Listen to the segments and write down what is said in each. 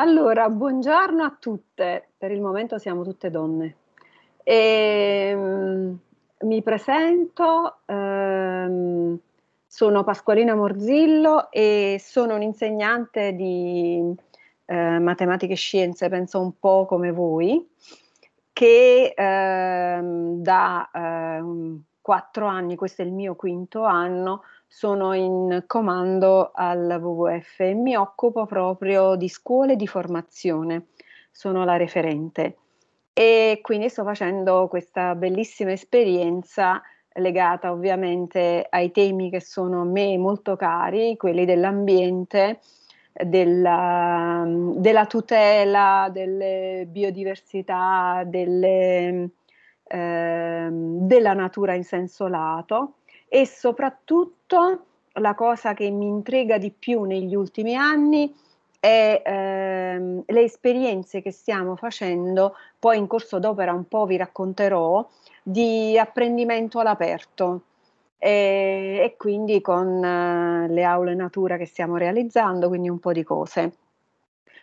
Allora, buongiorno a tutte, per il momento siamo tutte donne. Ehm, mi presento, ehm, sono Pasqualina Morzillo e sono un'insegnante di eh, matematica e scienze, penso un po' come voi, che ehm, da eh, quattro anni, questo è il mio quinto anno, sono in comando al WWF e mi occupo proprio di scuole di formazione, sono la referente e quindi sto facendo questa bellissima esperienza legata ovviamente ai temi che sono a me molto cari, quelli dell'ambiente, della, della tutela delle biodiversità, delle, eh, della natura in senso lato e soprattutto la cosa che mi intriga di più negli ultimi anni è ehm, le esperienze che stiamo facendo, poi in corso d'opera un po' vi racconterò, di apprendimento all'aperto e, e quindi con eh, le aule natura che stiamo realizzando, quindi un po' di cose.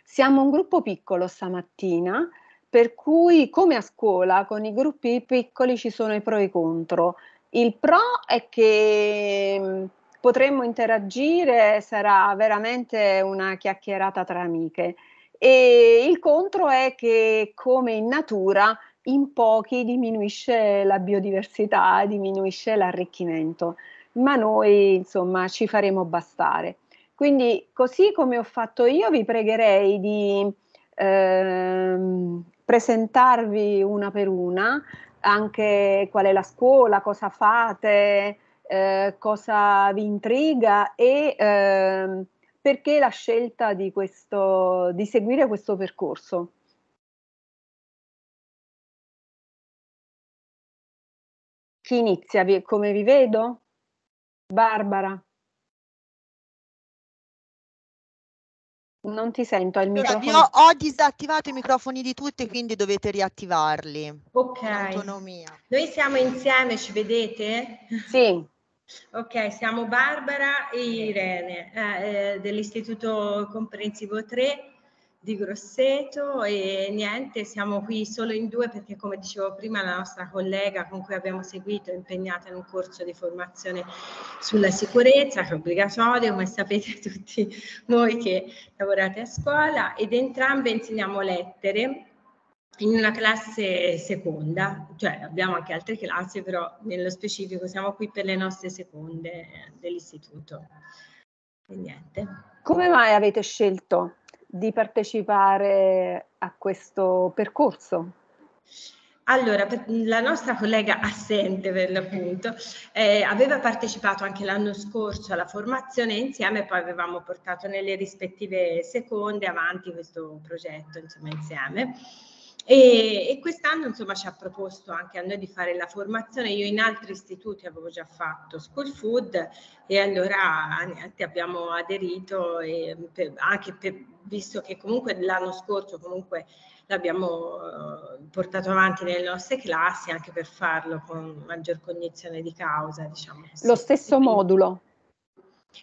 Siamo un gruppo piccolo stamattina, per cui come a scuola con i gruppi piccoli ci sono i pro e i contro. Il pro è che mm, potremmo interagire, sarà veramente una chiacchierata tra amiche. E il contro è che, come in natura, in pochi diminuisce la biodiversità, diminuisce l'arricchimento, ma noi insomma ci faremo bastare. Quindi, così come ho fatto io, vi pregherei di ehm, presentarvi una per una anche qual è la scuola, cosa fate, eh, cosa vi intriga e eh, perché la scelta di, questo, di seguire questo percorso. Chi inizia? Come vi vedo? Barbara. Non ti sento, il allora, microfono. Ho, ho, disattivato i microfoni di tutti, quindi dovete riattivarli. Ok. Autonomia. Noi siamo insieme, ci vedete? Sì. Ok, siamo Barbara e Irene eh, eh dell'Istituto Comprensivo 3 di Grosseto e niente, siamo qui solo in due perché come dicevo prima la nostra collega con cui abbiamo seguito è impegnata in un corso di formazione sulla sicurezza che è obbligatorio come sapete tutti voi che lavorate a scuola ed entrambe insegniamo lettere in una classe seconda, cioè abbiamo anche altre classi però nello specifico siamo qui per le nostre seconde dell'istituto. E niente. Come mai avete scelto di partecipare a questo percorso? Allora, la nostra collega assente per l'appunto eh, aveva partecipato anche l'anno scorso alla formazione insieme poi avevamo portato nelle rispettive seconde avanti questo progetto insomma, insieme. E, e quest'anno insomma ci ha proposto anche a noi di fare la formazione, io in altri istituti avevo già fatto school food e allora niente, abbiamo aderito e, per, anche per, visto che comunque l'anno scorso comunque l'abbiamo eh, portato avanti nelle nostre classi anche per farlo con maggior cognizione di causa. Diciamo, Lo stesso modulo.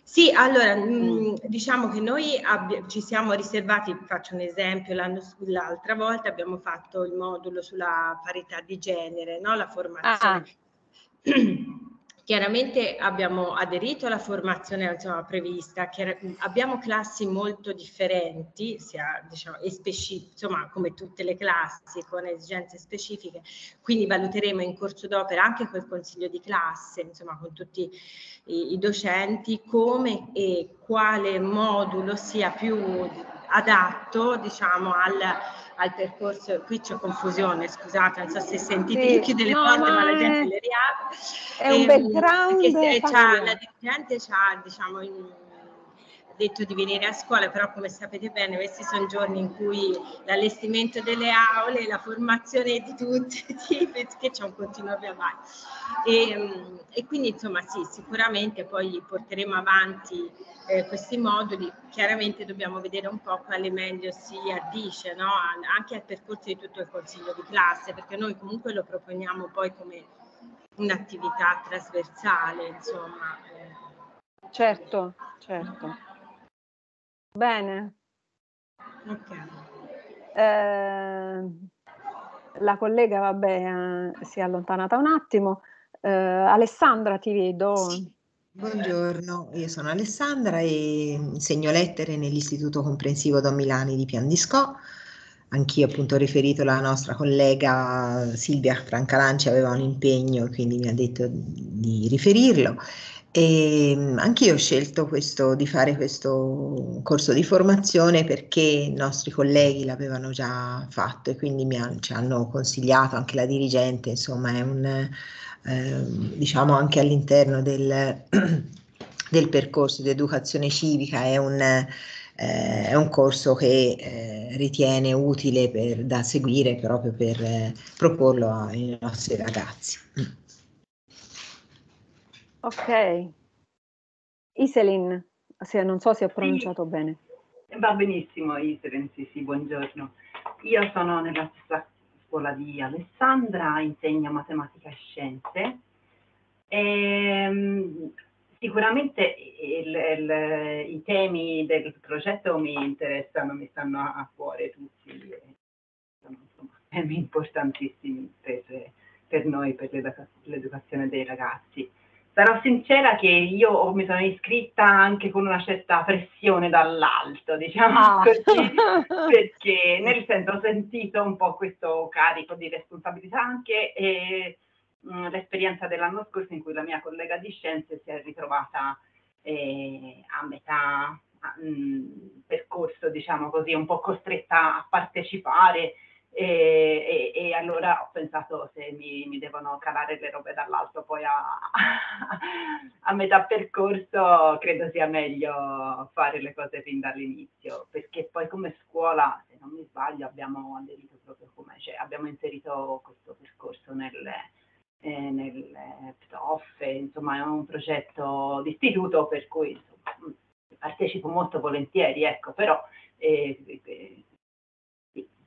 Sì, allora mm. Mm, diciamo che noi abbi- ci siamo riservati, faccio un esempio, l'altra volta abbiamo fatto il modulo sulla parità di genere, no? la formazione. Ah. Chiaramente abbiamo aderito alla formazione insomma, prevista, abbiamo classi molto differenti, sia, diciamo, insomma, come tutte le classi, con esigenze specifiche, quindi valuteremo in corso d'opera anche col consiglio di classe, insomma, con tutti i, i docenti, come e quale modulo sia più adatto diciamo, al, al percorso, qui c'è confusione, scusate, non so se sentite, sì, io chiudo le no, porte ma, la gente le riapre. È un ehm, background. Perché, la dirigente ha diciamo, in, detto di venire a scuola, però come sapete bene questi sono giorni in cui l'allestimento delle aule, la formazione di tutti i tipi, che c'è un continuo via vai. E, ehm, e, quindi insomma sì, sicuramente poi porteremo avanti eh, questi moduli, chiaramente dobbiamo vedere un po' quale meglio si addice no? anche al percorso di tutto il consiglio di classe, perché noi comunque lo proponiamo poi come un'attività trasversale, insomma. Eh. Certo, certo. Bene. Okay. Eh, la collega, vabbè, eh, si è allontanata un attimo. Eh, Alessandra, ti vedo. Sì. Buongiorno, io sono Alessandra e insegno lettere nell'Istituto Comprensivo Don Milani di Pian di Scò. Anch'io appunto ho riferito la nostra collega Silvia Francalanci aveva un impegno quindi mi ha detto di riferirlo. E ehm, anch'io ho scelto questo, di fare questo corso di formazione perché i nostri colleghi l'avevano già fatto e quindi mi ha, ci hanno consigliato anche la dirigente, insomma è un, eh, diciamo anche all'interno del, del, percorso di educazione civica, è un, eh, è un corso che eh, ritiene utile per, da seguire proprio per eh, proporlo ai nostri ragazzi. Ok. Iselin, se, non so se ho pronunciato sì. bene. Va benissimo, Iselin, sì, sì, buongiorno. Io sono nella stessa scuola di Alessandra, insegno matematica e scienze. E, ehm, sicuramente il, il, i temi del progetto mi interessano, mi stanno a cuore tutti, sono temi importantissimi per, per noi, per l'educazione dei ragazzi. Sarò sincera che io mi sono iscritta anche con una certa pressione dall'alto, diciamo ah. così, perché nel senso ho sentito un po' questo carico di responsabilità anche e mh, mm, l'esperienza dell'anno scorso in cui la mia collega di scienze si è ritrovata eh, a metà a, mh, mm, percorso, diciamo così, un po' costretta a partecipare e, e, e, allora ho pensato se mi, mi, devono calare le robe dall'alto poi a, a, metà percorso credo sia meglio fare le cose fin dall'inizio perché poi come scuola se non mi sbaglio abbiamo aderito proprio come cioè abbiamo inserito questo percorso nel, eh, nel PTOF insomma è un progetto d'istituto per cui insomma, partecipo molto volentieri ecco però eh, eh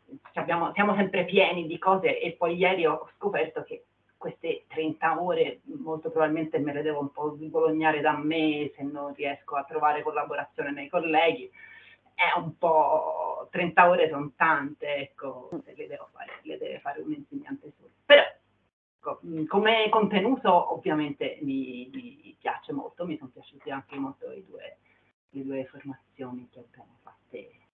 cioè, abbiamo, siamo sempre pieni di cose e poi ieri ho scoperto che queste 30 ore molto probabilmente me le devo un po' sbolognare da me se non riesco a trovare collaborazione nei colleghi. È un po' 30 ore sono tante, ecco, se le devo fare, le deve fare un insegnante solo. Però ecco, come contenuto ovviamente mi, mi piace molto, mi sono piaciuti anche molto i due, le due formazioni che abbiamo fatte i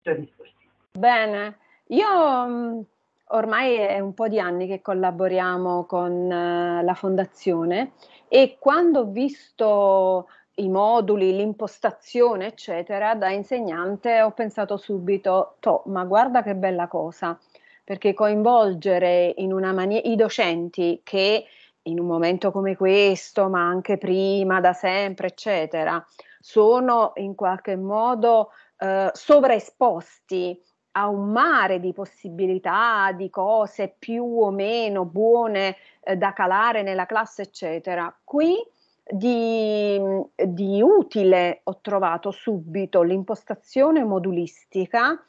giorni cioè, scorsi. Bene, io mm, ormai è un po' di anni che collaboriamo con eh, la fondazione e quando ho visto i moduli, l'impostazione, eccetera, da insegnante ho pensato subito, to, ma guarda che bella cosa, perché coinvolgere in una maniera i docenti che in un momento come questo, ma anche prima, da sempre, eccetera, sono in qualche modo eh, sovraesposti a un mare di possibilità, di cose più o meno buone eh, da calare nella classe, eccetera. Qui di, di utile ho trovato subito l'impostazione modulistica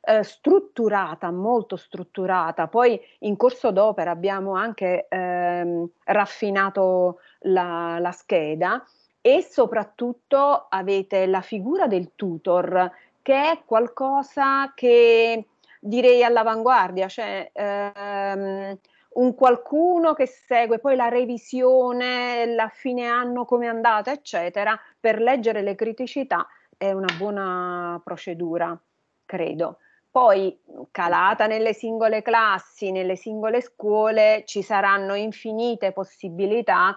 eh, strutturata, molto strutturata. Poi in corso d'opera abbiamo anche ehm, raffinato la, la scheda e soprattutto avete la figura del tutor che è qualcosa che direi all'avanguardia, cioè ehm, un qualcuno che segue poi la revisione, la fine anno come è andata, eccetera, per leggere le criticità è una buona procedura, credo. Poi calata nelle singole classi, nelle singole scuole, ci saranno infinite possibilità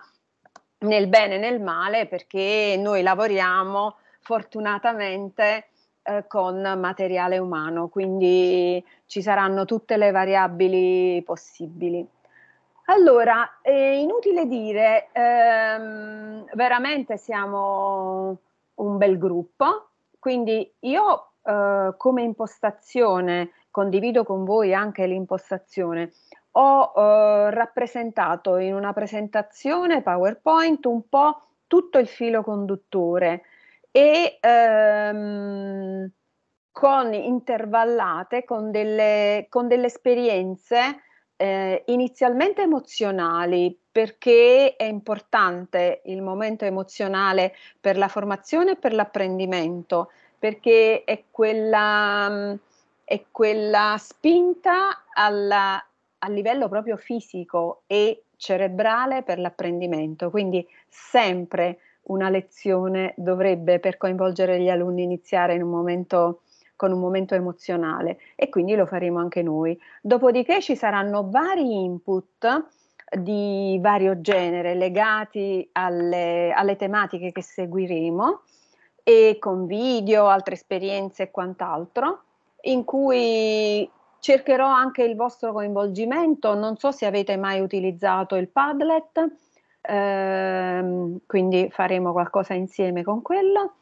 nel bene e nel male perché noi lavoriamo fortunatamente eh, con materiale umano, quindi ci saranno tutte le variabili possibili. Allora, è inutile dire, ehm, veramente siamo un bel gruppo, quindi io eh, come impostazione, condivido con voi anche l'impostazione, ho eh, rappresentato in una presentazione PowerPoint un po' tutto il filo conduttore, e ehm, con intervallate con delle, con delle esperienze eh, inizialmente emozionali, perché è importante il momento emozionale per la formazione e per l'apprendimento, perché è quella, è quella spinta alla, a livello proprio fisico e cerebrale per l'apprendimento. Quindi sempre una lezione dovrebbe per coinvolgere gli alunni iniziare in un momento con un momento emozionale e quindi lo faremo anche noi. Dopodiché ci saranno vari input di vario genere legati alle, alle tematiche che seguiremo e con video, altre esperienze e quant'altro, in cui cercherò anche il vostro coinvolgimento. Non so se avete mai utilizzato il Padlet, ehm, quindi faremo qualcosa insieme con quello.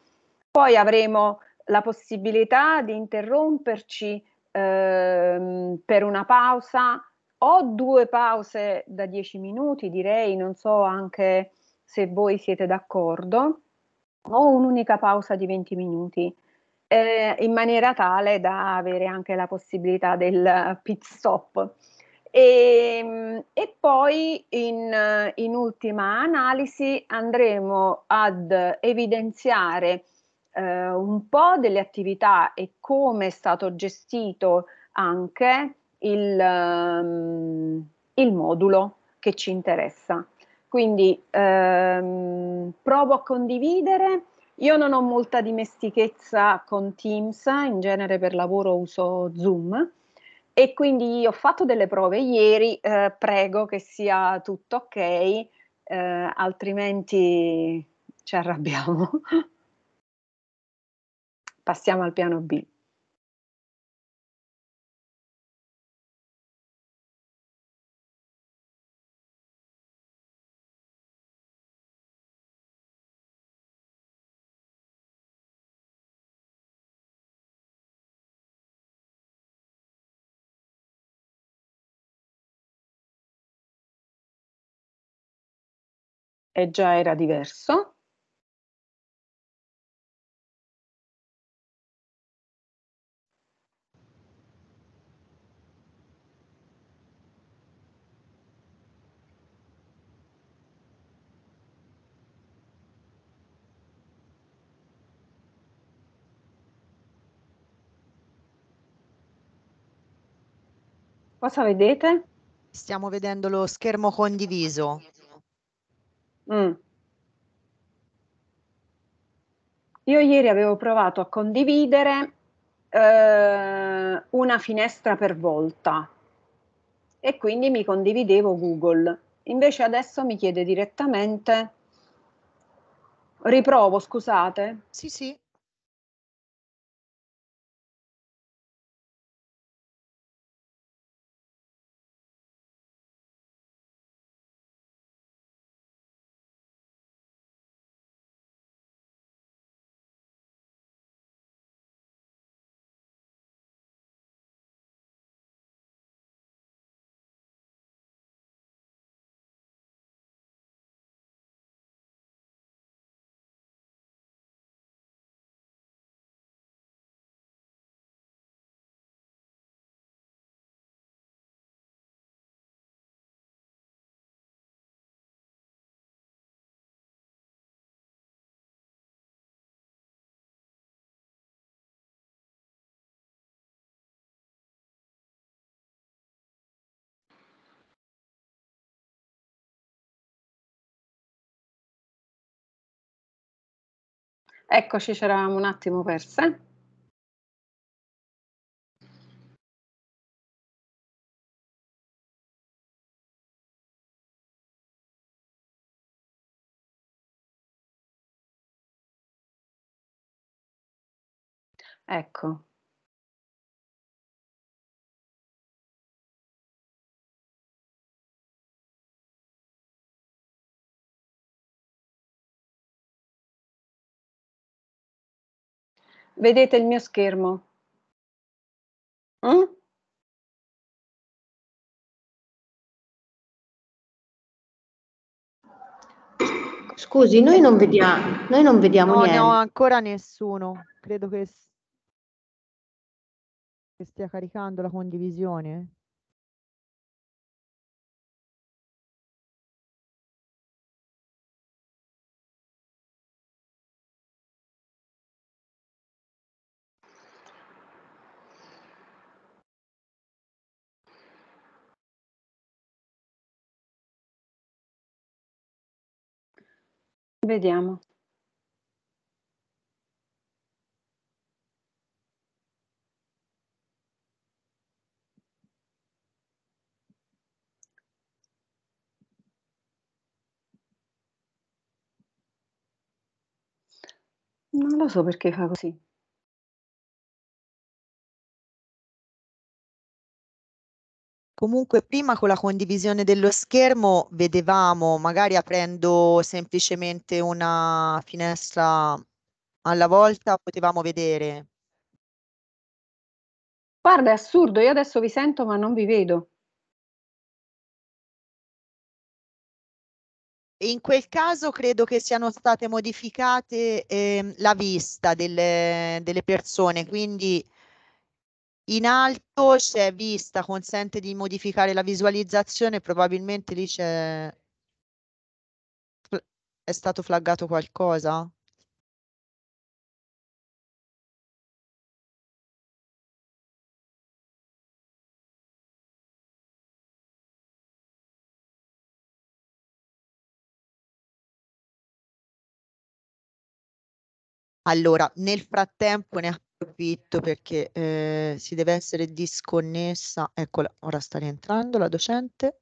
Poi avremo la possibilità di interromperci ehm, per una pausa o due pause da 10 minuti, direi, non so anche se voi siete d'accordo, o un'unica pausa di 20 minuti, eh, in maniera tale da avere anche la possibilità del pit stop. E, ehm, e poi in, in, ultima analisi andremo ad evidenziare eh, un po' delle attività e come è stato gestito anche il, um, il modulo che ci interessa. Quindi ehm, provo a condividere. Io non ho molta dimestichezza con Teams, in genere per lavoro uso Zoom e quindi ho fatto delle prove ieri, eh, prego che sia tutto ok, eh, altrimenti ci arrabbiamo. Passiamo al piano B. e già era diverso. Cosa vedete? Stiamo vedendo lo schermo condiviso. Mh. Mm. Io ieri avevo provato a condividere, ehm, una finestra per volta e quindi mi condividevo Google. Invece adesso mi chiede direttamente riprovo, scusate? Sì, sì. Eccoci, ci eravamo un attimo perse. Ecco, Vedete il mio schermo? Mm? Scusi, noi non vediamo, noi non vediamo no, niente. No, ancora nessuno. Credo che, che stia caricando la condivisione. Vediamo. Non lo so perché fa così. Comunque prima con la condivisione dello schermo vedevamo, magari aprendo semplicemente una finestra alla volta, potevamo vedere. Guarda, è assurdo, io adesso vi sento ma non vi vedo. In quel caso credo che siano state modificate eh, la vista delle, delle persone, quindi in alto c'è vista, consente di modificare la visualizzazione, probabilmente lì c'è è stato flaggato qualcosa. Allora, nel frattempo ne approfitto perché eh, si deve essere disconnessa, eccola, ora sta rientrando la docente.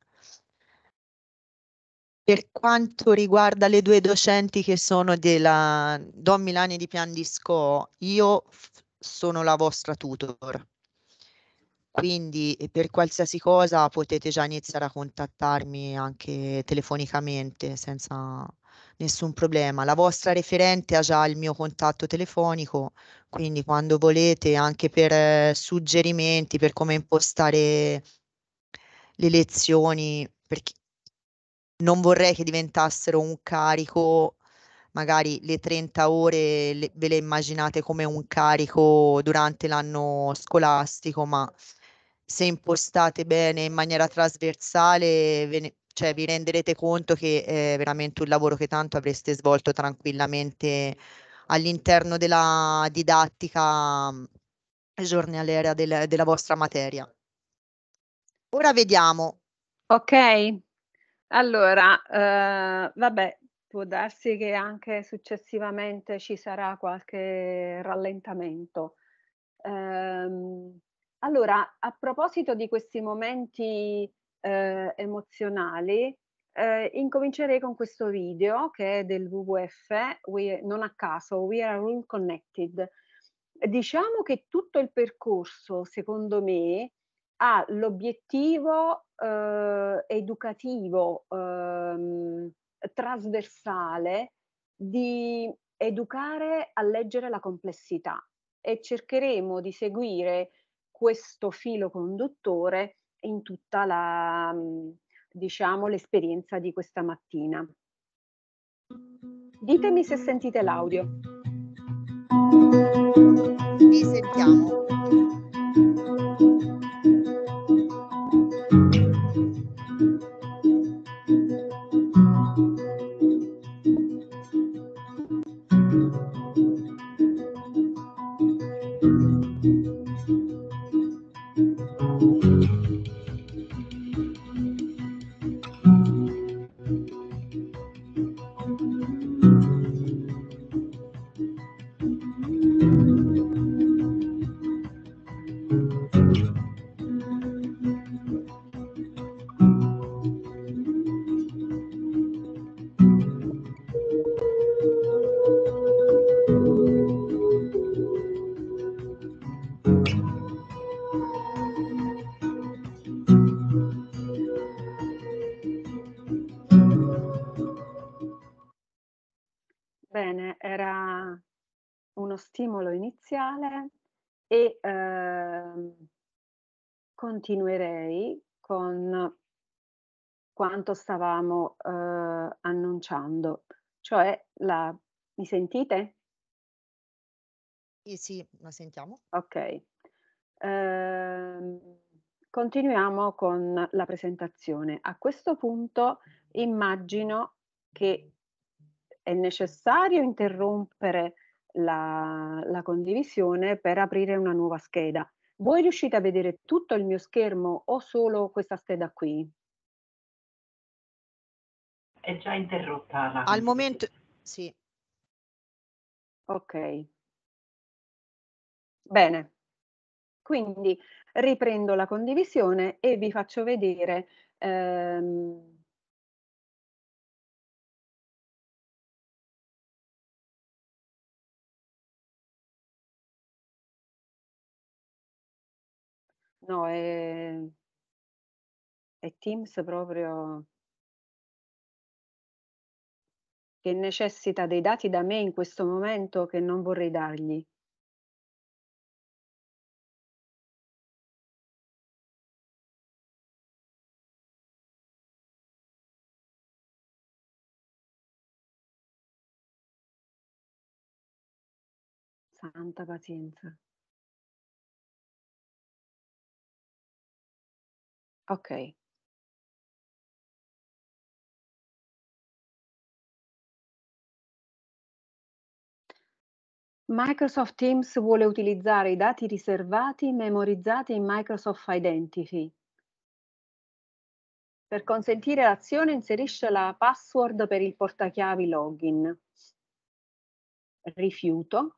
Per quanto riguarda le due docenti che sono della Don Milani di Pian Disco, io sono la vostra tutor. Quindi eh, per qualsiasi cosa potete già iniziare a contattarmi anche telefonicamente senza nessun problema. La vostra referente ha già il mio contatto telefonico, quindi quando volete, anche per eh, suggerimenti, per come impostare le lezioni, perché non vorrei che diventassero un carico, magari le 30 ore le, ve le immaginate come un carico durante l'anno scolastico, ma se impostate bene in maniera trasversale ve ne, cioè vi renderete conto che è eh, veramente un lavoro che tanto avreste svolto tranquillamente all'interno della didattica mm, giornaliera del, della vostra materia. Ora vediamo. Ok, allora, eh, vabbè, può darsi che anche successivamente ci sarà qualche rallentamento. Eh, allora, a proposito di questi momenti eh, emozionali, eh, incomincerei con questo video che è del WWF, we, non a caso, We Are All Connected. Diciamo che tutto il percorso, secondo me, ha l'obiettivo eh, educativo eh, trasversale di educare a leggere la complessità e cercheremo di seguire questo filo conduttore in tutta la, diciamo, l'esperienza di questa mattina. Ditemi se sentite l'audio. Vi sentiamo. continuerei con quanto stavamo eh, annunciando, cioè la... Mi sentite? Sì, sì, la sentiamo. Ok. Eh, continuiamo con la presentazione. A questo punto immagino che è necessario interrompere la, la condivisione per aprire una nuova scheda. Voi riuscite a vedere tutto il mio schermo o solo questa scheda qui? È già interrotta la... Al momento sì. Ok. Bene. Quindi riprendo la condivisione e vi faccio vedere ehm, No, è, è Teams proprio che necessita dei dati da me in questo momento che non vorrei dargli. Santa pazienza. Okay. Microsoft Teams vuole utilizzare i dati riservati memorizzati in Microsoft Identity. Per consentire l'azione inserisce la password per il portachiavi login. Rifiuto.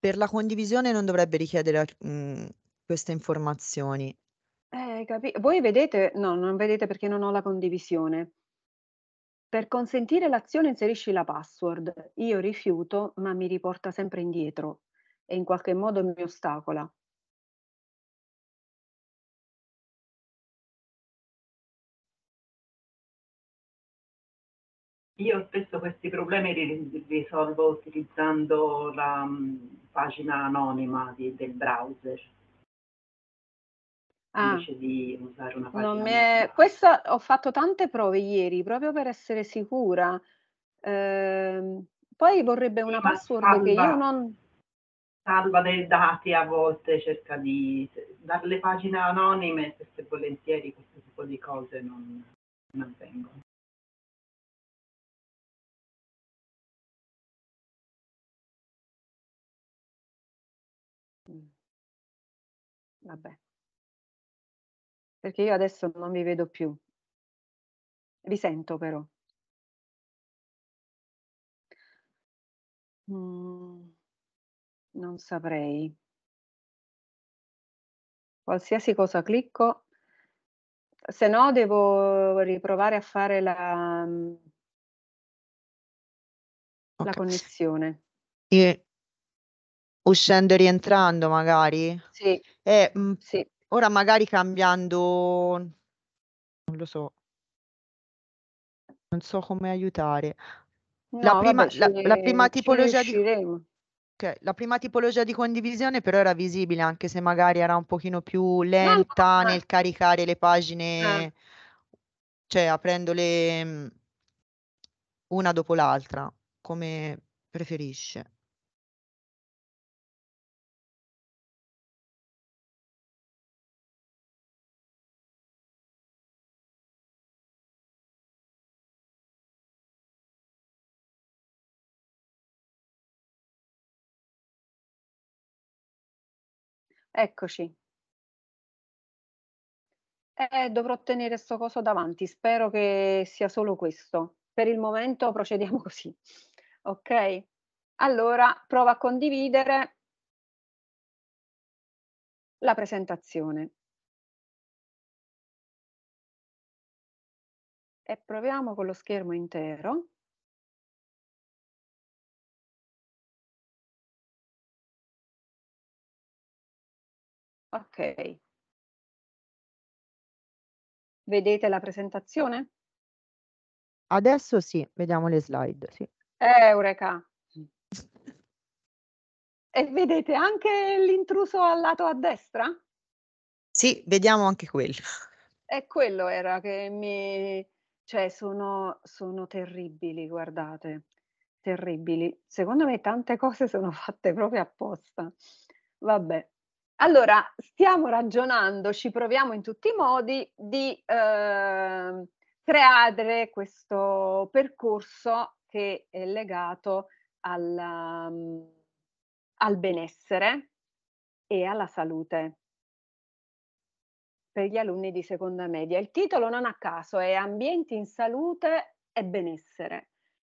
Per la condivisione non dovrebbe richiedere alc mhmm, queste informazioni. Eh, capi voi vedete no, non vedete perché non ho la condivisione. Per consentire l'azione inserisci la password. Io rifiuto, ma mi riporta sempre indietro e in qualche modo mi ostacola. Io spesso questi problemi li risolvo utilizzando la mh, mm, pagina anonima di- del browser, Ah, invece di usare una non pagina mi è... questa ho fatto tante prove ieri proprio per essere sicura. Ehm, poi vorrebbe una ma password che io salva, non... salva dei dati a volte, cerca di se- dalle pagine anonime, spesso e volentieri questo tipo di cose non, non avvengono. Vabbè. Perché io adesso non vi vedo più. Vi sento però. Mm, non saprei. Qualsiasi cosa clicco, se no devo riprovare a fare la, mm, la connessione. E uscendo e rientrando magari. Sì. E, mh, mm, sì. Ora magari cambiando, non lo so, non so come aiutare. la, prima, tipologia di, condivisione però era visibile, anche se magari era un pochino più lenta no, nel caricare le pagine, eh. cioè aprendole mm, una dopo l'altra, come preferisce. Eccoci. Eh, dovrò tenere sto coso davanti, spero che sia solo questo. Per il momento procediamo così. Ok? Allora, provo a condividere la presentazione. E proviamo con lo schermo intero. Ok. Vedete la presentazione? Adesso sì, vediamo le slide, sì. Eureka. E vedete anche l'intruso al lato a destra? Sì, vediamo anche quello. E quello era che mi... Cioè, sono, sono terribili, guardate, terribili. Secondo me tante cose sono fatte proprio apposta. Vabbè, allora, stiamo ragionando, ci proviamo in tutti i modi di eh, creare questo percorso che è legato al, um, al benessere e alla salute per gli alunni di seconda media. Il titolo non a caso è Ambienti in salute e benessere.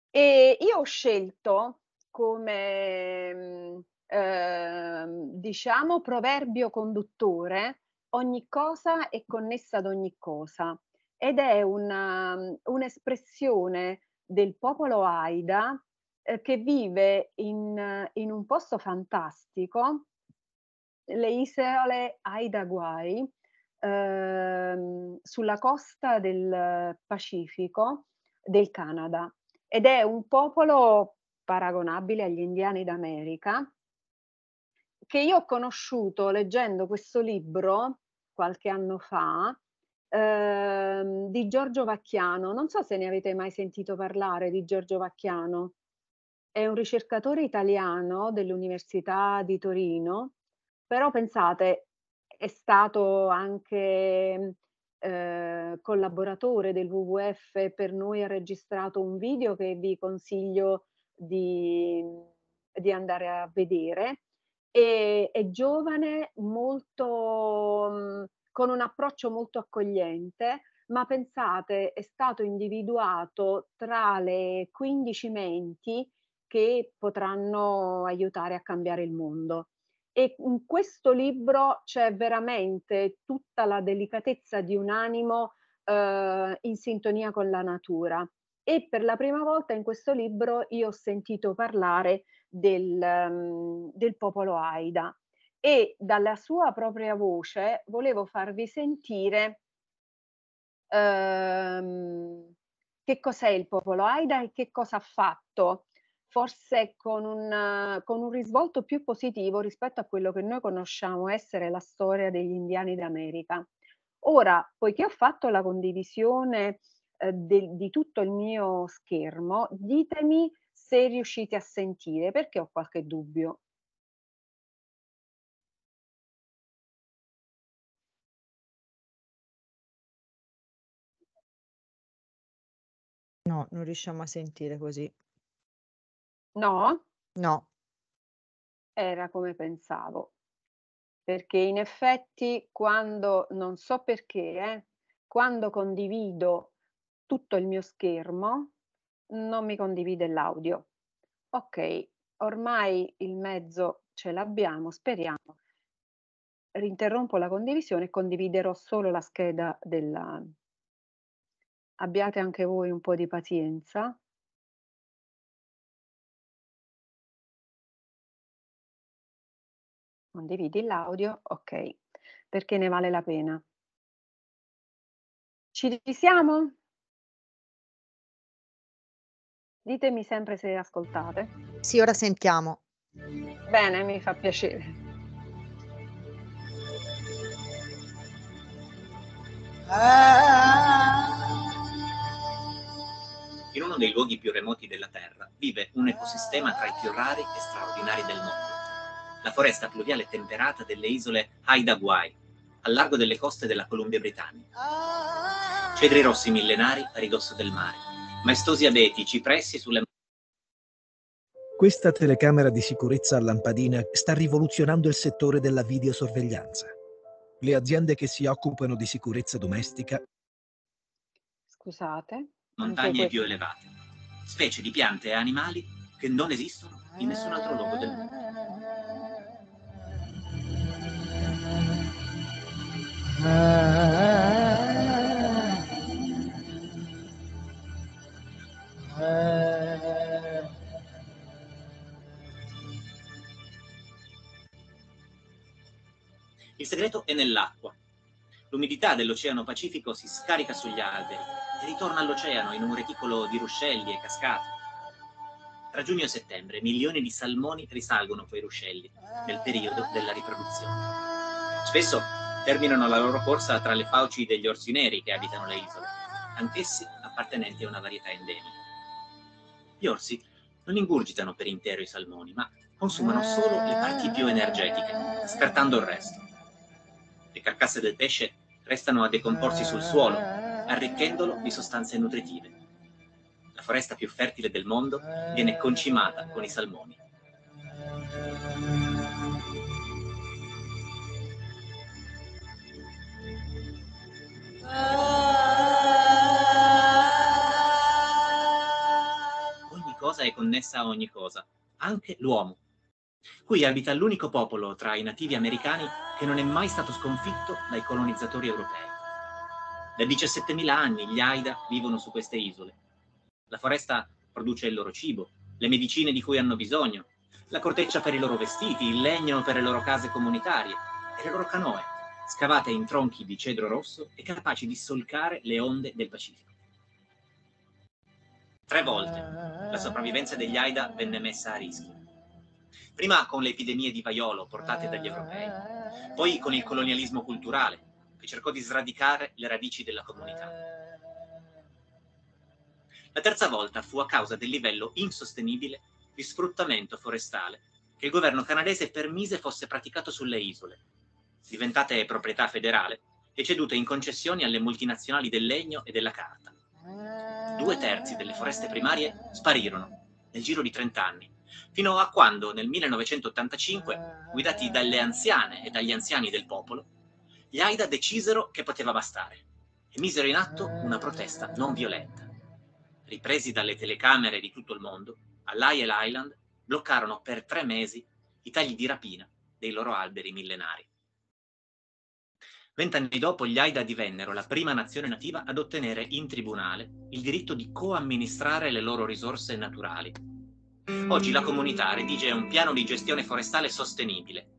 E io ho scelto come mm, Ehm, diciamo, proverbio conduttore, ogni cosa è connessa ad ogni cosa ed è una, um, un'espressione del popolo Aida eh, che vive in, in, un posto fantastico, le isole Aida Guai, eh, sulla costa del Pacifico del Canada ed è un popolo paragonabile agli indiani d'America che io ho conosciuto leggendo questo libro qualche anno fa ehm, di Giorgio Vacchiano. Non so se ne avete mai sentito parlare di Giorgio Vacchiano. È un ricercatore italiano dell'Università di Torino, però pensate, è stato anche eh, collaboratore del WWF, per noi ha registrato un video che vi consiglio di, di andare a vedere e, è giovane, molto, mhmm, con un approccio molto accogliente, ma pensate, è stato individuato tra le 15 menti che potranno aiutare a cambiare il mondo. E in questo libro c'è veramente tutta la delicatezza di un animo eh, in sintonia con la natura. E per la prima volta in questo libro io ho sentito parlare del, ehm, del popolo Aida e dalla sua propria voce volevo farvi sentire ehm, che cos'è il popolo Aida e che cosa ha fatto, forse con un, con un risvolto più positivo rispetto a quello che noi conosciamo essere la storia degli indiani d'America. Ora, poiché ho fatto la condivisione eh, de, di tutto il mio schermo, ditemi se riuscite a sentire, perché ho qualche dubbio. No, non riusciamo a sentire così. No? No. Era come pensavo. Perché in effetti quando, non so perché, eh, quando condivido tutto il mio schermo, non mi condivide l'audio. Ok, ormai il mezzo ce l'abbiamo, speriamo. Rinterrompo la condivisione e condividerò solo la scheda della... Abbiate anche voi un po' di pazienza. Condividi l'audio, ok, perché ne vale la pena. Ci siamo? Ditemi sempre se ascoltate. Sì, ora sentiamo. Bene, mi fa piacere. In uno dei luoghi più remoti della Terra vive un ecosistema tra i più rari e straordinari del mondo. La foresta pluviale temperata delle isole Haida Gwaii, al largo delle coste della Columbia Britannica. Cedri rossi millenari a ridosso del mare maestosi abeti, cipressi sulle... Questa telecamera di sicurezza a lampadina sta rivoluzionando il settore della videosorveglianza. Le aziende che si occupano di sicurezza domestica... Scusate. Montagne più elevate, specie di piante e animali che non esistono in nessun altro luogo del mondo. Eh, segreto è nell'acqua. L'umidità dell'Oceano Pacifico si scarica sugli alberi e ritorna all'oceano in un reticolo di ruscelli e cascate. Tra giugno e settembre milioni di salmoni risalgono quei ruscelli nel periodo della riproduzione. Spesso terminano la loro corsa tra le fauci degli orsi neri che abitano le isole, anch'essi appartenenti a una varietà endemica. Gli orsi non ingurgitano per intero i salmoni, ma consumano solo le parti più energetiche, scartando il resto. Le carcasse del pesce restano a decomporsi sul suolo, arricchendolo di sostanze nutritive. La foresta più fertile del mondo viene concimata con i salmoni. Ogni cosa è connessa a ogni cosa, anche l'uomo Qui abita l'unico popolo tra i nativi americani che non è mai stato sconfitto dai colonizzatori europei. Da 17.000 anni gli Aida vivono su queste isole. La foresta produce il loro cibo, le medicine di cui hanno bisogno, la corteccia per i loro vestiti, il legno per le loro case comunitarie e le loro canoe, scavate in tronchi di cedro rosso e capaci di solcare le onde del Pacifico. Tre volte la sopravvivenza degli Aida venne messa a rischio prima con le epidemie di vaiolo portate dagli eh, europei, eh, poi con il eh. colonialismo culturale, che cercò di sradicare le radici della comunità. La terza volta fu a causa del livello insostenibile di sfruttamento forestale che il governo canadese permise fosse praticato sulle isole, diventate proprietà federale e cedute in concessioni alle multinazionali del legno e della carta. Due terzi delle foreste primarie sparirono nel giro di 30 anni fino a quando nel 1985, eh. guidati dalle anziane e dagli anziani del popolo, gli Aida decisero che poteva bastare e misero in atto una protesta non violenta. Ripresi dalle telecamere di tutto il mondo, all'Aiel Island bloccarono per tre mesi i tagli di rapina dei loro alberi millenari. Vent'anni dopo gli Aida divennero la prima nazione nativa ad ottenere in tribunale il diritto di coamministrare le loro risorse naturali, Oggi la comunità redige un piano di gestione forestale sostenibile,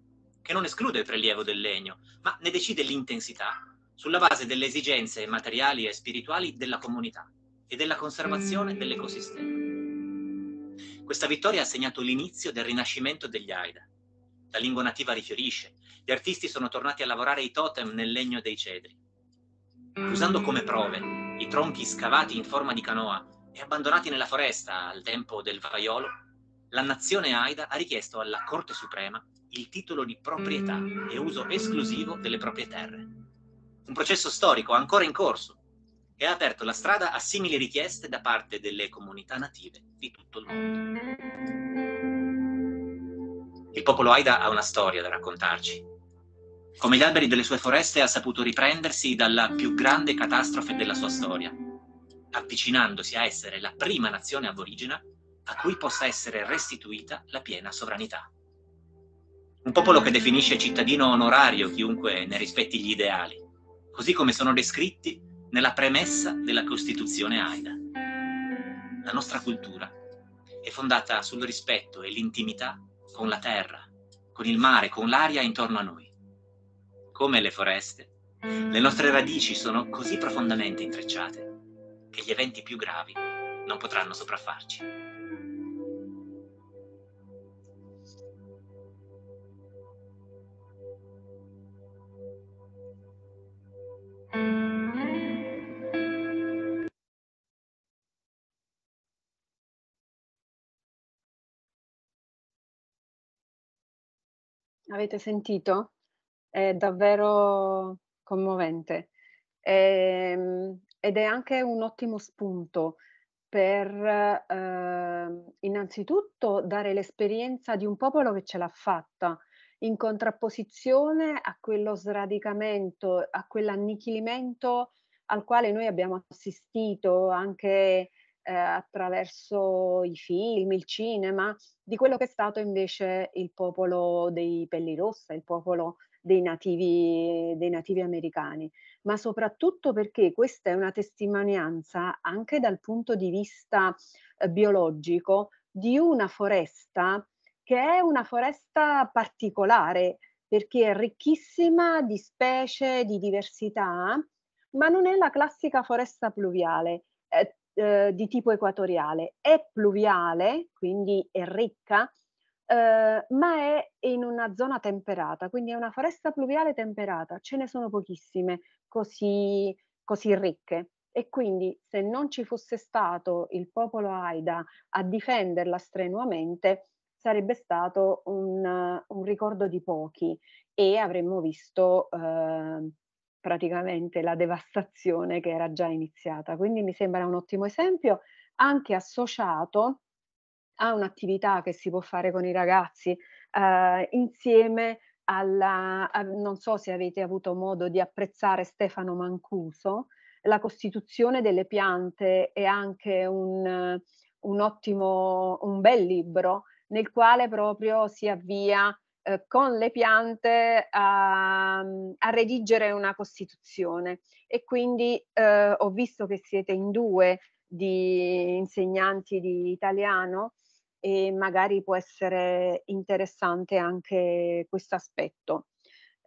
che non esclude il prelievo del legno, ma ne decide l'intensità sulla base delle esigenze materiali e spirituali della comunità e della conservazione mm. dell'ecosistema. Questa vittoria ha segnato l'inizio del rinascimento degli Aida. La lingua nativa rifiorisce, gli artisti sono tornati a lavorare i totem nel legno dei cedri. Usando come prove i tronchi scavati in forma di canoa e abbandonati nella foresta al tempo del vaiolo, la nazione Aida ha richiesto alla Corte Suprema il titolo di proprietà e uso esclusivo delle proprie terre. Un processo storico ancora in corso e ha aperto la strada a simili richieste da parte delle comunità native di tutto il mondo. Il popolo Aida ha una storia da raccontarci. Come gli alberi delle sue foreste ha saputo riprendersi dalla più grande catastrofe della sua storia, avvicinandosi a essere la prima nazione aborigena a cui possa essere restituita la piena sovranità. Un mm. popolo che definisce cittadino onorario chiunque ne rispetti gli ideali, così come sono descritti nella premessa della Costituzione AIDA. La nostra cultura è fondata sul rispetto e l'intimità con la terra, con il mare, con l'aria intorno a noi. Come le foreste, le nostre radici sono così profondamente intrecciate che gli eventi più gravi non potranno sopraffarci. Avete sentito? È davvero commovente e, ehm, ed è anche un ottimo spunto per eh, innanzitutto dare l'esperienza di un popolo che ce l'ha fatta in contrapposizione a quello sradicamento, a quell'annichilimento al quale noi abbiamo assistito anche eh, attraverso i film, il cinema, di quello che è stato invece il popolo dei pelli rossa, il popolo dei nativi, dei nativi americani, ma soprattutto perché questa è una testimonianza anche dal punto di vista eh, biologico di una foresta che è una foresta particolare perché è ricchissima di specie, di diversità, ma non è la classica foresta pluviale eh, di tipo equatoriale. È pluviale, quindi è ricca, eh, ma è in una zona temperata, quindi è una foresta pluviale temperata. Ce ne sono pochissime così, così ricche. E quindi se non ci fosse stato il popolo Aida a difenderla strenuamente, sarebbe stato un, un ricordo di pochi e avremmo visto eh, praticamente la devastazione che era già iniziata. Quindi mi sembra un ottimo esempio, anche associato a un'attività che si può fare con i ragazzi eh, insieme alla, a, non so se avete avuto modo di apprezzare Stefano Mancuso, la costituzione delle piante è anche un, un ottimo, un bel libro nel quale proprio si avvia eh, con le piante a, a, redigere una costituzione e quindi eh, ho visto che siete in due di insegnanti di italiano e magari può essere interessante anche questo aspetto.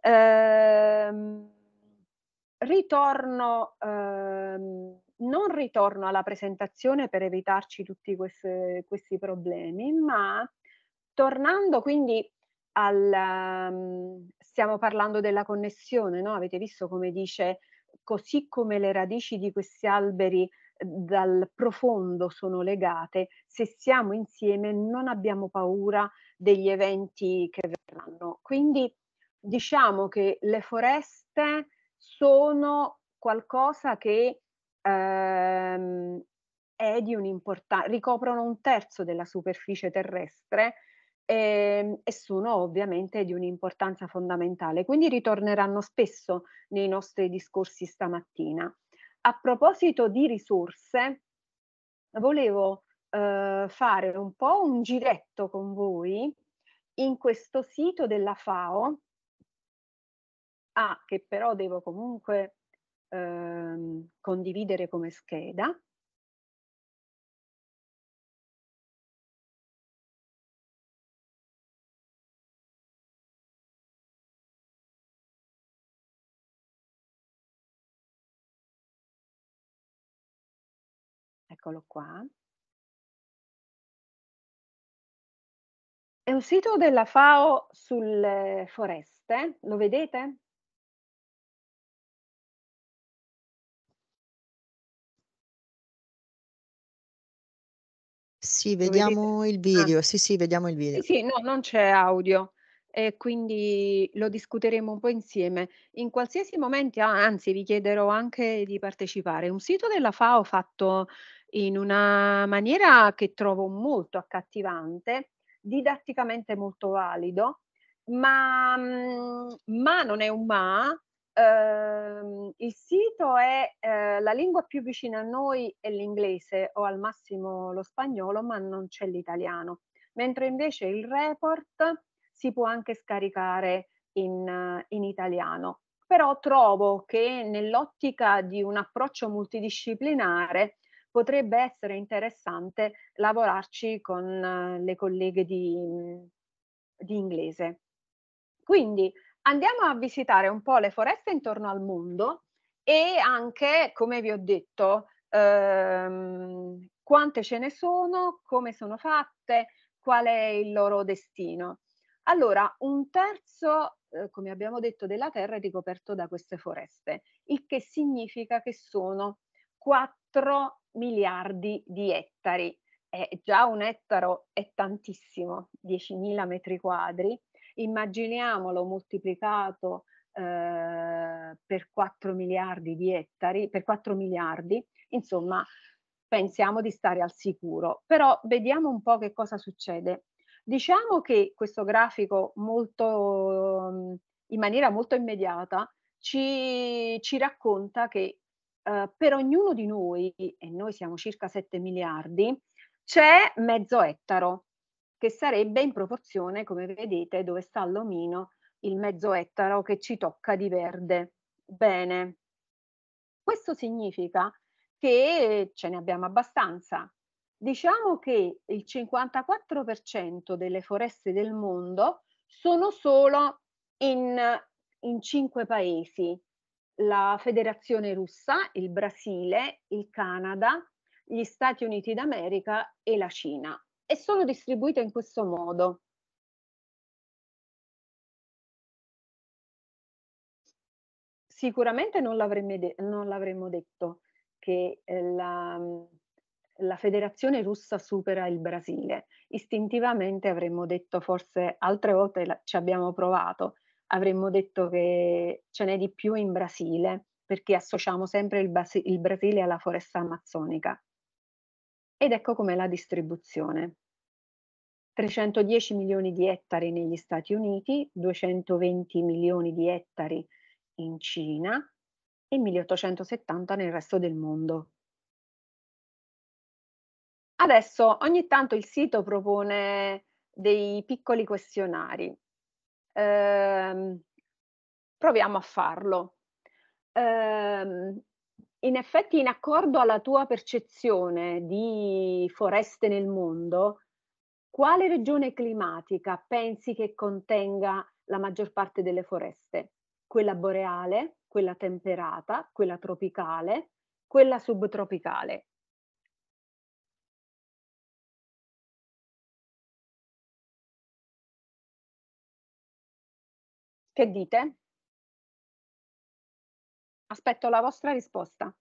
Ehm, ritorno, ehm, non ritorno alla presentazione per evitarci tutti queste, questi problemi, ma tornando quindi al, um, stiamo parlando della connessione, no? avete visto come dice, così come le radici di questi alberi ehm, dal profondo sono legate, se siamo insieme non abbiamo paura degli eventi che verranno. Quindi diciamo che le foreste sono qualcosa che ehm, è di un'importanza, ricoprono un terzo della superficie terrestre e, ehm, e sono ovviamente di un'importanza fondamentale, quindi ritorneranno spesso nei nostri discorsi stamattina. A proposito di risorse, volevo eh, fare un po' un giretto con voi in questo sito della FAO, ah, che però devo comunque ehm, condividere come scheda, eccolo qua. È un sito della FAO sulle foreste, lo vedete? Sì, vediamo il ah. video. Ah. Sì, sì, vediamo il video. Sì, sì no, non c'è audio e quindi lo discuteremo un po' insieme. In qualsiasi momento, anzi, vi chiederò anche di partecipare. Un sito della FAO fatto in una maniera che trovo molto accattivante, didatticamente molto valido, ma, mm, ma non è un ma. Eh, il sito è eh, la lingua più vicina a noi è l'inglese o al massimo lo spagnolo, ma non c'è l'italiano. Mentre invece il report si può anche scaricare in, in italiano però trovo che nell'ottica di un approccio multidisciplinare potrebbe essere interessante lavorarci con eh, le colleghe di, di inglese. Quindi andiamo a visitare un po' le foreste intorno al mondo e anche, come vi ho detto, ehm, quante ce ne sono, come sono fatte, qual è il loro destino. Allora, un terzo, eh, come abbiamo detto, della Terra è ricoperto da queste foreste, il che significa che sono 4 miliardi di ettari. Eh, già un ettaro è tantissimo, 10.000 metri quadri. Immaginiamolo moltiplicato eh, per 4 miliardi di ettari, per 4 miliardi, insomma, pensiamo di stare al sicuro. Però vediamo un po' che cosa succede. Diciamo che questo grafico molto, in maniera molto immediata ci, ci racconta che Uhm, per ognuno di noi, e noi siamo circa 7 miliardi, c'è mezzo ettaro, che sarebbe in proporzione, come vedete, dove sta l'omino, il mezzo ettaro che ci tocca di verde. Bene, questo significa che ce ne abbiamo abbastanza. Diciamo che il 54% delle foreste del mondo sono solo in, in 5 paesi, la Federazione russa, il Brasile, il Canada, gli Stati Uniti d'America e la Cina e sono distribuite in questo modo. Sicuramente non, de non l'avremmo detto che eh, la, la federazione russa supera il Brasile. Istintivamente avremmo detto forse altre volte ci abbiamo provato, avremmo detto che ce n'è di più in Brasile, perché associamo sempre il, Bas- il Brasile alla foresta amazzonica. Ed ecco com'è la distribuzione. 310 milioni di ettari negli Stati Uniti, 220 milioni di ettari in Cina e 1870 nel resto del mondo. Adesso ogni tanto il sito propone dei piccoli questionari ehm, proviamo a farlo. Ehm, in effetti, in accordo alla tua percezione di foreste nel mondo, quale regione climatica pensi che contenga la maggior parte delle foreste? Quella boreale, quella temperata, quella tropicale, quella subtropicale. Che dite? Aspetto la vostra risposta.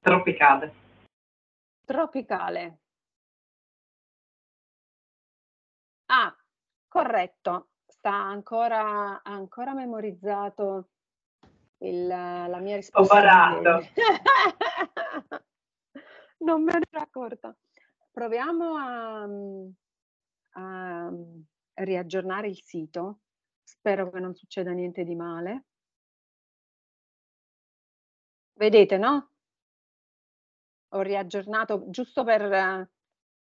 Tropicale. Tropicale. Ah, corretto, sta ancora, ancora memorizzato il, la mia risposta. Ho barato. non me ne ero accorta. Proviamo a, a riaggiornare il sito. Spero che non succeda niente di male. Vedete, no? Ho riaggiornato giusto per,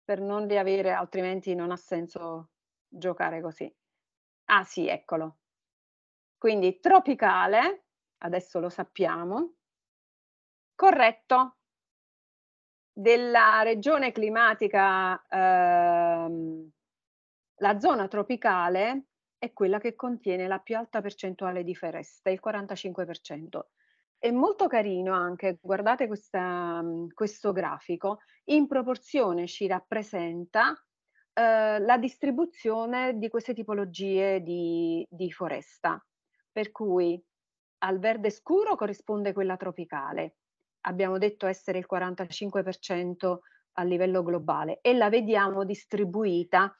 per non riavere, altrimenti non ha senso giocare così. Ah sì, eccolo. Quindi tropicale, adesso lo sappiamo, corretto della regione climatica, ehm, la zona tropicale è quella che contiene la più alta percentuale di foreste, il 45%. È molto carino anche, guardate questa, questo grafico, in proporzione ci rappresenta eh, la distribuzione di queste tipologie di, di foresta. Per cui al verde scuro corrisponde quella tropicale, abbiamo detto essere il 45% a livello globale e la vediamo distribuita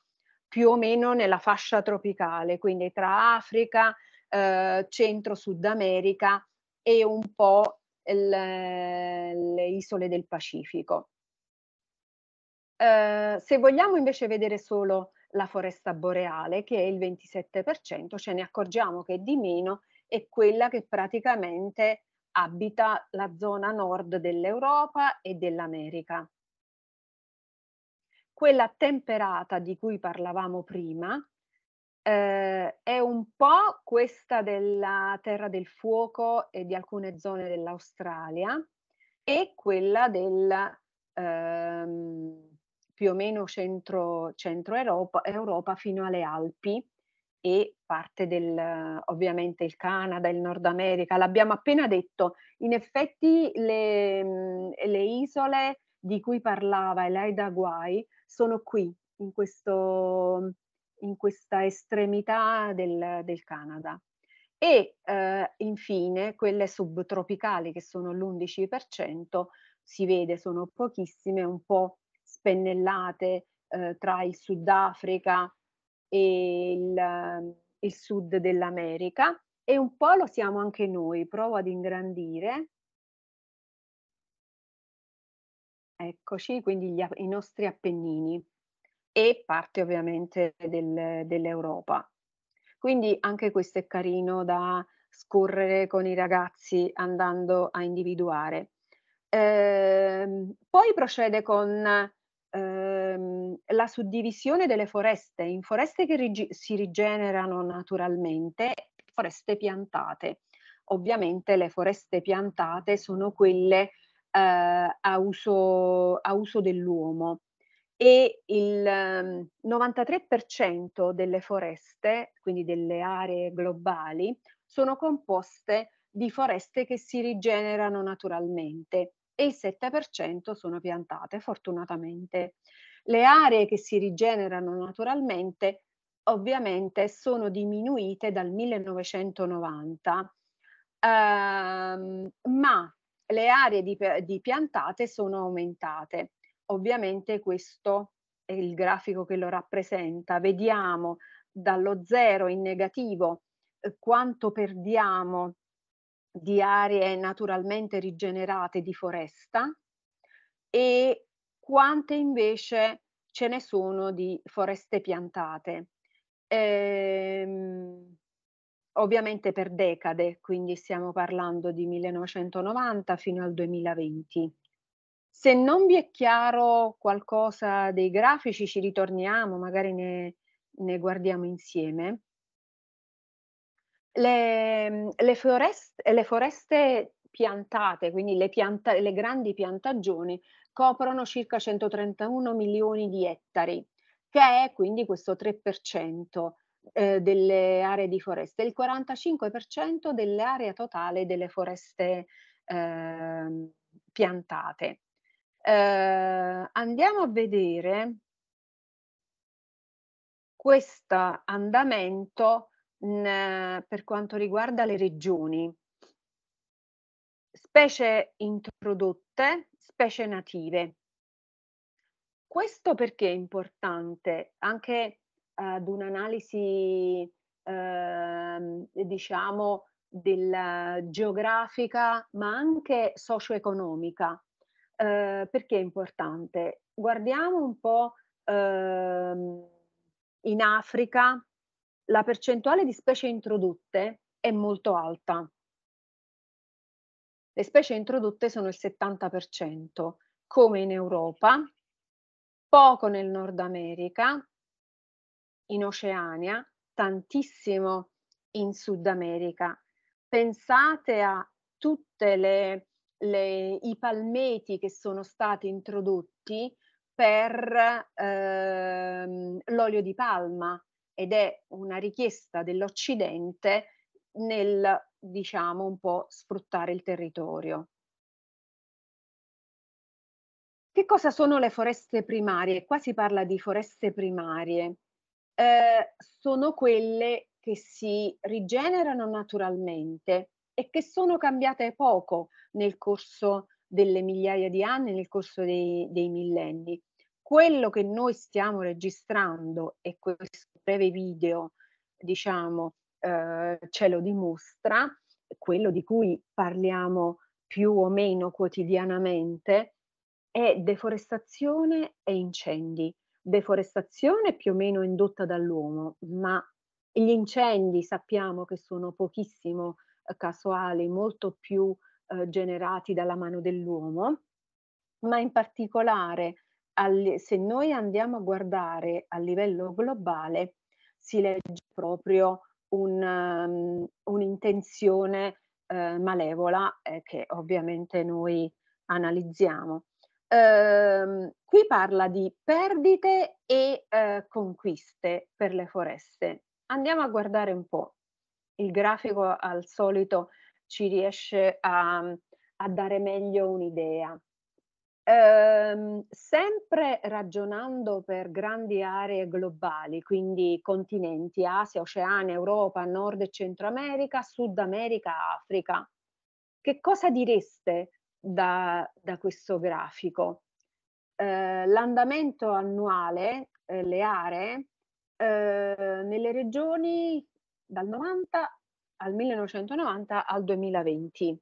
più o meno nella fascia tropicale, quindi tra Africa, eh, Centro-Sud America e un po' le, le isole del Pacifico. Eh, se vogliamo invece vedere solo la foresta boreale, che è il 27%, ce ne accorgiamo che è di meno è quella che praticamente abita la zona nord dell'Europa e dell'America. Quella temperata di cui parlavamo prima eh, è un po' questa della Terra del Fuoco e di alcune zone dell'Australia e quella del ehm, più o meno centro, centro Europa, Europa fino alle Alpi e parte del, ovviamente, il Canada, il Nord America. L'abbiamo appena detto, in effetti le, mm, le isole di cui parlava Elaida Guai sono qui, in, questo, in questa estremità del, del Canada. E eh, infine quelle subtropicali che sono l'11%, si vede sono pochissime, un po' spennellate eh, tra il Sudafrica, e il, ehm, il sud dell'America e un po' lo siamo anche noi, provo ad ingrandire. Eccoci, quindi gli, i nostri Appennini e parte ovviamente del, dell'Europa. Quindi anche questo è carino da scorrere con i ragazzi andando a individuare. Eh, poi procede con ehm, la suddivisione delle foreste in foreste che rig- si rigenerano naturalmente e foreste piantate. Ovviamente le foreste piantate sono quelle eh, a, uso, a uso dell'uomo e il 93% ehm, delle foreste, quindi delle aree globali, sono composte di foreste che si rigenerano naturalmente e il 7% sono piantate, fortunatamente. Le aree che si rigenerano naturalmente ovviamente sono diminuite dal 1990, ehm, ma le aree di, di piantate sono aumentate. Ovviamente questo è il grafico che lo rappresenta. Vediamo dallo zero in negativo eh, quanto perdiamo di aree naturalmente rigenerate di foresta e quante invece ce ne sono di foreste piantate. Ehm, ovviamente per decade, quindi stiamo parlando di 1990 fino al 2020. Se non vi è chiaro qualcosa dei grafici ci ritorniamo, magari ne, ne guardiamo insieme. Le, mm, le, foreste, le foreste piantate, quindi le, pianta, le grandi piantagioni, coprono circa 131 milioni di ettari, che è quindi questo 3% eh, delle aree di foreste, il 45% dell'area totale delle foreste eh, piantate. Eh, andiamo a vedere questo andamento mh, eh, per quanto riguarda le regioni. Specie introdotte, specie native. Questo perché è importante anche ad un'analisi, ehm, diciamo, eh, diciamo, della geografica, ma anche socio-economica. Eh, perché è importante? Guardiamo un po' eh, in Africa la percentuale di specie introdotte è molto alta. Le specie introdotte sono il 70%, come in Europa, poco nel Nord America, in Oceania, tantissimo in Sud America. Pensate a tutti i palmeti che sono stati introdotti per ehm, l'olio di palma, ed è una richiesta dell'Occidente nel, diciamo, un po' sfruttare il territorio. Che cosa sono le foreste primarie? Qua si parla di foreste primarie. Eh, sono quelle che si rigenerano naturalmente e che sono cambiate poco nel corso delle migliaia di anni, nel corso dei, dei millenni. Quello che noi stiamo registrando, e questo breve video, diciamo, eh, ce lo dimostra, quello di cui parliamo più o meno quotidianamente, è deforestazione e incendi. Deforestazione più o meno indotta dall'uomo, ma gli incendi sappiamo che sono pochissimo eh, casuali, molto più eh, generati dalla mano dell'uomo, ma in particolare se noi andiamo a guardare a livello globale, si legge proprio un, um, un'intenzione eh, malevola eh, che ovviamente noi analizziamo. Eh, qui parla di perdite e eh, conquiste per le foreste. Andiamo a guardare un po'. Il grafico al solito ci riesce a, a dare meglio un'idea. Ehm, sempre ragionando per grandi aree globali, quindi continenti, Asia, Oceania, Europa, Nord e Centro America, Sud America, Africa, che cosa direste da, da questo grafico? Eh, l'andamento annuale, eh, le aree, eh, nelle regioni dal 90 al 1990 al 2020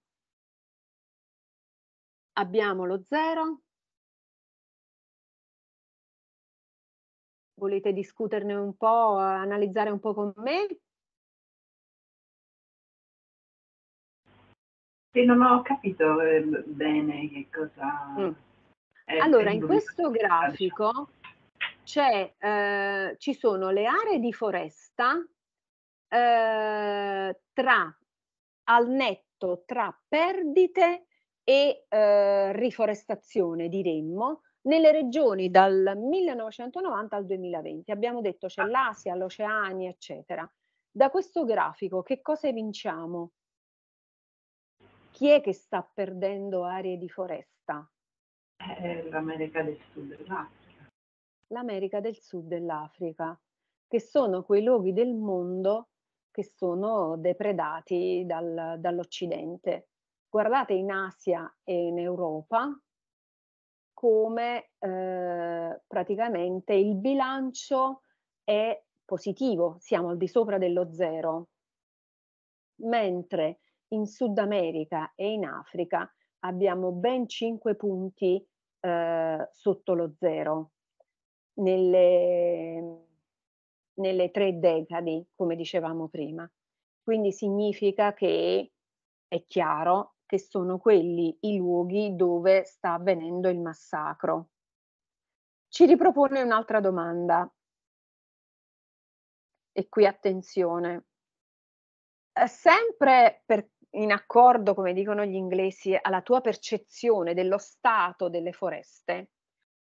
abbiamo lo 0. Volete discuterne un po', analizzare un po' con me? Sì, non ho capito eh, bene che cosa... Mm. allora, in questo grafico eh, ci sono le aree di foresta eh, tra al netto tra perdite e eh, riforestazione, diremmo, nelle regioni dal 1990 al 2020. Abbiamo detto c'è ah. l'Asia, l'Oceania, eccetera. Da questo grafico che cosa evinciamo? Chi è che sta perdendo aree di foresta? Eh, L'America del Sud e l'Africa. L'America del Sud e l'Africa, che sono quei luoghi del mondo che sono depredati dal, dall'Occidente guardate in Asia e in Europa come eh, praticamente il bilancio è positivo, siamo al di sopra dello zero, mentre in Sud America e in Africa abbiamo ben 5 punti eh, sotto lo zero nelle, nelle tre decadi, come dicevamo prima. Quindi significa che è chiaro che sono quelli i luoghi dove sta avvenendo il massacro. Ci ripropone un'altra domanda. E qui attenzione. Eh, sempre per, in accordo, come dicono gli inglesi, alla tua percezione dello stato delle foreste,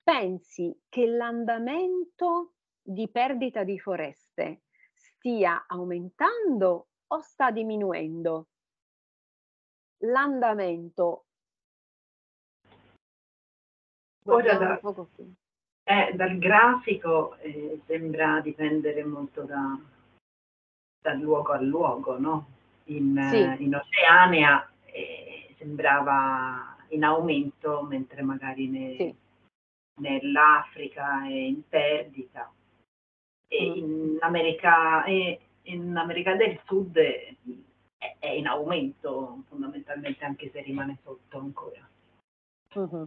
pensi che l'andamento di perdita di foreste stia aumentando o sta diminuendo? l'andamento. Ora da, eh, dal grafico eh, sembra dipendere molto da, da, luogo a luogo, no? In, eh, sì. in Oceania eh, sembrava in aumento, mentre magari ne, sì. nell'Africa è in perdita. E mm. in, America, eh, in America del Sud eh, è, è in aumento fondamentalmente anche se rimane sotto ancora. Mm-hmm.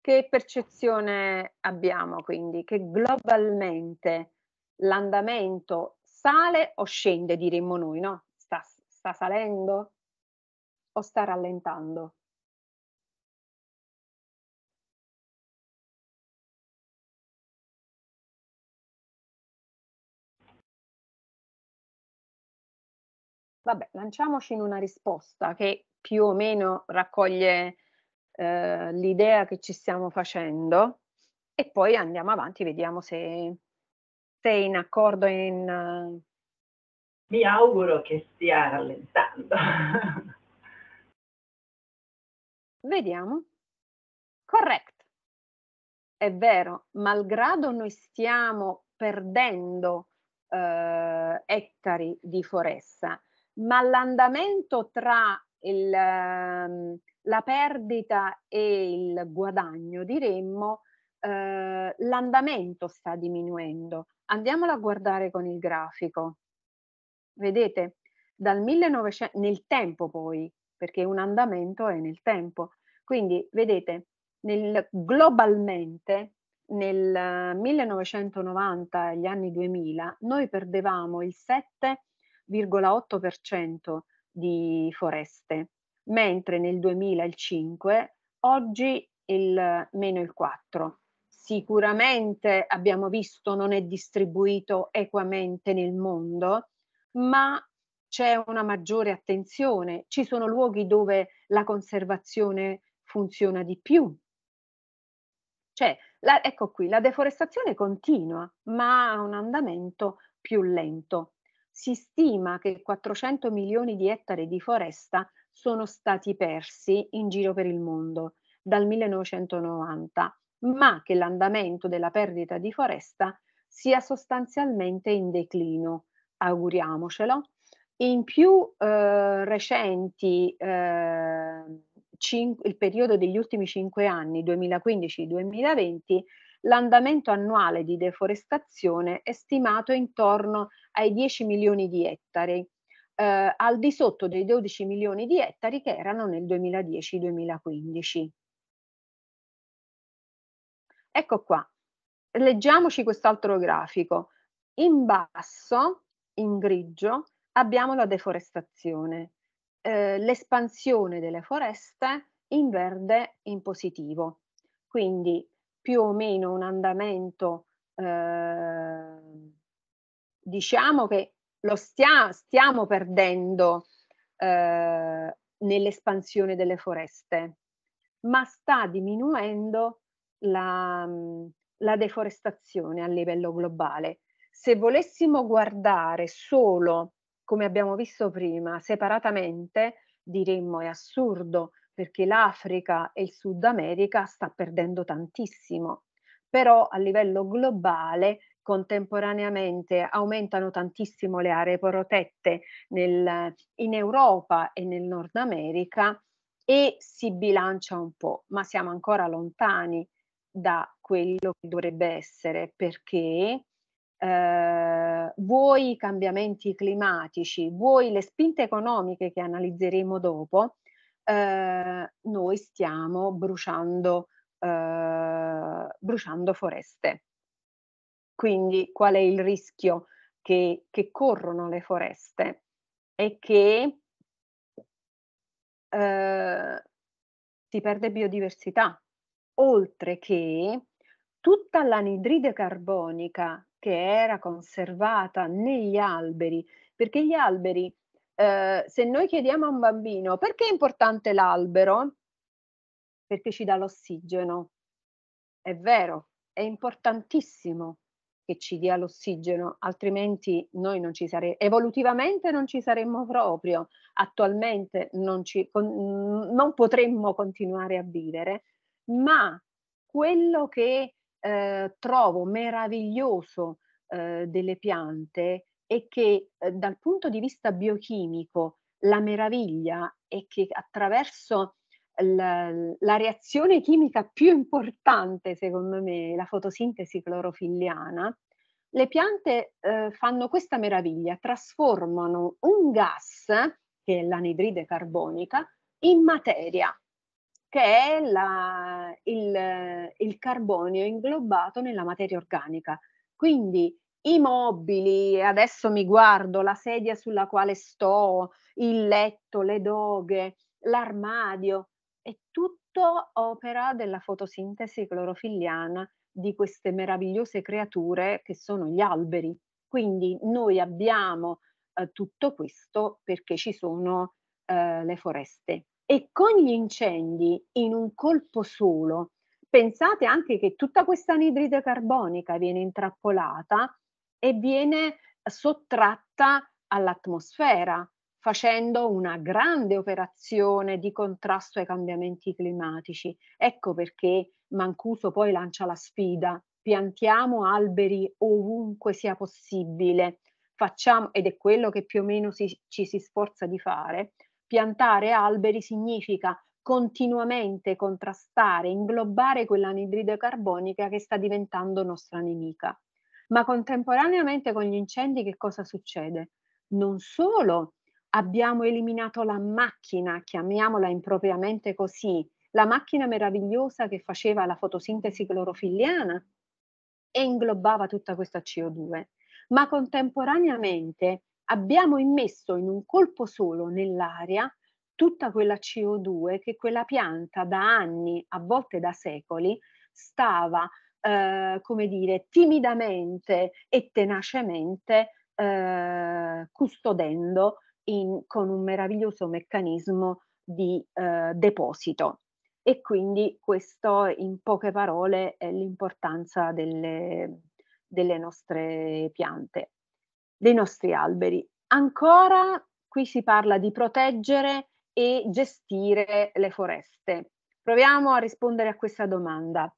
Che percezione abbiamo quindi? Che globalmente l'andamento sale o scende, diremmo noi, no? Sta, sta salendo o sta rallentando? vabbè, lanciamoci in una risposta che più o meno raccoglie eh, l'idea che ci stiamo facendo e poi andiamo avanti, vediamo se, sei in accordo. In, Mi auguro che stia rallentando. vediamo. Correct. È vero, malgrado noi stiamo perdendo eh, ettari di foresta, ma l'andamento tra il, ehm, la perdita e il guadagno, diremmo, eh, l'andamento sta diminuendo. Andiamola a guardare con il grafico. Vedete, dal 1900, nel tempo poi, perché un andamento è nel tempo. Quindi, vedete, nel, globalmente nel 1990 eh, e gli anni 2000 noi perdevamo il 7 0,8% di foreste, mentre nel 2005 oggi il meno il 4. Sicuramente abbiamo visto non è distribuito equamente nel mondo, ma c'è una maggiore attenzione, ci sono luoghi dove la conservazione funziona di più. Cioè, la, ecco qui, la deforestazione continua, ma ha un andamento più lento si stima che 400 milioni di ettari di foresta sono stati persi in giro per il mondo dal 1990, ma che l'andamento della perdita di foresta sia sostanzialmente in declino, auguriamocelo. In più eh, recenti, eh, cin- il periodo degli ultimi cinque anni, 2015-2020, l'andamento annuale di deforestazione è stimato intorno ai 10 milioni di ettari, eh, al di sotto dei 12 milioni di ettari che erano nel 2010-2015. Ecco qua, leggiamoci quest'altro grafico. In basso, in grigio, abbiamo la deforestazione, eh, l'espansione delle foreste in verde in positivo. Quindi più o meno un andamento, eh, diciamo che lo stia, stiamo perdendo eh, nell'espansione delle foreste, ma sta diminuendo la, la deforestazione a livello globale. Se volessimo guardare solo, come abbiamo visto prima, separatamente, diremmo è assurdo, perché l'Africa e il Sud America sta perdendo tantissimo, però a livello globale contemporaneamente aumentano tantissimo le aree protette nel, in Europa e nel Nord America e si bilancia un po', ma siamo ancora lontani da quello che dovrebbe essere perché eh, vuoi i cambiamenti climatici, vuoi le spinte economiche che analizzeremo dopo, eh, noi stiamo bruciando, eh, bruciando foreste. Quindi qual è il rischio che, che corrono le foreste? È che eh, si perde biodiversità, oltre che tutta l'anidride carbonica che era conservata negli alberi, perché gli alberi eh, se noi chiediamo a un bambino perché è importante l'albero, perché ci dà l'ossigeno, è vero, è importantissimo che ci dia l'ossigeno, altrimenti noi non ci saremmo, evolutivamente non ci saremmo proprio, attualmente non, ci, con, non potremmo continuare a vivere, ma quello che eh, trovo meraviglioso eh, delle piante è che eh, dal punto di vista biochimico la meraviglia è che attraverso la, la reazione chimica più importante, secondo me, la fotosintesi clorofilliana, le piante eh, fanno questa meraviglia, trasformano un gas, che è l'anidride carbonica, in materia, che è la, il, il, carbonio inglobato nella materia organica. Quindi i mobili, adesso mi guardo la sedia sulla quale sto, il letto, le doghe, l'armadio, è tutto opera della fotosintesi clorofilliana di queste meravigliose creature che sono gli alberi. Quindi noi abbiamo eh, tutto questo perché ci sono eh, le foreste. E con gli incendi in un colpo solo, pensate anche che tutta questa anidride carbonica viene intrappolata e viene sottratta all'atmosfera, facendo una grande operazione di contrasto ai cambiamenti climatici. Ecco perché Mancuso poi lancia la sfida, piantiamo alberi ovunque sia possibile, facciamo, ed è quello che più o meno si, ci si sforza di fare, piantare alberi significa continuamente contrastare, inglobare quell'anidride carbonica che sta diventando nostra nemica. Ma contemporaneamente con gli incendi che cosa succede? Non solo abbiamo eliminato la macchina, chiamiamola impropriamente così, la macchina meravigliosa che faceva la fotosintesi clorofilliana e inglobava tutta questa CO2, ma contemporaneamente abbiamo immesso in un colpo solo nell'aria tutta quella CO2 che quella pianta da anni, a volte da secoli, stava eh, come dire, timidamente e tenacemente eh, custodendo in, con un meraviglioso meccanismo di eh, deposito. E quindi questo in poche parole è l'importanza delle, delle nostre piante, dei nostri alberi. Ancora qui si parla di proteggere e gestire le foreste. Proviamo a rispondere a questa domanda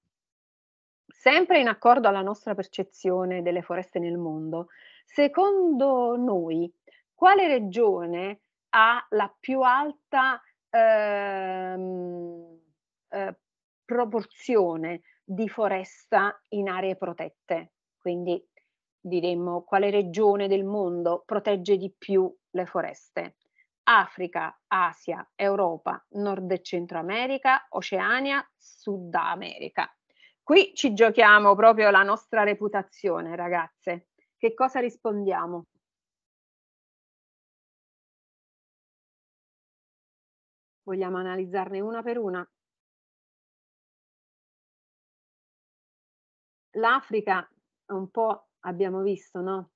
sempre in accordo alla nostra percezione delle foreste nel mondo, secondo noi quale regione ha la più alta ehm, eh, proporzione di foresta in aree protette? Quindi diremmo quale regione del mondo protegge di più le foreste? Africa, Asia, Europa, Nord e Centro America, Oceania, Sud America. Qui ci giochiamo proprio la nostra reputazione, ragazze. Che cosa rispondiamo? Vogliamo analizzarne una per una. L'Africa, un po' abbiamo visto, no?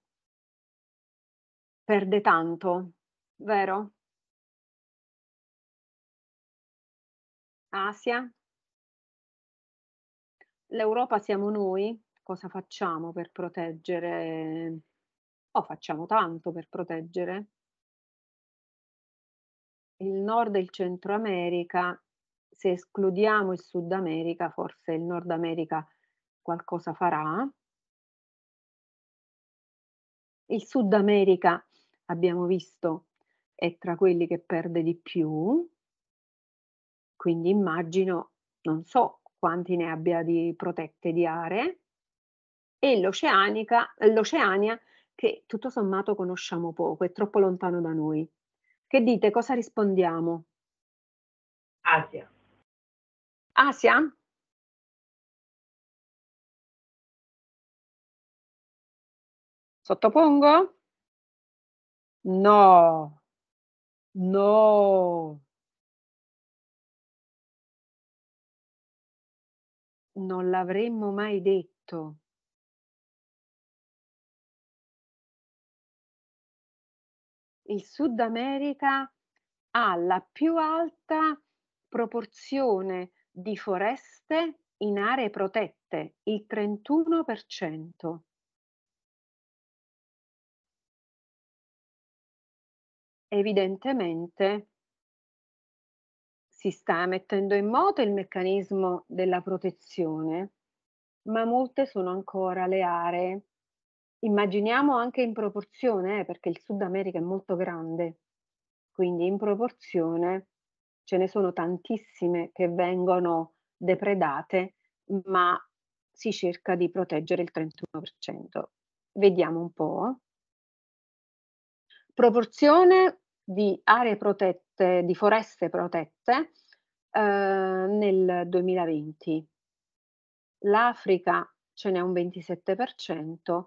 Perde tanto, vero? Asia, l'Europa siamo noi, cosa facciamo per proteggere? O facciamo tanto per proteggere? Il Nord e il Centro America, se escludiamo il Sud America, forse il Nord America qualcosa farà. Il Sud America, abbiamo visto, è tra quelli che perde di più, quindi immagino, non so quanti ne abbia di protette di aree, e l'Oceania che tutto sommato conosciamo poco, è troppo lontano da noi. Che dite, cosa rispondiamo? Asia. Asia? Sottopongo? No, no. non l'avremmo mai detto. Il Sud America ha la più alta proporzione di foreste in aree protette, il 31%. Evidentemente si sta mettendo in moto il meccanismo della protezione, ma molte sono ancora le aree. Immaginiamo anche in proporzione, eh, perché il Sud America è molto grande, quindi in proporzione ce ne sono tantissime che vengono depredate, ma si cerca di proteggere il 31%. Vediamo un po'. Eh. Proporzione di aree protette protette, di foreste protette eh, nel 2020. L'Africa ce n'è un 27%,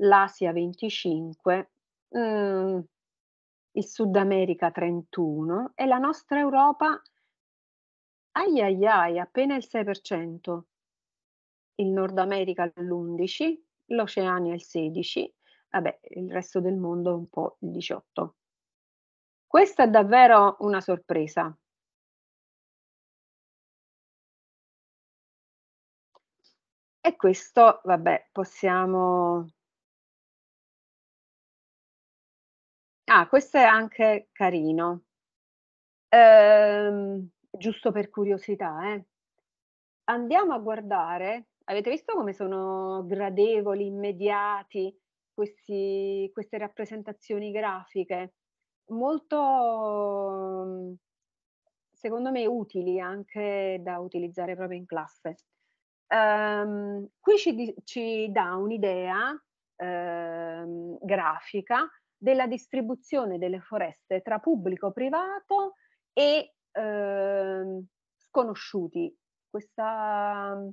l'Asia 25%, mh, mm, il Sud America 31% e la nostra Europa, ai ai ai, appena il 6%, il Nord America l'11%, l'Oceania il 16%, vabbè, il resto del mondo un po' il 18%. Questa è davvero una sorpresa. E questo, vabbè, possiamo Ah, questo è anche carino. Ehm, giusto per curiosità, eh. Andiamo a guardare, avete visto come sono gradevoli, immediati questi- queste rappresentazioni grafiche? molto, mm, secondo me, utili anche da utilizzare proprio in classe. Um, qui ci, ci, dà un'idea um, grafica della distribuzione delle foreste tra pubblico privato e um, sconosciuti. Questa, mm,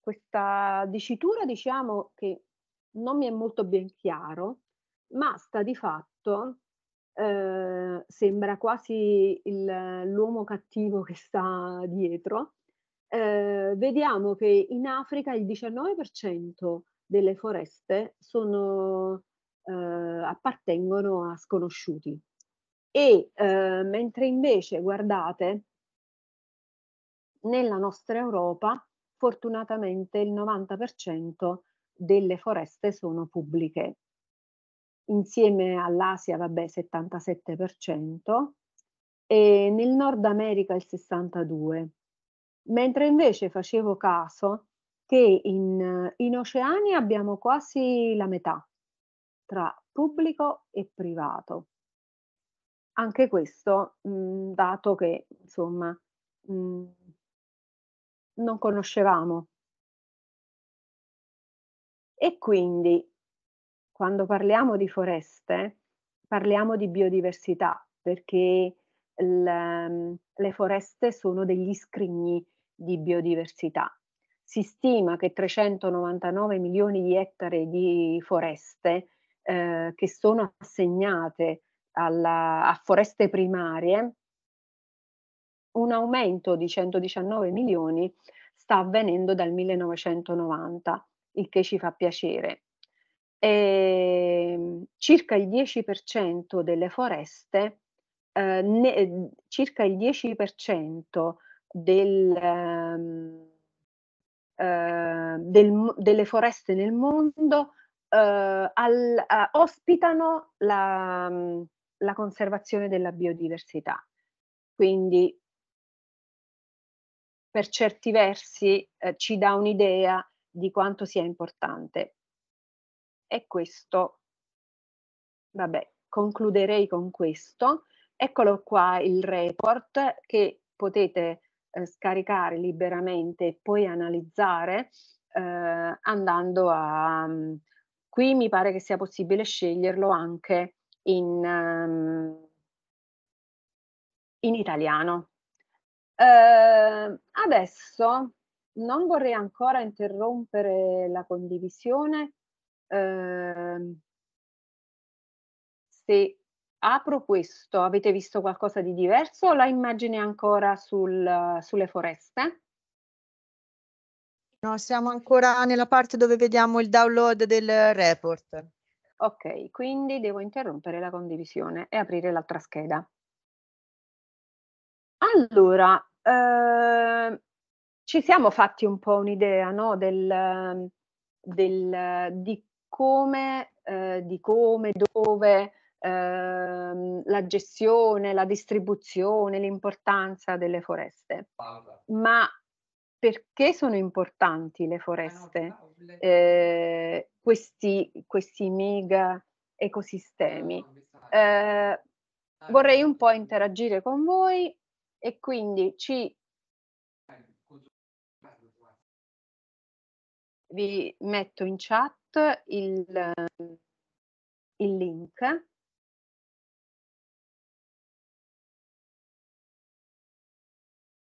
questa dicitura diciamo che non mi è molto ben chiaro, ma sta di fatto Ehm, sembra quasi il, l'uomo cattivo che sta dietro, eh, vediamo che in Africa il 19% delle foreste sono, eh, appartengono a sconosciuti. E ehm, mentre invece, guardate, nella nostra Europa fortunatamente il 90% delle foreste sono pubbliche insieme all'Asia, vabbè, 77%, e nel Nord America il 62%, mentre invece facevo caso che in, in Oceania abbiamo quasi la metà tra pubblico e privato. Anche questo, mh, dato che, insomma, mh, non conoscevamo. E quindi quando parliamo di foreste parliamo di biodiversità perché l, ehm, le foreste sono degli scrigni di biodiversità. Si stima che 399 milioni di ettari di foreste eh, che sono assegnate alla, a foreste primarie, un aumento di 119 milioni sta avvenendo dal 1990, il che ci fa piacere e ehm, circa il 10% delle foreste, eh, ne, ehm, circa il 10% del, ehm, eh, del, delle foreste nel mondo eh, al, eh, ospitano la, mm, la conservazione della biodiversità. Quindi per certi versi eh, ci dà un'idea di quanto sia importante e questo, vabbè, concluderei con questo. Eccolo qua il report che potete eh, scaricare liberamente e poi analizzare eh, andando a... Mm, qui mi pare che sia possibile sceglierlo anche in, um, in italiano. Eh, adesso non vorrei ancora interrompere la condivisione Ehm, se apro questo, avete visto qualcosa di diverso o la immagine ancora sul, sulle foreste? No, siamo ancora nella parte dove vediamo il download del report. Ok, quindi devo interrompere la condivisione e aprire l'altra scheda. Allora, eh, ci siamo fatti un po' un'idea no, del, del, di come, eh, di come, dove, ehm, la gestione, la distribuzione, l'importanza delle foreste. Ma perché sono importanti le foreste, ah, eh, questi, questi, mega ecosistemi? Ah, eh, ah, vorrei un po' interagire con voi e quindi ci vi metto in chat il, il link.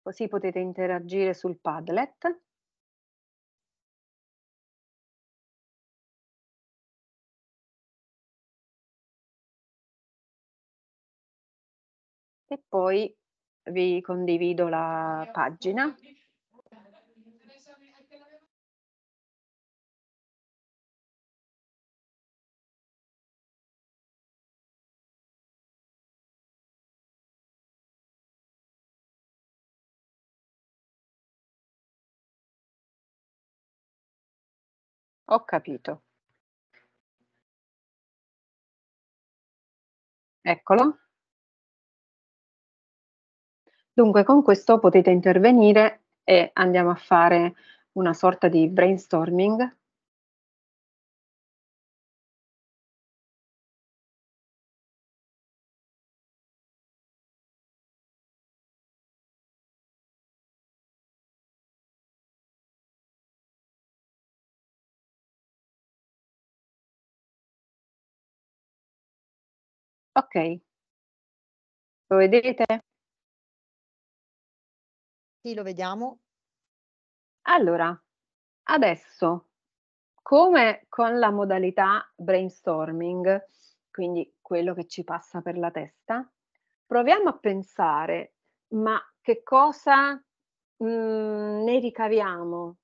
Così potete interagire sul Padlet. E poi vi condivido la pagina. Ho capito. Eccolo. Dunque, con questo potete intervenire e andiamo a fare una sorta di brainstorming Ok. Lo vedete? Sì, lo vediamo. Allora, adesso come con la modalità brainstorming, quindi quello che ci passa per la testa, proviamo a pensare, ma che cosa mh, mm, ne ricaviamo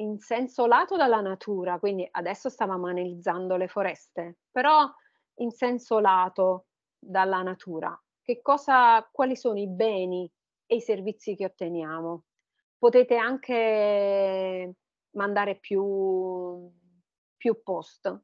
in senso lato dalla natura? Quindi adesso stavamo analizzando le foreste, però in senso lato dalla natura. Cosa, quali sono i beni e i servizi che otteniamo? Potete anche mandare più, più post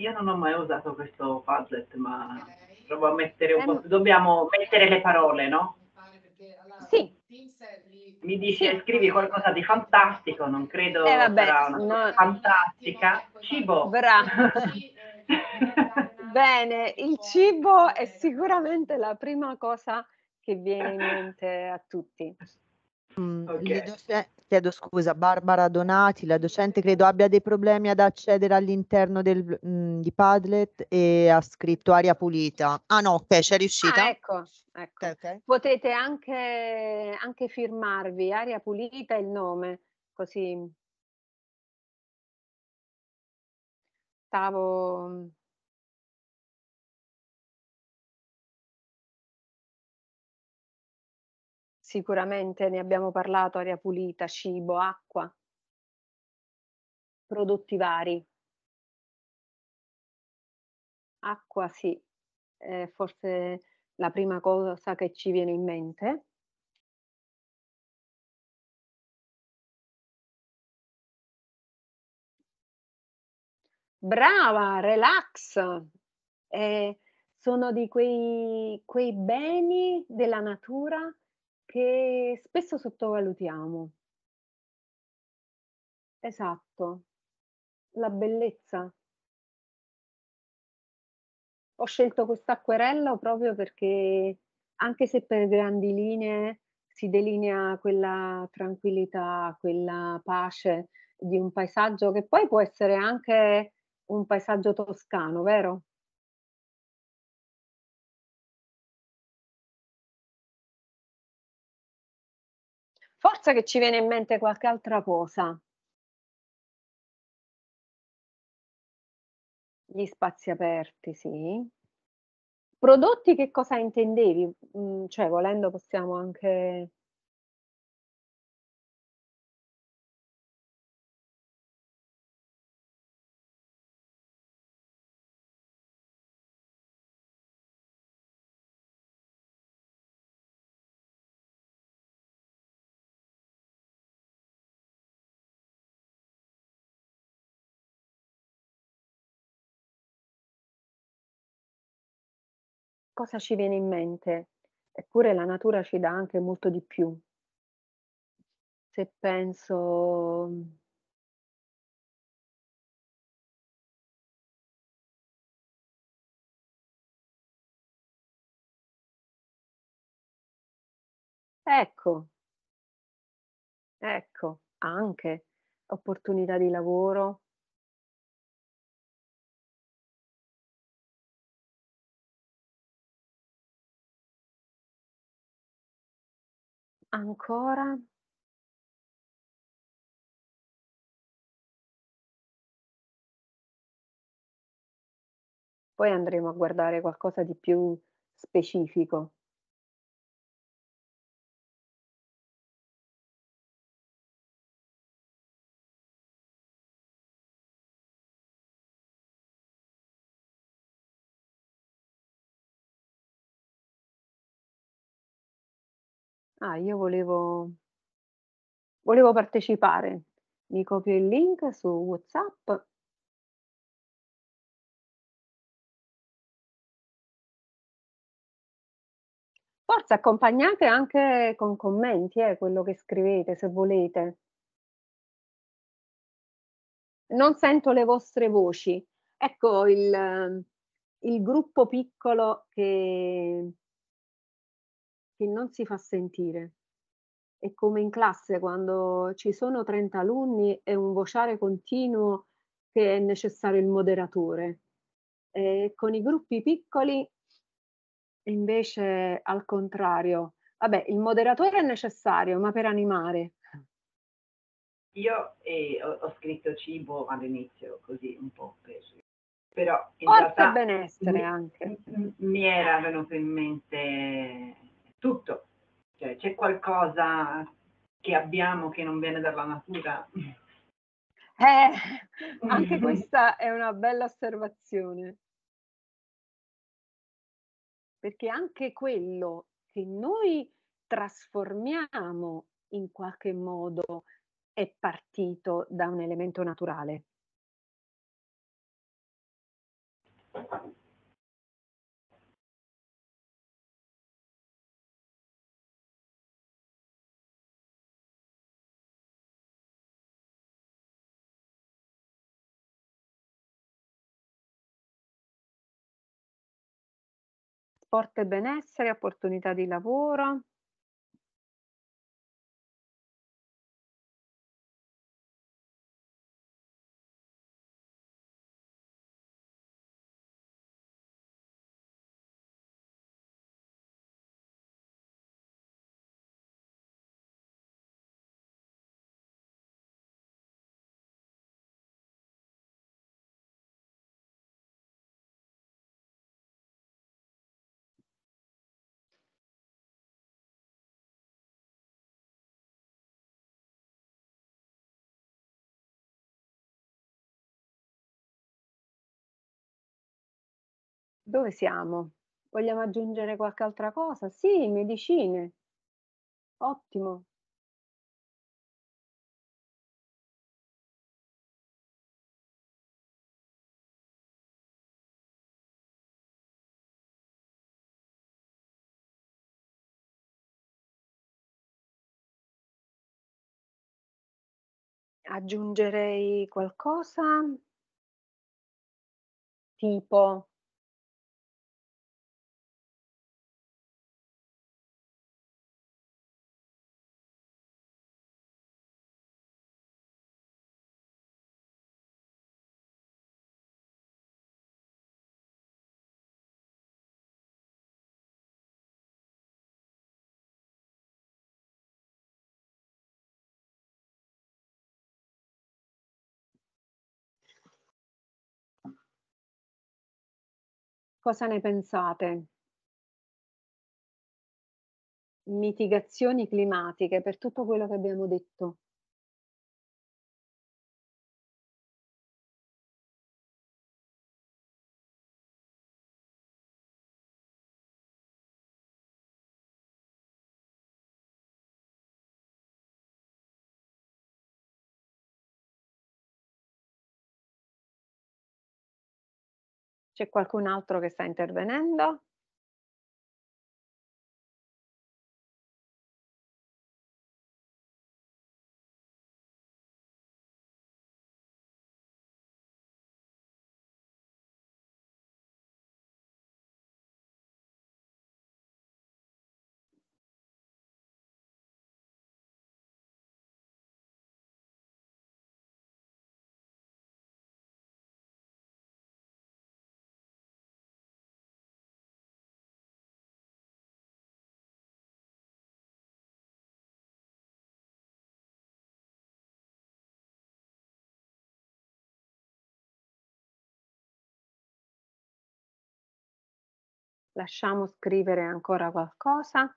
Io non ho mai usato questo Padlet, ma provo a mettere un po'. Ehm. Dobbiamo mettere le parole, no? Sì. Mi dice scrivi qualcosa di fantastico, non credo eh, vabbè, sarà una no. fantastica. Cibo. Bene, il cibo è sicuramente la prima cosa che viene in mente a tutti. Mm, okay. doce eh, chiedo scusa, Barbara Donati, la docente credo abbia dei problemi ad accedere all'interno del mhmm, di Padlet e ha scritto aria pulita. Ah no, ok, c'è Ah riuscita? Ecco, ecco, Okay, okay. Potete anche anche firmarvi Aria Pulita il nome, così Stavo Sicuramente ne abbiamo parlato, aria pulita, cibo, acqua, prodotti vari. Acqua sì, è forse la prima cosa che ci viene in mente. Brava, relax. Eh, sono di quei, quei beni della natura che spesso sottovalutiamo. Esatto, la bellezza. Ho scelto questa acquerello proprio perché, anche se per grandi linee si delinea quella tranquillità, quella pace di un paesaggio che poi può essere anche un paesaggio toscano, vero? Forza che ci viene in mente qualche altra cosa. Gli spazi aperti, sì. Prodotti che cosa intendevi? Mm, cioè, volendo possiamo anche... cosa ci viene in mente? Eppure la natura ci dà anche molto di più. Se penso Ecco. Ecco, anche opportunità di lavoro. ancora Poi andremo a guardare qualcosa di più specifico. Ah, io volevo volevo partecipare. Mi copio il link su WhatsApp. Forza, accompagnate anche con commenti eh, quello che scrivete, se volete. Non sento le vostre voci. Ecco il, il gruppo piccolo che, che non si fa sentire. È come in classe quando ci sono 30 alunni e un vociare continuo che è necessario il moderatore. E con i gruppi piccoli invece al contrario. Vabbè, il moderatore è necessario, ma per animare. Io eh, ho, ho, scritto cibo all'inizio, così un po' per... Però in Forza realtà, benessere mi, anche. Mi era venuto in mente tutto. Cioè, c'è qualcosa che abbiamo che non viene dalla natura. Eh, anche questa è una bella osservazione. Perché anche quello che noi trasformiamo in qualche modo è partito da un elemento naturale. sport e benessere, opportunità di lavoro. Dove siamo? Vogliamo aggiungere qualche altra cosa? Sì, medicine. Ottimo. Aggiungerei qualcosa tipo Cosa ne pensate? Mitigazioni climatiche, per tutto quello che abbiamo detto. C'è qualcun altro che sta intervenendo? lasciamo scrivere ancora qualcosa,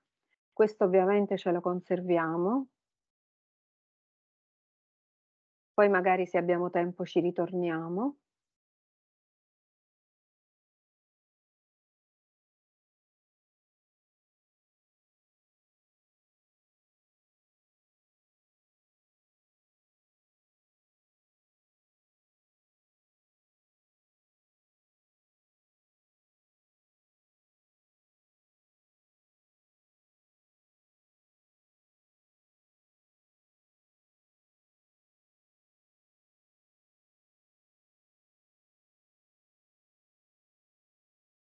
questo ovviamente ce lo conserviamo, poi magari se abbiamo tempo ci ritorniamo.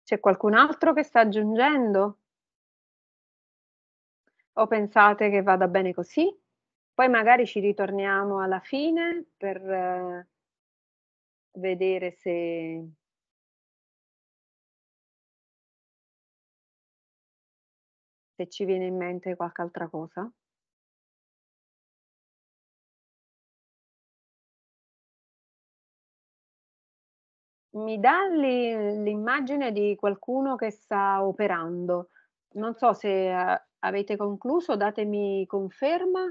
C'è qualcun altro che sta aggiungendo? O pensate che vada bene così? Poi magari ci ritorniamo alla fine per eh, vedere se se ci viene in mente qualche altra cosa. mi dà l'immagine di qualcuno che sta operando. Non so se eh, avete concluso, datemi conferma.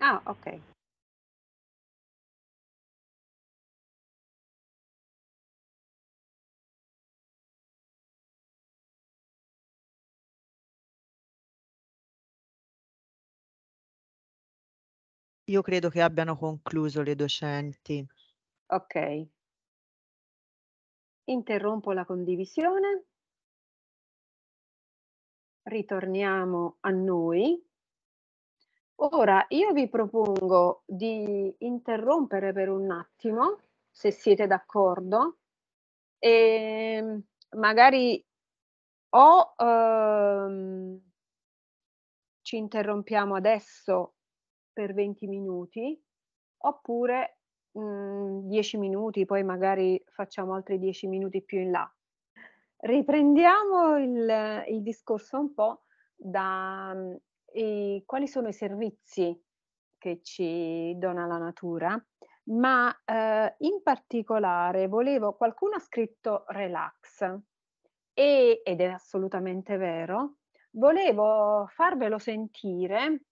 Ah, ok. Io credo che abbiano concluso le docenti. Ok, interrompo la condivisione, ritorniamo a noi. Ora io vi propongo di interrompere per un attimo, se siete d'accordo, e ehm, magari o ehm, ci interrompiamo adesso per 20 minuti oppure mh, mhmm, 10 minuti, poi magari facciamo altri 10 minuti più in là. Riprendiamo il, il discorso un po' da mh, mhmm, i, quali sono i servizi che ci dona la natura, ma eh, in particolare volevo, qualcuno ha scritto relax e, ed è assolutamente vero, volevo farvelo sentire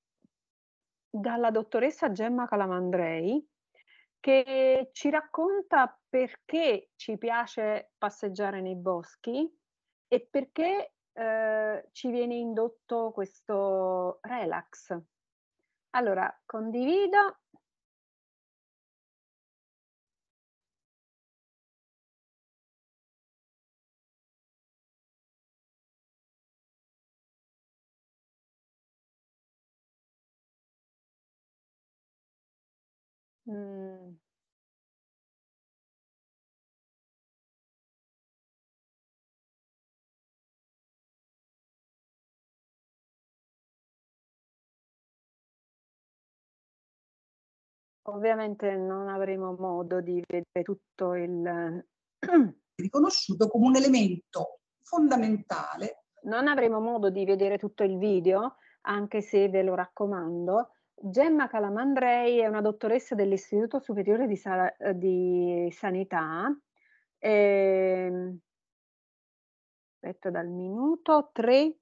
dalla dottoressa Gemma Calamandrei che ci racconta perché ci piace passeggiare nei boschi e perché eh, ci viene indotto questo relax. Allora, condivido Mm. Ovviamente non avremo modo di vedere tutto il Riconosciuto come un elemento fondamentale Non avremo modo di vedere tutto il video, anche se ve lo raccomando, Gemma Calamandrei è una dottoressa dell'Istituto Superiore di, Sala, eh, di Sanità. E, ehm, aspetta dal minuto 3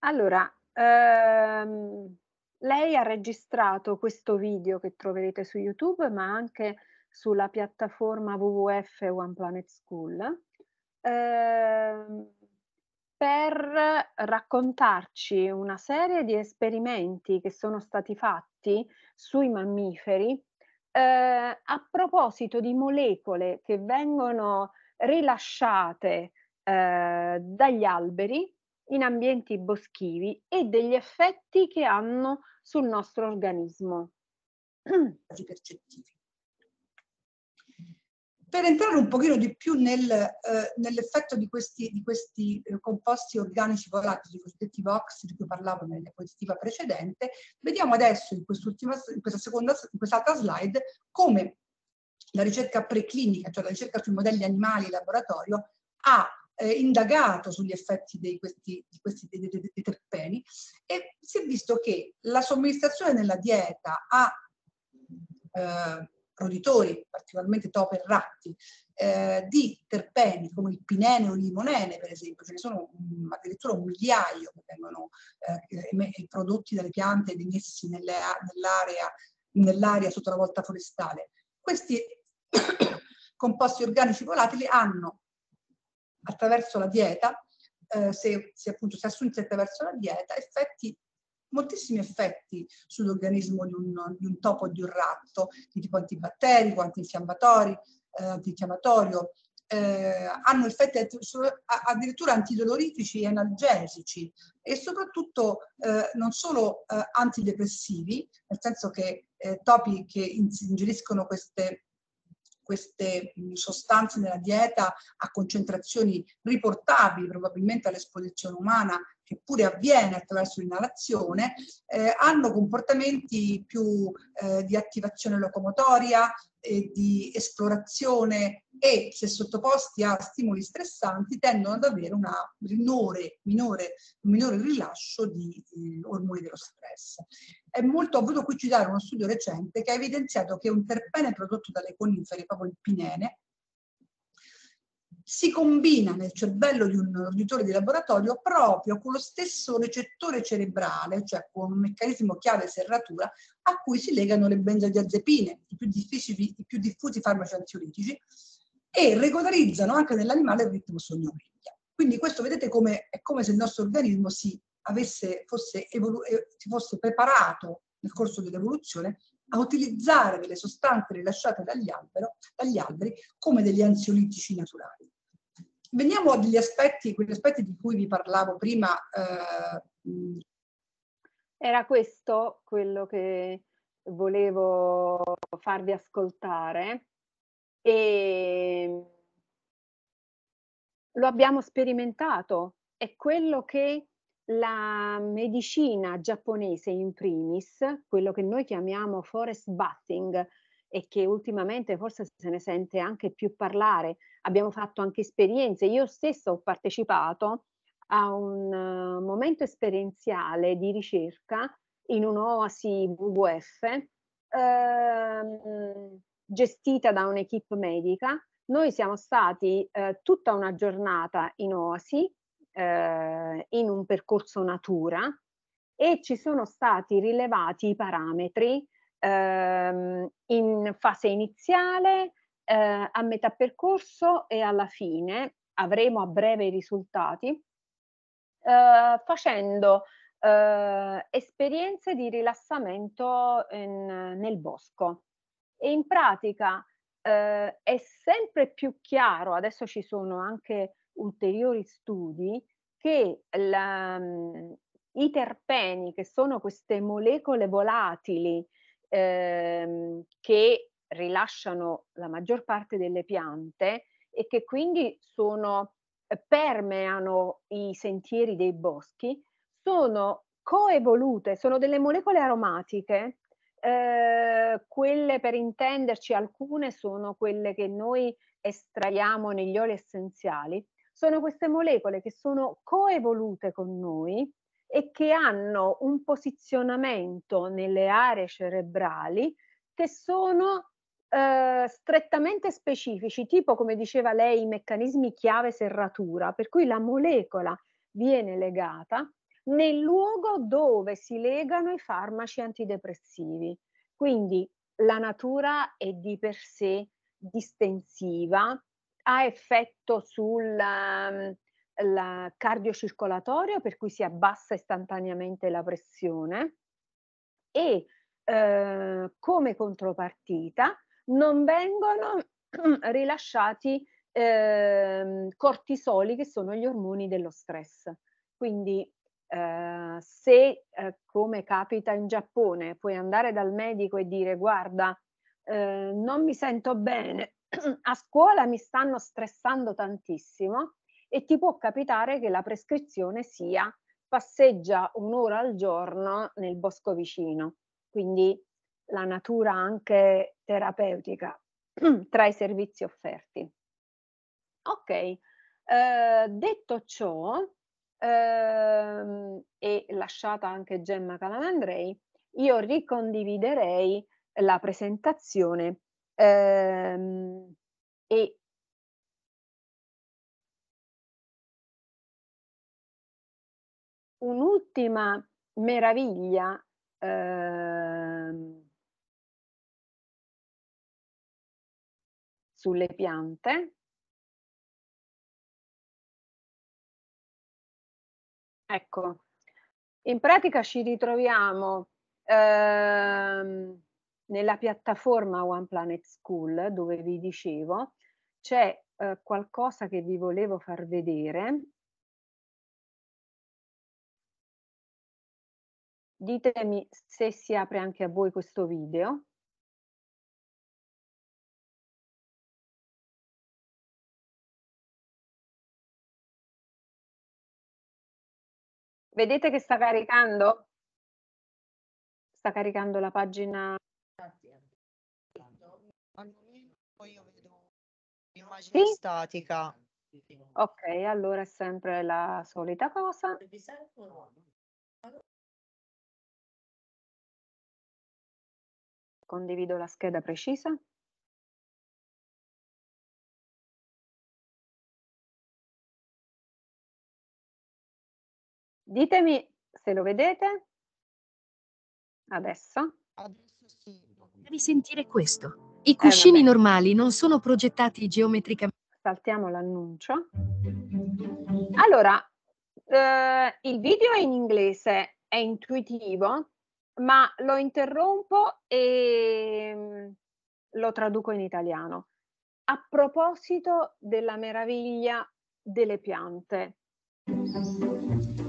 Allora, ehm, lei ha registrato questo video che troverete su YouTube, ma anche sulla piattaforma WWF One Planet School, ehm, per raccontarci una serie di esperimenti che sono stati fatti sui mammiferi eh, a proposito di molecole che vengono rilasciate eh, dagli alberi in ambienti boschivi e degli effetti che hanno sul nostro organismo. Per entrare un pochino di più nel, eh, nell'effetto di questi, di questi eh, composti organici volatili, i cosiddetti VOX di cui parlavo nella diapositiva precedente, vediamo adesso in, in questa seconda, in quest'altra slide, come la ricerca preclinica, cioè la ricerca sui modelli animali in laboratorio, ha eh, indagato sugli effetti di questi, di questi di, di, di terpeni e si è visto che la somministrazione nella dieta a eh, roditori, particolarmente topi e ratti, eh, di terpeni come il pinene o il limonene, per esempio, ce ne sono mh, addirittura un migliaio che vengono eh, prodotti dalle piante ed emessi nelle, nell'area, nell'area sotto la volta forestale. Questi composti organici volatili hanno attraverso la dieta, eh, se, se, appunto si assunse attraverso la dieta, effetti, moltissimi effetti sull'organismo di un, di un topo o di un ratto, di tipo antibatterico, antinfiammatori, eh, antinfiammatorio, eh, hanno effetti addirittura antidolorifici e analgesici e soprattutto eh, non solo eh, antidepressivi, nel senso che eh, topi che ingeriscono queste queste mm, sostanze nella dieta a concentrazioni riportabili probabilmente all'esposizione umana che pure avviene attraverso l'inalazione, eh, hanno comportamenti più eh, di attivazione locomotoria, e di esplorazione e se sottoposti a stimoli stressanti tendono ad avere una minore, minore, un minore rilascio di eh, ormoni dello stress. È molto, ho voluto qui citare uno studio recente che ha evidenziato che un terpene prodotto dalle conifere, proprio il pinene, si combina nel cervello di un roditore di laboratorio proprio con lo stesso recettore cerebrale, cioè con un meccanismo chiave serratura, a cui si legano le benzodiazepine, i più, difficili, i più diffusi farmaci ansiolitici, e regolarizzano anche nell'animale il ritmo sogno Quindi questo vedete come, è come se il nostro organismo si, avesse, fosse, evolu- eh, si fosse preparato nel corso dell'evoluzione a utilizzare delle sostanze rilasciate dagli, albero, dagli alberi come degli ansiolitici naturali. Veniamo agli aspetti, quegli aspetti di cui vi parlavo prima. Eh, Era questo quello che volevo farvi ascoltare e lo abbiamo sperimentato. È quello che la medicina giapponese in primis, quello che noi chiamiamo forest bathing, e che ultimamente forse se ne sente anche più parlare. Abbiamo fatto anche esperienze, io stessa ho partecipato a un uh, momento esperienziale di ricerca in un'oasi WWF ehm, gestita da un'equipe medica. Noi siamo stati eh, tutta una giornata in oasi, eh, in un percorso natura, e ci sono stati rilevati i parametri ehm, in fase iniziale, eh, a metà percorso e alla fine. Avremo a breve i risultati eh, facendo eh, esperienze di rilassamento in, nel bosco. E in pratica eh, è sempre più chiaro, adesso ci sono anche ulteriori studi, che la, mm, i terpeni, che sono queste molecole volatili ehm, che rilasciano la maggior parte delle piante e che quindi sono, eh, permeano i sentieri dei boschi, sono coevolute, sono delle molecole aromatiche. Eh, quelle per intenderci, alcune sono quelle che noi estraiamo negli oli essenziali, sono queste molecole che sono coevolute con noi e che hanno un posizionamento nelle aree cerebrali che sono eh, strettamente specifici, tipo come diceva lei, i meccanismi chiave serratura, per cui la molecola viene legata nel luogo dove si legano i farmaci antidepressivi. Quindi la natura è di per sé distensiva, ha effetto sul, um, la cardiocircolatorio, per cui si abbassa istantaneamente la pressione, e eh, come contropartita non vengono rilasciati eh, cortisoli, che sono gli ormoni dello stress. Quindi eh, se, eh, come capita in Giappone, puoi andare dal medico e dire guarda, eh, non mi sento bene, a scuola mi stanno stressando tantissimo, e ti può capitare che la prescrizione sia passeggia un'ora al giorno nel bosco vicino, quindi la natura anche terapeutica tra i servizi offerti. Ok, eh, detto ciò, eh, e lasciata anche Gemma Calamandrei, io ricondividerei la presentazione ehm, e un'ultima meraviglia eh, sulle piante. Ecco, in pratica ci ritroviamo eh, nella piattaforma One Planet School dove vi dicevo c'è eh, qualcosa che vi volevo far vedere Ditemi se si apre anche a voi questo video. Vedete che sta caricando? Sta caricando la pagina. Al momento io vedo l'immagine sì? statica. Ok, allora è sempre la solita cosa. Condivido la scheda precisa. Ditemi se lo vedete. Adesso. Devi sentire questo. I eh, cuscini eh, normali non sono progettati geometricamente. Saltiamo l'annuncio. Allora, eh, il video è in inglese, è intuitivo, ma lo interrompo e mm, lo traduco in italiano. A proposito della meraviglia delle piante.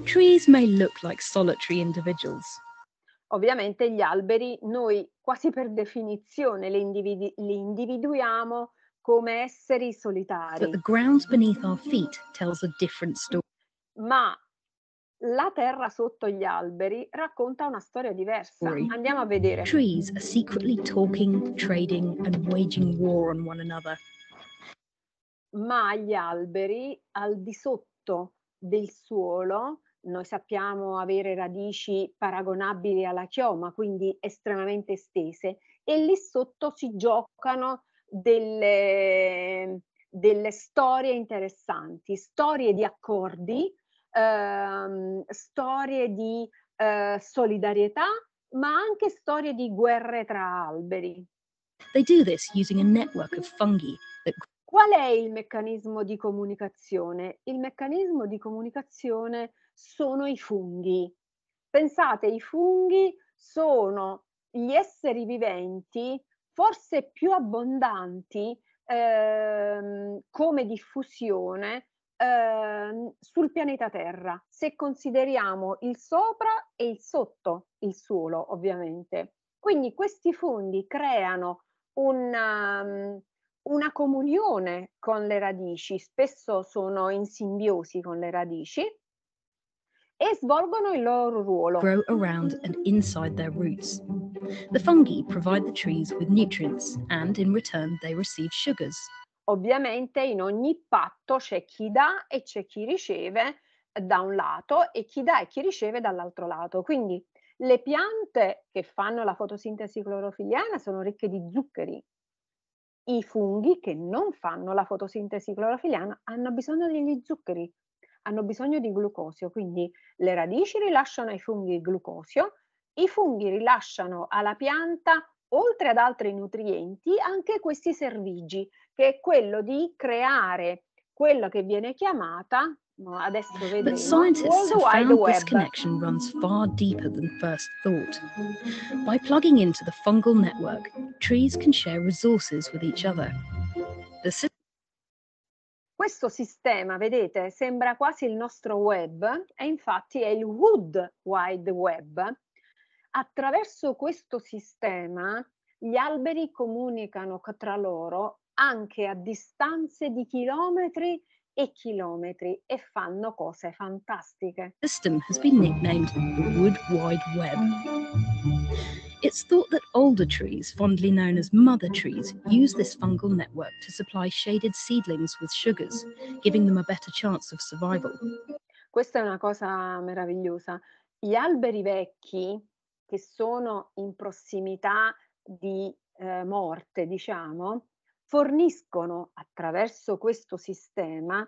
Trees may look like solitary individuals. Ovviamente gli alberi noi quasi per definizione li, individu- li individuiamo come esseri solitari. But the ground beneath our feet tells a different story. Ma la terra sotto gli alberi racconta una storia diversa. Andiamo a vedere. Trees are secretly talking, trading and waging war on one another. Ma gli alberi al di sotto del suolo noi sappiamo avere radici paragonabili alla chioma, quindi estremamente estese, e lì sotto si giocano delle, delle storie interessanti, storie di accordi ehm, storie di eh, solidarietà, ma anche storie di guerre tra alberi. They do this using a network of fungi that... Qual è il meccanismo di comunicazione? Il meccanismo di comunicazione sono i funghi. Pensate, i funghi sono gli esseri viventi forse più abbondanti ehm, come diffusione Ehm, sul pianeta Terra, se consideriamo il sopra e il sotto il suolo, ovviamente. Quindi questi fondi creano una, ehm, una comunione con le radici, spesso sono in simbiosi con le radici e svolgono il loro ruolo. Grow around and inside their roots. The fungi provide the trees with nutrients and in return they receive sugars, Ovviamente in ogni patto c'è chi dà e c'è chi riceve da un lato e chi dà e chi riceve dall'altro lato. Quindi le piante che fanno la fotosintesi clorofiliana sono ricche di zuccheri. I funghi che non fanno la fotosintesi clorofiliana hanno bisogno degli zuccheri, hanno bisogno di glucosio, quindi le radici rilasciano ai funghi il glucosio, i funghi rilasciano alla pianta, oltre ad altri nutrienti, anche questi servigi che è quello di creare quello che viene chiamata adesso vedremo But scientists have found this connection runs far deeper than first thought. By plugging into the fungal network, trees can share resources with each other. The... questo sistema, vedete, sembra quasi il nostro web e infatti è il Wood Wide Web. Attraverso questo sistema gli alberi comunicano tra loro anche a distanze di chilometri e chilometri e fanno cose fantastiche. The system has been nicknamed Wood Wide Web. It's thought that older trees, fondly known as mother trees, use this fungal network to supply shaded seedlings with sugars, giving them a better chance of survival. Questa è una cosa meravigliosa. Gli alberi vecchi che sono in prossimità di eh, morte, diciamo, forniscono attraverso questo sistema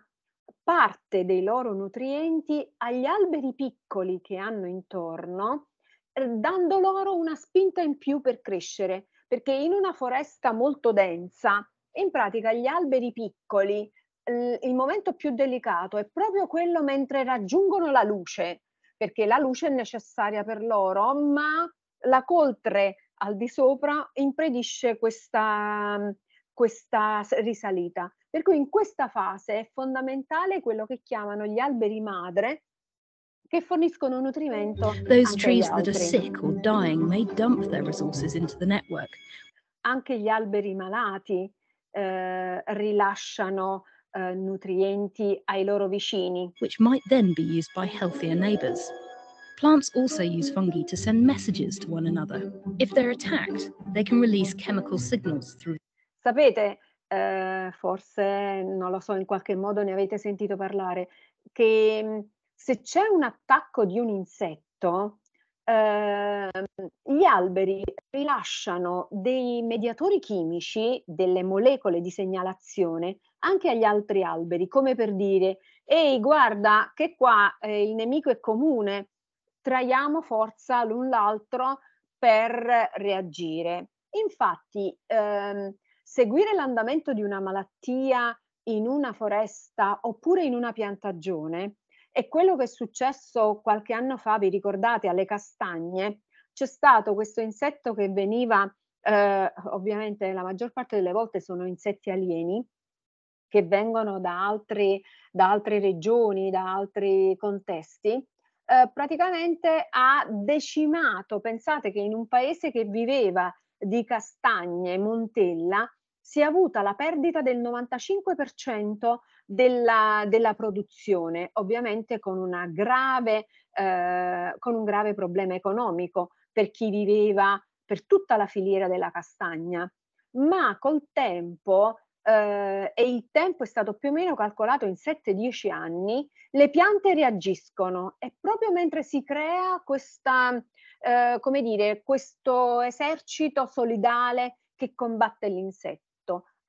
parte dei loro nutrienti agli alberi piccoli che hanno intorno, eh, dando loro una spinta in più per crescere, perché in una foresta molto densa, in pratica gli alberi piccoli, il momento più delicato è proprio quello mentre raggiungono la luce, perché la luce è necessaria per loro, ma la coltre al di sopra impedisce questa, questa risalita. Per cui in questa fase è fondamentale quello che chiamano gli alberi madre che forniscono nutrimento mm. Those trees that are sick or dying may dump their resources into the network. Anche gli alberi malati eh, rilasciano eh, nutrienti ai loro vicini. Which might then be used by healthier neighbors. Plants also use fungi to send messages to one another. If they're attacked, they can release chemical signals through Sapete, eh, forse, non lo so, in qualche modo ne avete sentito parlare, che mm, se c'è un attacco di un insetto, eh, gli alberi rilasciano dei mediatori chimici, delle molecole di segnalazione, anche agli altri alberi, come per dire, ehi guarda che qua eh, il nemico è comune, traiamo forza l'un l'altro per reagire. Infatti, ehm, seguire l'andamento di una malattia in una foresta oppure in una piantagione è quello che è successo qualche anno fa, vi ricordate, alle castagne. C'è stato questo insetto che veniva, eh, ovviamente la maggior parte delle volte sono insetti alieni, che vengono da, altri, da, altre regioni, da altri contesti, eh, praticamente ha decimato, pensate che in un paese che viveva di castagne, montella, si è avuta la perdita del 95% della, della produzione, ovviamente con, grave, eh, con un grave problema economico per chi viveva per tutta la filiera della castagna. Ma col tempo Uh, e il tempo è stato più o meno calcolato in 7-10 anni, le piante reagiscono e proprio mentre si crea questa, uh, come dire, questo esercito solidale che combatte l'insetto.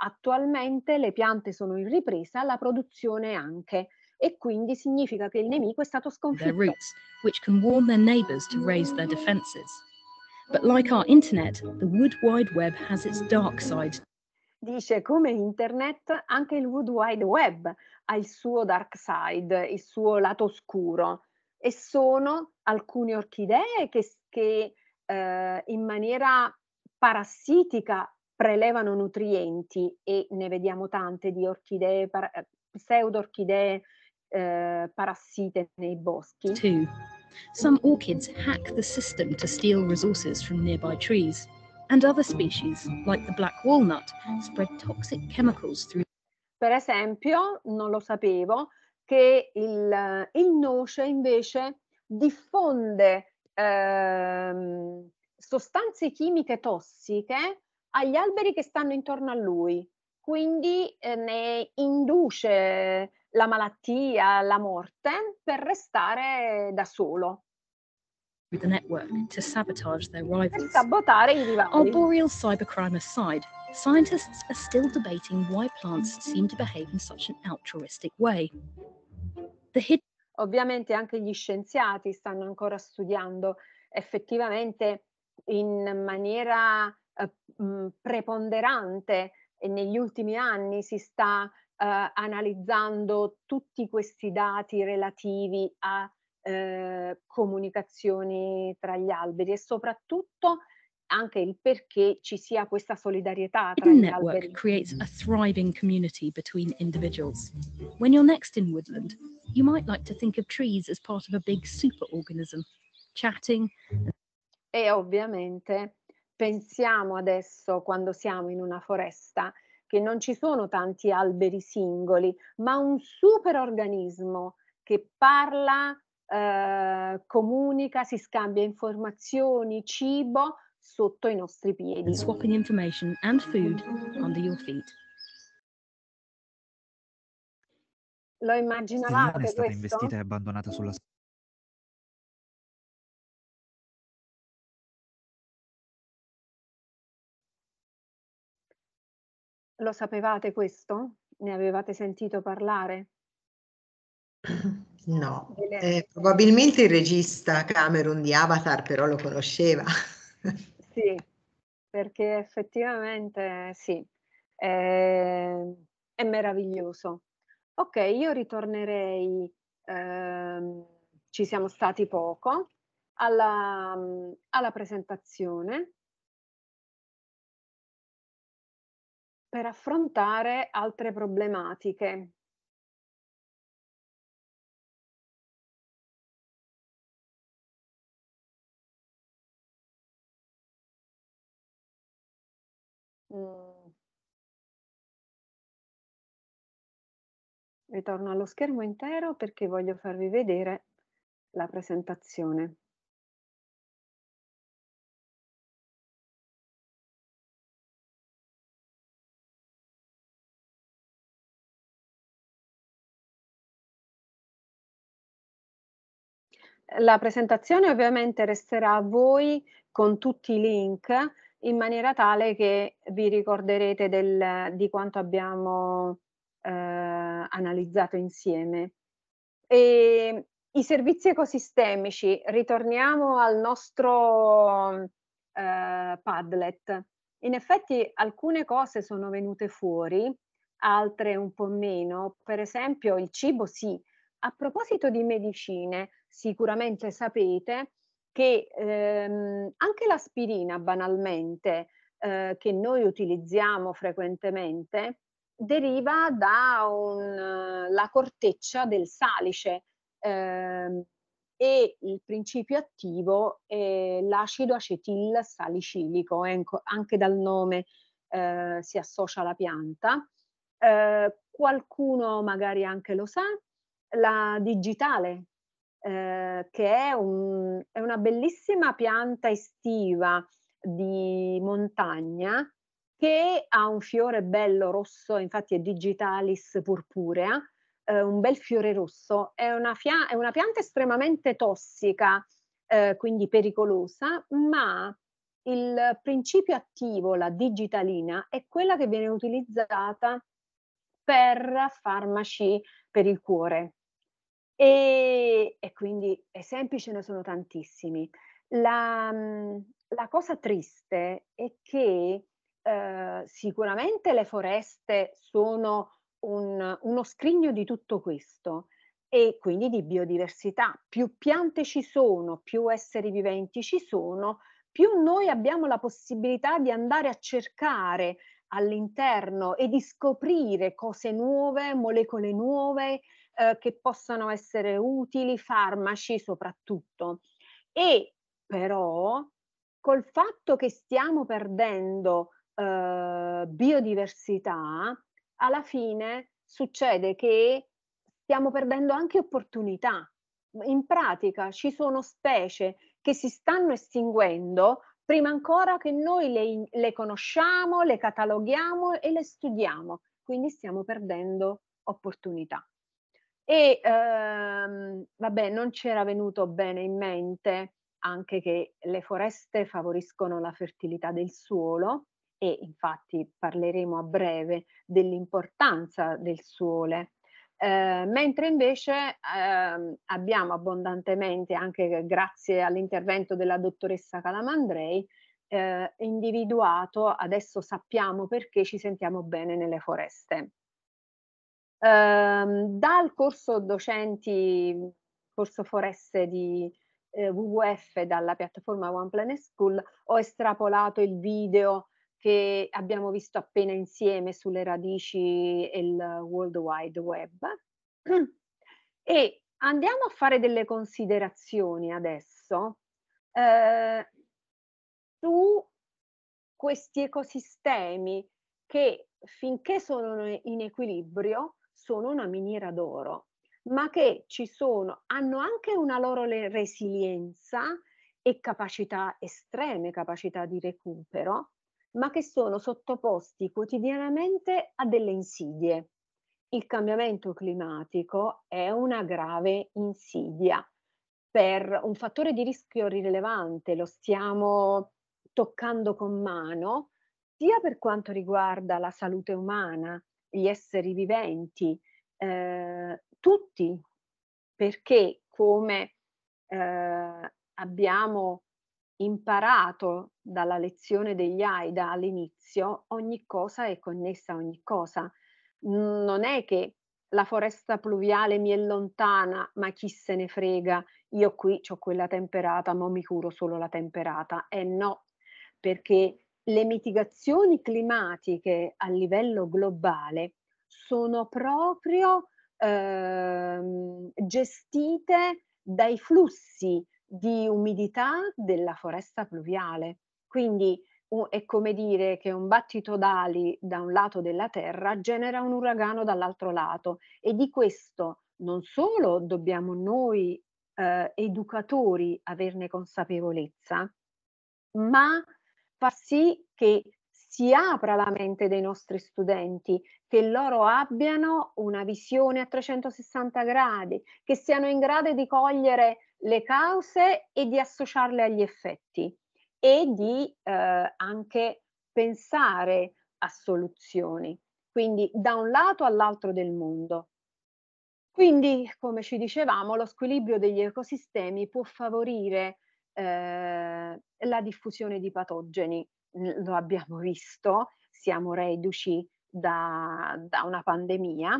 Attualmente le piante sono in ripresa, la produzione anche, e quindi significa che il nemico è stato sconfitto. But like our internet, the Wood Wide Web has its dark side. Dice come internet anche il Wood Wide Web ha il suo dark side, il suo lato oscuro e sono alcune orchidee che, che eh, in maniera parassitica prelevano nutrienti e ne vediamo tante di orchidee, para- eh, pseudo-orchidee eh, parassite nei boschi. Two. Some orchids hack the system to steal resources from nearby trees, and other species, like the black walnut, spread toxic chemicals through. Per esempio, non lo sapevo, che il, eh, il noce invece diffonde ehm, sostanze chimiche tossiche agli alberi che stanno intorno a lui, quindi eh, ne induce la malattia, la morte per restare da solo. The network to sabotage their rivals. Per sabotare i rivali. boreal cybercrime aside, scientists are still debating why plants seem to behave in such an altruistic way. The hidden Ovviamente anche gli scienziati stanno ancora studiando effettivamente in maniera eh, preponderante e negli ultimi anni si sta eh, analizzando tutti questi dati relativi a eh, comunicazioni tra gli alberi e soprattutto anche il perché ci sia questa solidarietà tra Hidden gli network alberi. creates a thriving community between individuals. When you're next in woodland, you might like to think of trees as part of a big super organism, chatting. E ovviamente pensiamo adesso quando siamo in una foresta che non ci sono tanti alberi singoli, ma un superorganismo che parla, eh, comunica, si scambia informazioni, cibo sotto i nostri piedi. swapping information and food under your feet. Lo immaginavate Stellana è stata questo? investita e abbandonata sulla Lo sapevate questo? Ne avevate sentito parlare? No, eh, probabilmente il regista Cameron di Avatar però lo conosceva. sì, perché effettivamente sì, è, ehm, è meraviglioso. Ok, io ritornerei, ehm, ci siamo stati poco, alla, alla presentazione Per affrontare altre problematiche. Mm. Ritorno allo schermo intero perché voglio farvi vedere la presentazione. La presentazione ovviamente resterà a voi con tutti i link in maniera tale che vi ricorderete del, di quanto abbiamo eh, analizzato insieme. E I servizi ecosistemici, ritorniamo al nostro eh, Padlet. In effetti alcune cose sono venute fuori, altre un po' meno. Per esempio il cibo sì, a proposito di medicine, sicuramente sapete che ehm, anche l'aspirina banalmente eh, che noi utilizziamo frequentemente deriva dalla eh, corteccia del salice ehm, e il principio attivo è l'acido acetil salicilico, anche dal nome eh, si associa alla pianta. Eh, qualcuno magari anche lo sa, la digitale, eh, che è, un, è, una bellissima pianta estiva di montagna che ha un fiore bello rosso, infatti è digitalis purpurea, eh, un bel fiore rosso. È una, fia- è una pianta estremamente tossica, eh, quindi pericolosa, ma il principio attivo, la digitalina, è quella che viene utilizzata per farmaci per il cuore, e, e quindi esempi ce ne sono tantissimi. La, mhmm, la cosa triste è che eh, sicuramente le foreste sono un, uno scrigno di tutto questo e quindi di biodiversità. Più piante ci sono, più esseri viventi ci sono, più noi abbiamo la possibilità di andare a cercare all'interno e di scoprire cose nuove, molecole nuove, eh, che possano essere utili, farmaci soprattutto. E però col fatto che stiamo perdendo eh, biodiversità, alla fine succede che stiamo perdendo anche opportunità. In pratica ci sono specie che si stanno estinguendo prima ancora che noi le, le, conosciamo, le cataloghiamo e le studiamo. Quindi stiamo perdendo opportunità. E ehm, vabbè, non c'era venuto bene in mente anche che le foreste favoriscono la fertilità del suolo e infatti parleremo a breve dell'importanza del sole. Eh, mentre invece eh, abbiamo abbondantemente, anche grazie all'intervento della dottoressa Calamandrei, eh, individuato, adesso sappiamo perché ci sentiamo bene nelle foreste. Ehm, dal corso docenti, corso foreste di eh, WWF, dalla piattaforma One Planet School, ho estrapolato il video che abbiamo visto appena insieme sulle radici e il World Wide Web. E andiamo a fare delle considerazioni adesso eh, su questi ecosistemi che finché sono in equilibrio sono una miniera d'oro, ma che ci sono, hanno anche una loro resilienza e capacità estreme, capacità di recupero, ma che sono sottoposti quotidianamente a delle insidie. Il cambiamento climatico è una grave insidia per un fattore di rischio rilevante, lo stiamo toccando con mano, sia per quanto riguarda la salute umana, gli esseri viventi, eh, tutti, perché come eh, abbiamo imparato dalla lezione degli AIDA all'inizio, ogni cosa è connessa a ogni cosa. Non è che la foresta pluviale mi è lontana, ma chi se ne frega, io qui ho quella temperata, ma mi curo solo la temperata. Eh no, perché le mitigazioni climatiche a livello globale sono proprio ehm, gestite dai flussi di umidità della foresta pluviale. Quindi è come dire che un battito d'ali da un lato della terra genera un uragano dall'altro lato e di questo non solo dobbiamo noi eh, educatori averne consapevolezza, ma far sì che si apra la mente dei nostri studenti, che loro abbiano una visione a 360 gradi, che siano in grado di cogliere le cause e di associarle agli effetti e di eh, anche pensare a soluzioni, quindi da un lato all'altro del mondo. Quindi, come ci dicevamo, lo squilibrio degli ecosistemi può favorire eh, la diffusione di patogeni, lo abbiamo visto, siamo reduci da, da una pandemia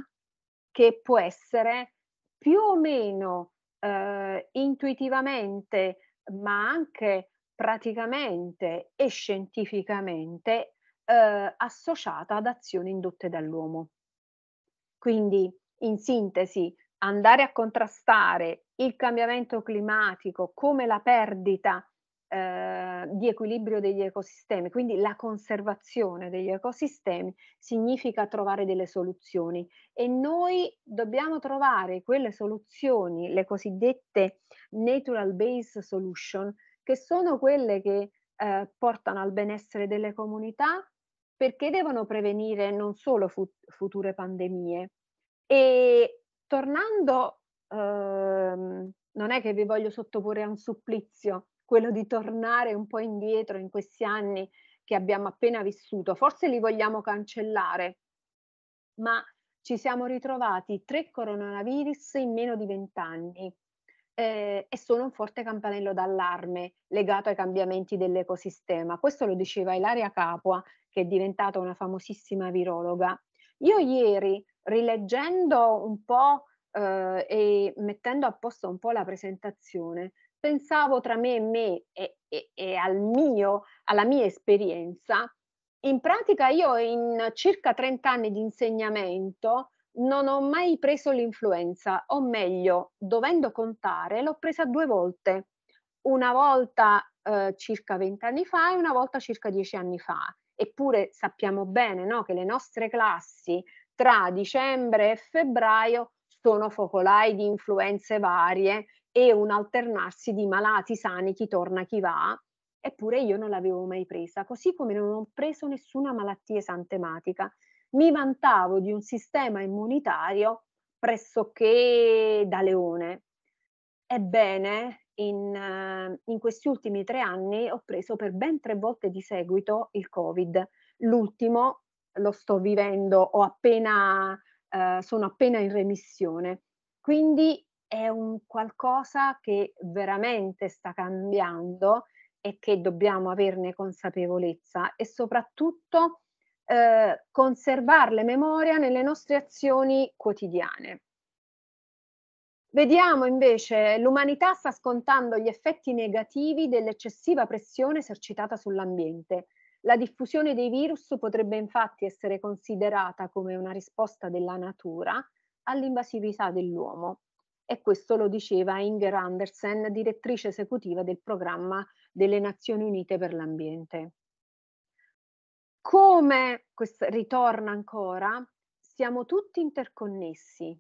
che può essere più o meno eh, intuitivamente, ma anche praticamente e scientificamente eh, associata ad azioni indotte dall'uomo. Quindi, in sintesi, andare a contrastare il cambiamento climatico come la perdita eh, di equilibrio degli ecosistemi, quindi la conservazione degli ecosistemi significa trovare delle soluzioni e noi dobbiamo trovare quelle soluzioni, le cosiddette natural based solution, che sono quelle che eh, portano al benessere delle comunità perché devono prevenire non solo fu- future pandemie. E tornando ehm, non è che vi voglio sottoporre a un supplizio, quello di tornare un po' indietro in questi anni che abbiamo appena vissuto, forse li vogliamo cancellare, ma ci siamo ritrovati tre coronavirus in meno di vent'anni eh, e sono un forte campanello d'allarme legato ai cambiamenti dell'ecosistema. Questo lo diceva Ilaria Capua, che è diventata una famosissima virologa. Io ieri, rileggendo un po' eh, e mettendo a posto un po' la presentazione, pensavo tra me e me e, e, e al mio, alla mia esperienza. In pratica io in circa 30 anni di insegnamento non ho mai preso l'influenza, o meglio, dovendo contare, l'ho presa due volte, una volta eh, circa 20 anni fa e una volta circa 10 anni fa. Eppure sappiamo bene no, che le nostre classi tra dicembre e febbraio sono focolai di influenze varie e un alternarsi di malati sani, chi torna, chi va, eppure io non l'avevo mai presa, così come non ho preso nessuna malattia esantematica. Mi vantavo di un sistema immunitario pressoché da leone. Ebbene, in, in questi ultimi tre anni ho preso per ben tre volte di seguito il Covid. L'ultimo lo sto vivendo, ho appena eh, sono appena in remissione. Quindi è un qualcosa che veramente sta cambiando e che dobbiamo averne consapevolezza e soprattutto eh, conservarle memoria nelle nostre azioni quotidiane. Vediamo invece, l'umanità sta scontando gli effetti negativi dell'eccessiva pressione esercitata sull'ambiente. La diffusione dei virus potrebbe infatti essere considerata come una risposta della natura all'invasività dell'uomo. E questo lo diceva Inger Andersen, direttrice esecutiva del programma delle Nazioni Unite per l'Ambiente. Come, questo ritorna ancora, siamo tutti interconnessi.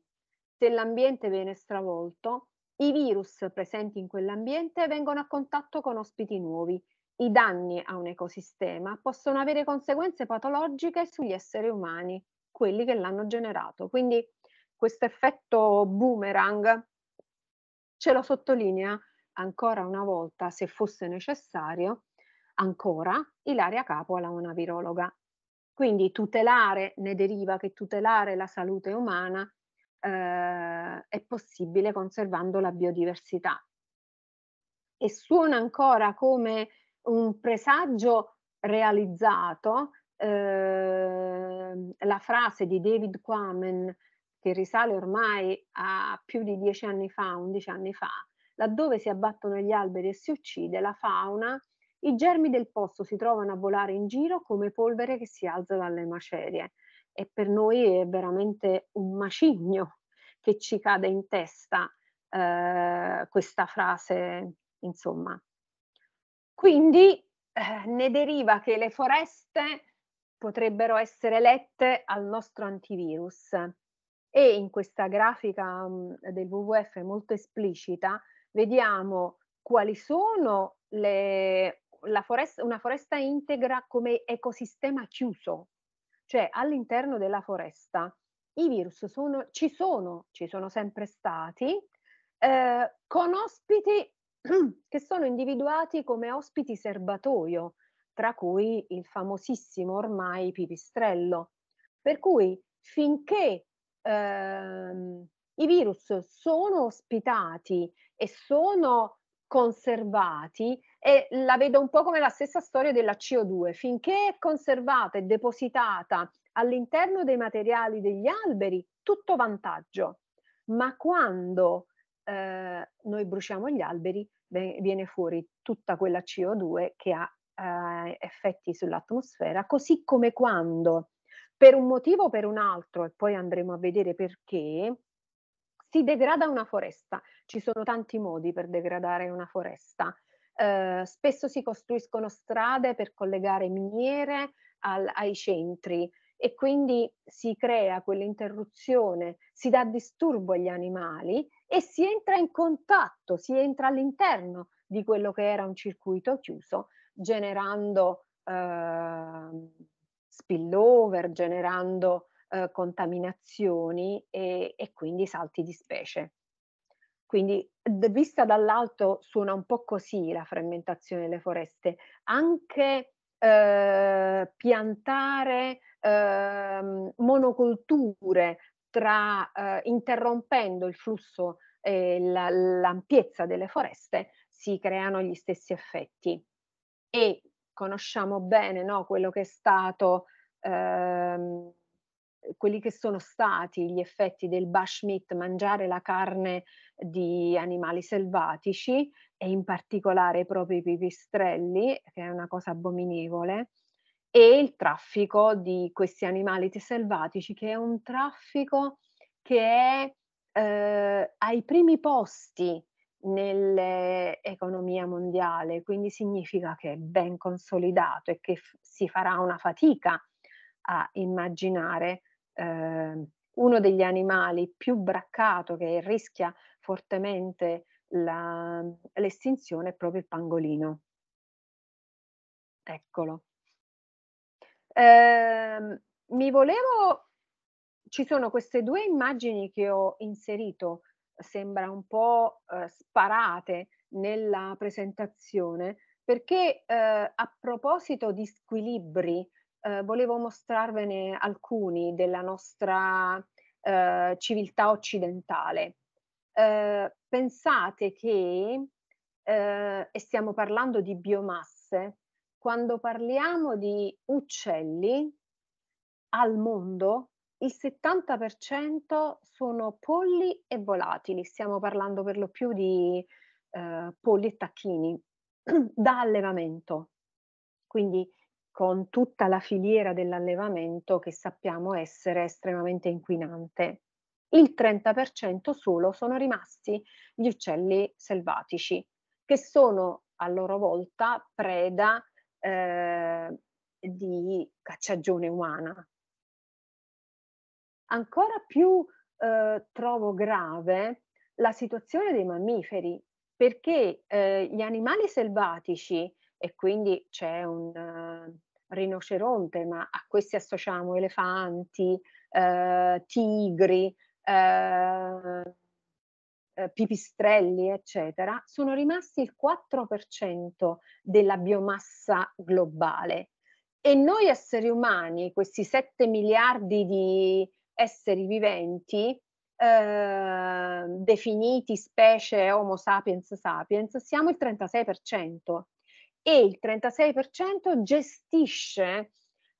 Se l'ambiente viene stravolto, i virus presenti in quell'ambiente vengono a contatto con ospiti nuovi i danni a un ecosistema possono avere conseguenze patologiche sugli esseri umani, quelli che l'hanno generato. Quindi questo effetto boomerang ce lo sottolinea ancora una volta, se fosse necessario, ancora Ilaria Capola, una virologa. Quindi tutelare, ne deriva che tutelare la salute umana eh, è possibile conservando la biodiversità. E suona ancora come un presagio realizzato, eh, la frase di David Quammen che risale ormai a più di dieci anni fa, undici anni fa, laddove si abbattono gli alberi e si uccide la fauna, i germi del posto si trovano a volare in giro come polvere che si alza dalle macerie. E per noi è veramente un macigno che ci cade in testa eh, questa frase, insomma, quindi eh, ne deriva che le foreste potrebbero essere lette al nostro antivirus e in questa grafica mh, mm, del WWF molto esplicita vediamo quali sono le, foresta, una foresta integra come ecosistema chiuso, cioè all'interno della foresta i virus sono, ci sono, ci sono sempre stati, eh, con ospiti che sono individuati come ospiti serbatoio, tra cui il famosissimo ormai pipistrello. Per cui finché ehm, i virus sono ospitati e sono conservati, e la vedo un po' come la stessa storia della CO2, finché è conservata e depositata all'interno dei materiali degli alberi, tutto vantaggio, ma quando eh, noi bruciamo gli alberi, viene fuori tutta quella CO2 che ha eh, effetti sull'atmosfera, così come quando per un motivo o per un altro, e poi andremo a vedere perché, si degrada una foresta. Ci sono tanti modi per degradare una foresta. Eh, spesso si costruiscono strade per collegare miniere al, ai centri e quindi si crea quell'interruzione, si dà disturbo agli animali e si entra in contatto, si entra all'interno di quello che era un circuito chiuso, generando eh, spillover, generando eh, contaminazioni e, e quindi salti di specie. Quindi vista dall'alto suona un po' così la frammentazione delle foreste, anche eh, piantare eh, monoculture tra, eh, interrompendo il flusso e la, l'ampiezza delle foreste, si creano gli stessi effetti. E conosciamo bene no, quello che è stato, ehm, quelli che sono stati gli effetti del bashmit, mangiare la carne di animali selvatici e in particolare proprio i pipistrelli, che è una cosa abominevole, e il traffico di questi animali selvatici, che è un traffico che è eh, ai primi posti nell'economia mondiale, quindi significa che è ben consolidato e che f- si farà una fatica a immaginare eh, uno degli animali più braccato che rischia fortemente la, l'estinzione è proprio il pangolino. Eccolo. Ehm, mi volevo, ci sono queste due immagini che ho inserito, sembra un po' eh, sparate nella presentazione, perché eh, a proposito di squilibri, eh, volevo mostrarvene alcuni della nostra eh, civiltà occidentale. Eh, pensate che, eh, e stiamo parlando di biomasse, quando parliamo di uccelli al mondo, il 70% sono polli e volatili, stiamo parlando per lo più di eh, polli e tacchini da allevamento, quindi con tutta la filiera dell'allevamento che sappiamo essere estremamente inquinante. Il 30% solo sono rimasti gli uccelli selvatici, che sono a loro volta preda eh, di cacciagione umana. Ancora più eh, trovo grave la situazione dei mammiferi, perché eh, gli animali selvatici, e quindi c'è un uh, rinoceronte, ma a questi associamo elefanti, uh, tigri, uh, eh, pipistrelli, eccetera, sono rimasti il 4% della biomassa globale. E noi esseri umani, questi 7 miliardi di esseri viventi, eh, definiti specie Homo sapiens sapiens, siamo il 36% e il 36% gestisce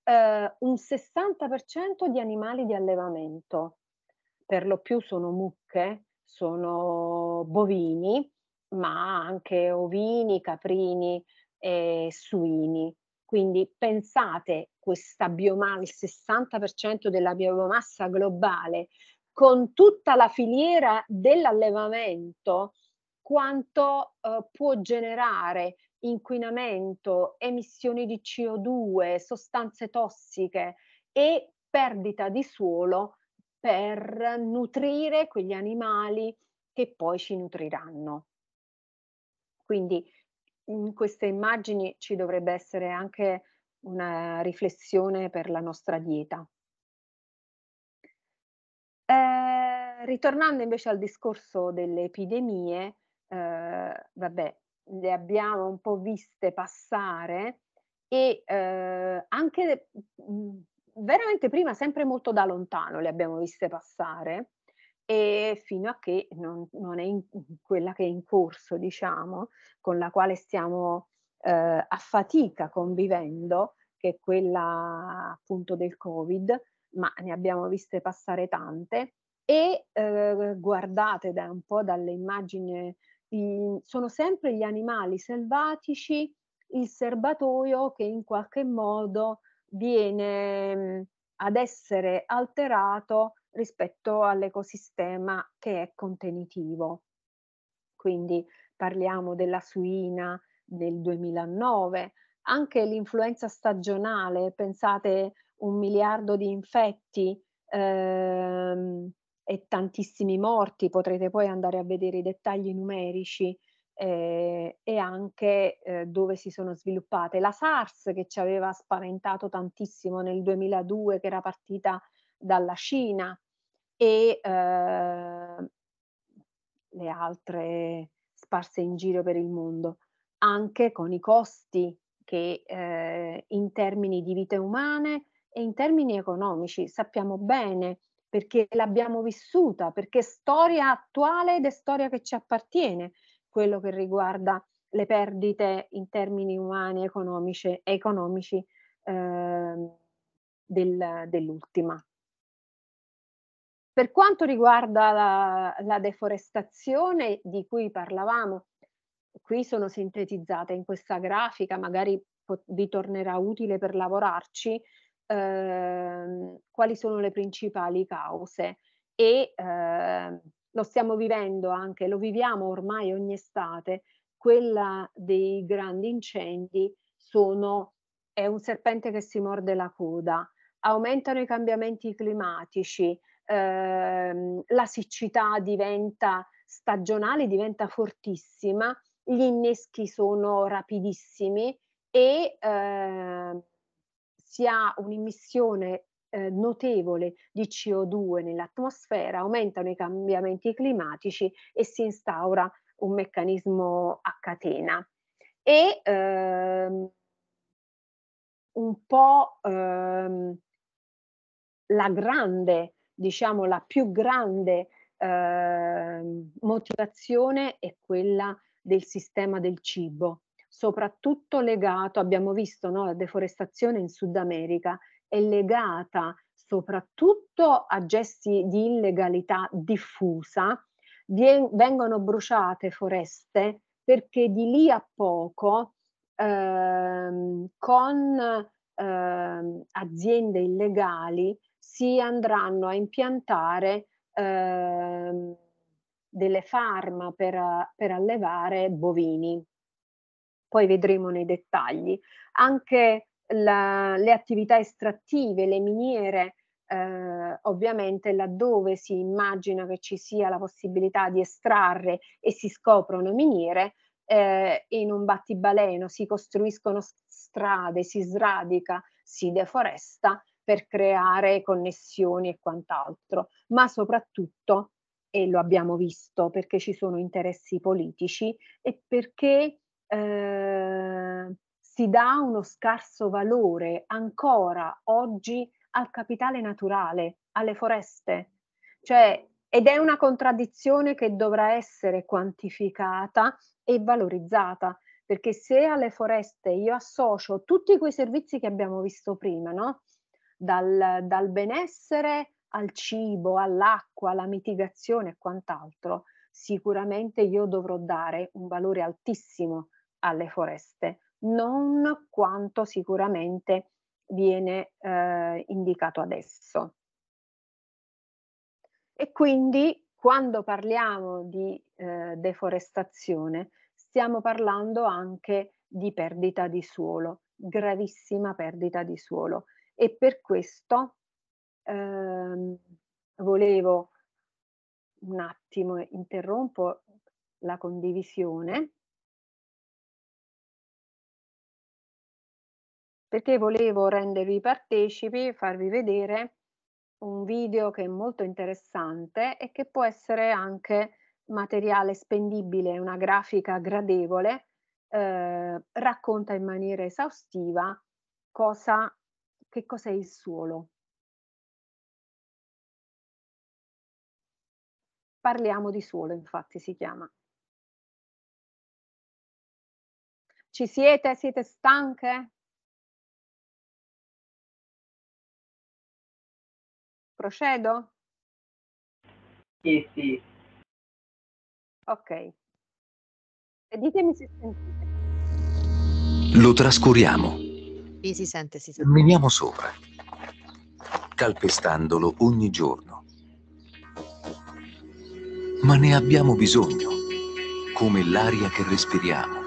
eh, un 60% di animali di allevamento. Per lo più sono mucche, sono bovini, ma anche ovini, caprini e suini. Quindi pensate questa biomassa, il 60% della biomassa globale, con tutta la filiera dell'allevamento, quanto eh, può generare inquinamento, emissioni di CO2, sostanze tossiche e perdita di suolo per nutrire quegli animali che poi ci nutriranno. Quindi in queste immagini ci dovrebbe essere anche una riflessione per la nostra dieta. Eh, ritornando invece al discorso delle epidemie, eh, vabbè, le abbiamo un po' viste passare e eh, anche mm, veramente prima sempre molto da lontano le abbiamo viste passare e fino a che non, non è in, quella che è in corso, diciamo, con la quale stiamo eh, a fatica convivendo, che è quella appunto del Covid, ma ne abbiamo viste passare tante e eh, guardate da un po' dalle immagini, i, sono sempre gli animali selvatici, il serbatoio che in qualche modo viene ad essere alterato rispetto all'ecosistema che è contenitivo. Quindi parliamo della suina del 2009, anche l'influenza stagionale, pensate un miliardo di infetti ehm, e tantissimi morti, potrete poi andare a vedere i dettagli numerici eh, e anche eh, dove si sono sviluppate. La SARS che ci aveva spaventato tantissimo nel 2002, che era partita dalla Cina, e eh, le altre sparse in giro per il mondo, anche con i costi che ehm, in termini di vite umane e in termini economici sappiamo bene perché l'abbiamo vissuta, perché è storia attuale ed è storia che ci appartiene quello che riguarda le perdite in termini umani, economici, economici eh, del, dell'ultima. Per quanto riguarda la, la, deforestazione di cui parlavamo, qui sono sintetizzate in questa grafica, magari pot- vi tornerà utile per lavorarci, eh, quali sono le principali cause e eh, lo stiamo vivendo anche, lo viviamo ormai ogni estate, quella dei grandi incendi sono, è un serpente che si morde la coda, aumentano i cambiamenti climatici, ehm, la siccità diventa stagionale, diventa fortissima, gli inneschi sono rapidissimi e eh, si ha un'immissione eh, notevole di CO2 nell'atmosfera, aumentano i cambiamenti climatici e si instaura un meccanismo a catena. E ehm, un po' ehm, la grande, diciamo la più grande ehm, motivazione è quella del sistema del cibo, soprattutto legato, abbiamo visto no, la deforestazione in Sud America, è legata soprattutto a gesti di illegalità diffusa, vengono bruciate foreste perché di lì a poco ehm, con ehm, aziende illegali si andranno a impiantare ehm, delle farma per, per allevare bovini. Poi vedremo nei dettagli. Anche la, le attività estrattive, le miniere, eh, ovviamente laddove si immagina che ci sia la possibilità di estrarre e si scoprono miniere, eh, in un battibaleno si costruiscono strade, si sradica, si deforesta per creare connessioni e quant'altro, ma soprattutto, e lo abbiamo visto perché ci sono interessi politici e perché eh, si dà uno scarso valore ancora oggi al capitale naturale, alle foreste. Cioè, ed è una contraddizione che dovrà essere quantificata e valorizzata, perché se alle foreste io associo tutti quei servizi che abbiamo visto prima, no? dal, dal benessere al cibo, all'acqua, alla mitigazione e quant'altro, sicuramente io dovrò dare un valore altissimo alle foreste, non quanto sicuramente viene eh, indicato adesso. E quindi quando parliamo di eh, deforestazione stiamo parlando anche di perdita di suolo, gravissima perdita di suolo e per questo eh, volevo un attimo interrompo la condivisione perché volevo rendervi partecipi, farvi vedere un video che è molto interessante e che può essere anche materiale spendibile, una grafica gradevole, eh, racconta in maniera esaustiva cosa, che cos'è il suolo. Parliamo di suolo, infatti si chiama. Ci siete? Siete stanche? Procedo? Sì, sì. Ok. E ditemi se sentite. Lo trascuriamo. Sì, si sente, si sente. Miniamo sopra, calpestandolo ogni giorno. Ma ne abbiamo bisogno, come l'aria che respiriamo.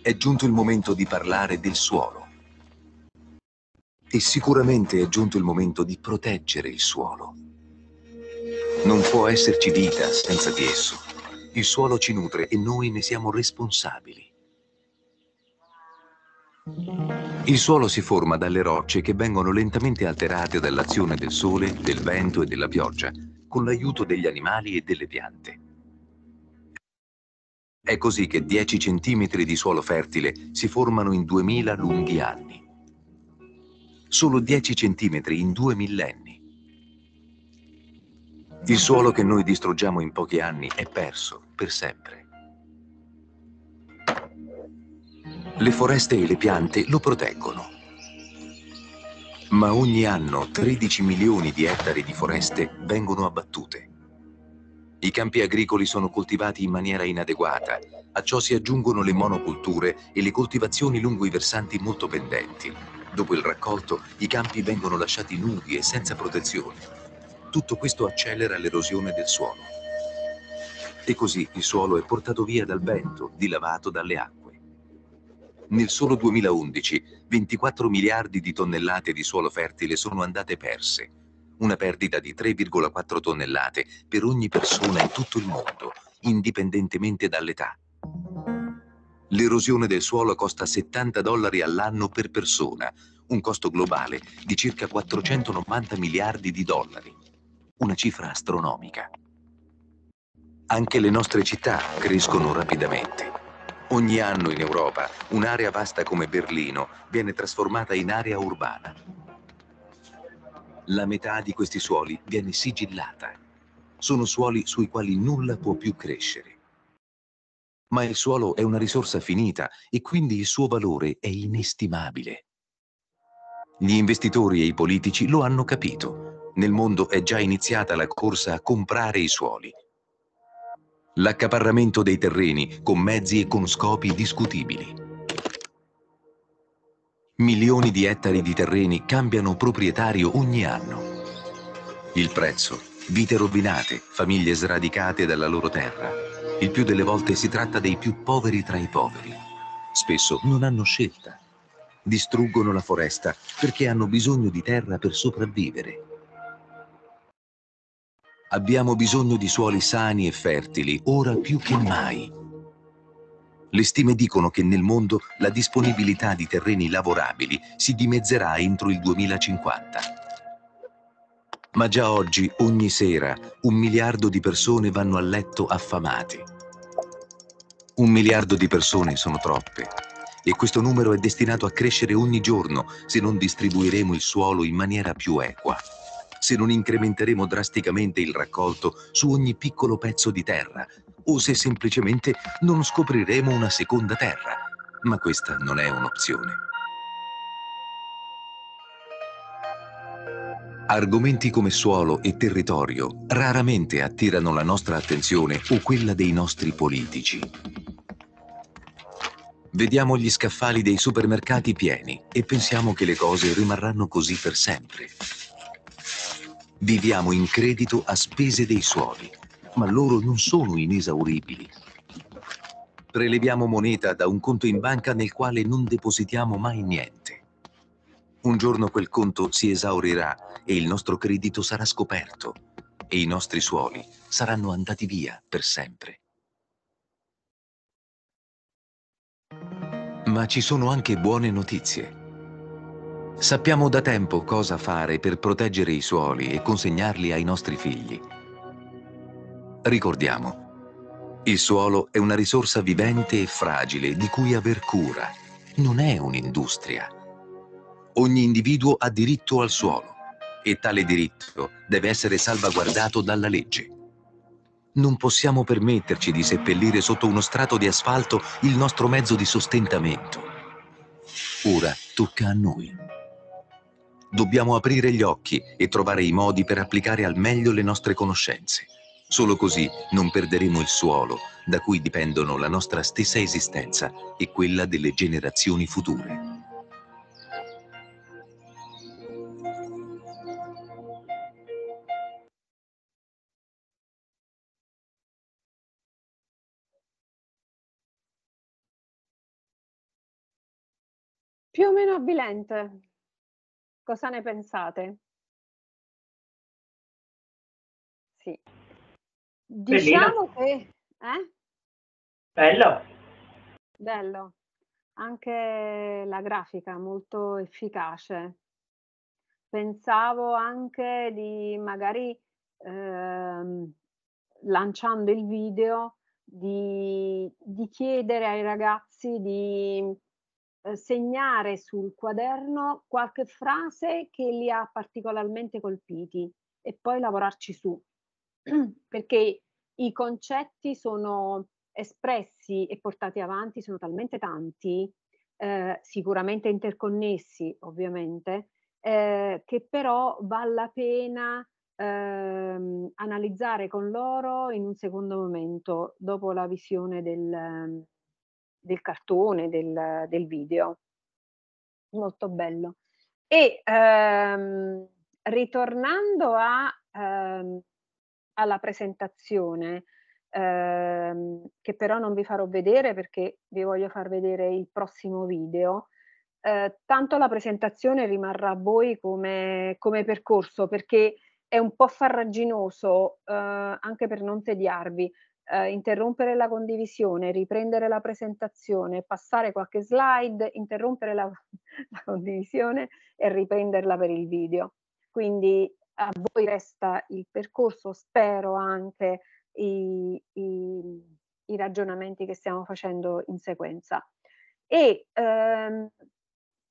È giunto il momento di parlare del suolo e sicuramente è giunto il momento di proteggere il suolo. Non può esserci vita senza di esso. Il suolo ci nutre e noi ne siamo responsabili. Il suolo si forma dalle rocce che vengono lentamente alterate dall'azione del sole, del vento e della pioggia, con l'aiuto degli animali e delle piante. È così che 10 cm di suolo fertile si formano in 2000 lunghi anni solo 10 centimetri in due millenni. Il suolo che noi distruggiamo in pochi anni è perso per sempre. Le foreste e le piante lo proteggono. Ma ogni anno 13 milioni di ettari di foreste vengono abbattute. I campi agricoli sono coltivati in maniera inadeguata, a ciò si aggiungono le monoculture e le coltivazioni lungo i versanti molto pendenti. Dopo il raccolto, i campi vengono lasciati nudi e senza protezione. Tutto questo accelera l'erosione del suolo. E così il suolo è portato via dal vento, dilavato dalle acque. Nel solo 2011, 24 miliardi di tonnellate di suolo fertile sono andate perse, una perdita di 3,4 tonnellate per ogni persona in tutto il mondo, indipendentemente dall'età l'erosione del suolo costa 70 dollari all'anno per persona, un costo globale di circa 490 miliardi di dollari, una cifra astronomica. Anche le nostre città crescono rapidamente. Ogni anno in Europa un'area vasta come Berlino viene trasformata in area urbana. La metà di questi suoli viene sigillata. Sono suoli sui quali nulla può più crescere ma il suolo è una risorsa finita e quindi il suo valore è inestimabile. Gli investitori e i politici lo hanno capito. Nel mondo è già iniziata la corsa a comprare i suoli. L'accaparramento dei terreni con mezzi e con scopi discutibili. Milioni di ettari di terreni cambiano proprietario ogni anno. Il prezzo, vite rovinate, famiglie sradicate dalla loro terra, il più delle volte si tratta dei più poveri tra i poveri. Spesso non hanno scelta. Distruggono la foresta perché hanno bisogno di terra per sopravvivere. Abbiamo bisogno di suoli sani e fertili, ora più che mai. Le stime dicono che nel mondo la disponibilità di terreni lavorabili si dimezzerà entro il 2050. Ma già oggi, ogni sera, un miliardo di persone vanno a letto affamati. Un miliardo di persone sono troppe e questo numero è destinato a crescere ogni giorno se non distribuiremo il suolo in maniera più equa, se non incrementeremo drasticamente il raccolto su ogni piccolo pezzo di terra o se semplicemente non scopriremo una seconda terra. Ma questa non è un'opzione. Argomenti come suolo e territorio raramente attirano la nostra attenzione o quella dei nostri politici. Vediamo gli scaffali dei supermercati pieni e pensiamo che le cose rimarranno così per sempre. Viviamo in credito a spese dei suoli, ma loro non sono inesauribili. Preleviamo moneta da un conto in banca nel quale non depositiamo mai niente. Un giorno quel conto si esaurirà e il nostro credito sarà scoperto e i nostri suoli saranno andati via per sempre. Ma ci sono anche buone notizie. Sappiamo da tempo cosa fare per proteggere i suoli e consegnarli ai nostri figli. Ricordiamo, il suolo è una risorsa vivente e fragile di cui aver cura, non è un'industria ogni individuo ha diritto al suolo e tale diritto deve essere salvaguardato dalla legge. Non possiamo permetterci di seppellire sotto uno strato di asfalto il nostro mezzo di sostentamento. Ora tocca a noi. Dobbiamo aprire gli occhi e trovare i modi per applicare al meglio le nostre conoscenze. Solo così non perderemo il suolo da cui dipendono la nostra stessa esistenza e quella delle generazioni future. Più o meno avvilente. Cosa ne pensate? Sì. Diciamo Bellino. che... Eh? Bello. Bello. Anche la grafica molto efficace. Pensavo anche di magari ehm, lanciando il video di, di chiedere ai ragazzi di eh, segnare sul quaderno qualche frase che li ha particolarmente colpiti e poi lavorarci su, perché i concetti sono espressi e portati avanti, sono talmente tanti, eh, sicuramente interconnessi ovviamente, eh, che però vale la pena ehm, analizzare con loro in un secondo momento, dopo la visione del, del cartone, del, del video. Molto bello. E ehm, ritornando a, ehm, alla presentazione, ehm, che però non vi farò vedere perché vi voglio far vedere il prossimo video, eh, tanto la presentazione rimarrà a voi come, come percorso perché è un po' farraginoso eh, anche per non tediarvi eh, interrompere la condivisione, riprendere la presentazione, passare qualche slide, interrompere la, la condivisione e riprenderla per il video. Quindi a voi resta il percorso, spero anche i, i, i ragionamenti che stiamo facendo in sequenza. E ehm,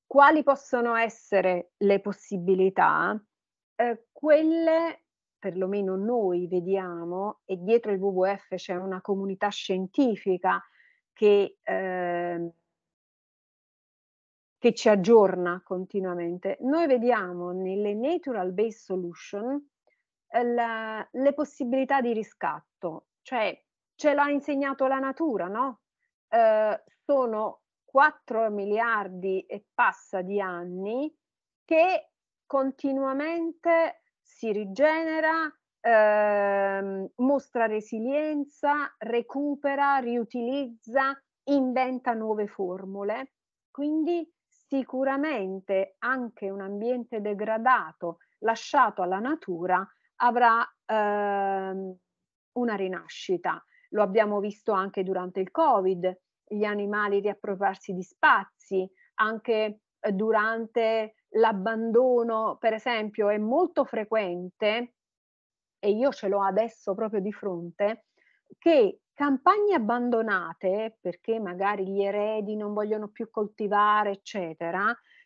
quali possono essere le possibilità? Eh, quelle perlomeno noi vediamo, e dietro il WWF c'è una comunità scientifica che, eh, che ci aggiorna continuamente, noi vediamo nelle natural based solution eh, la, le possibilità di riscatto, cioè ce l'ha insegnato la natura, no? Eh, sono 4 miliardi e passa di anni che continuamente si rigenera, ehm, mostra resilienza, recupera, riutilizza, inventa nuove formule. Quindi sicuramente anche un ambiente degradato lasciato alla natura avrà ehm, una rinascita. Lo abbiamo visto anche durante il Covid, gli animali riappropriarsi di spazi, anche eh, durante l'abbandono, per esempio, è molto frequente, e io ce l'ho adesso proprio di fronte, che campagne abbandonate perché magari gli eredi non vogliono più coltivare, eccetera,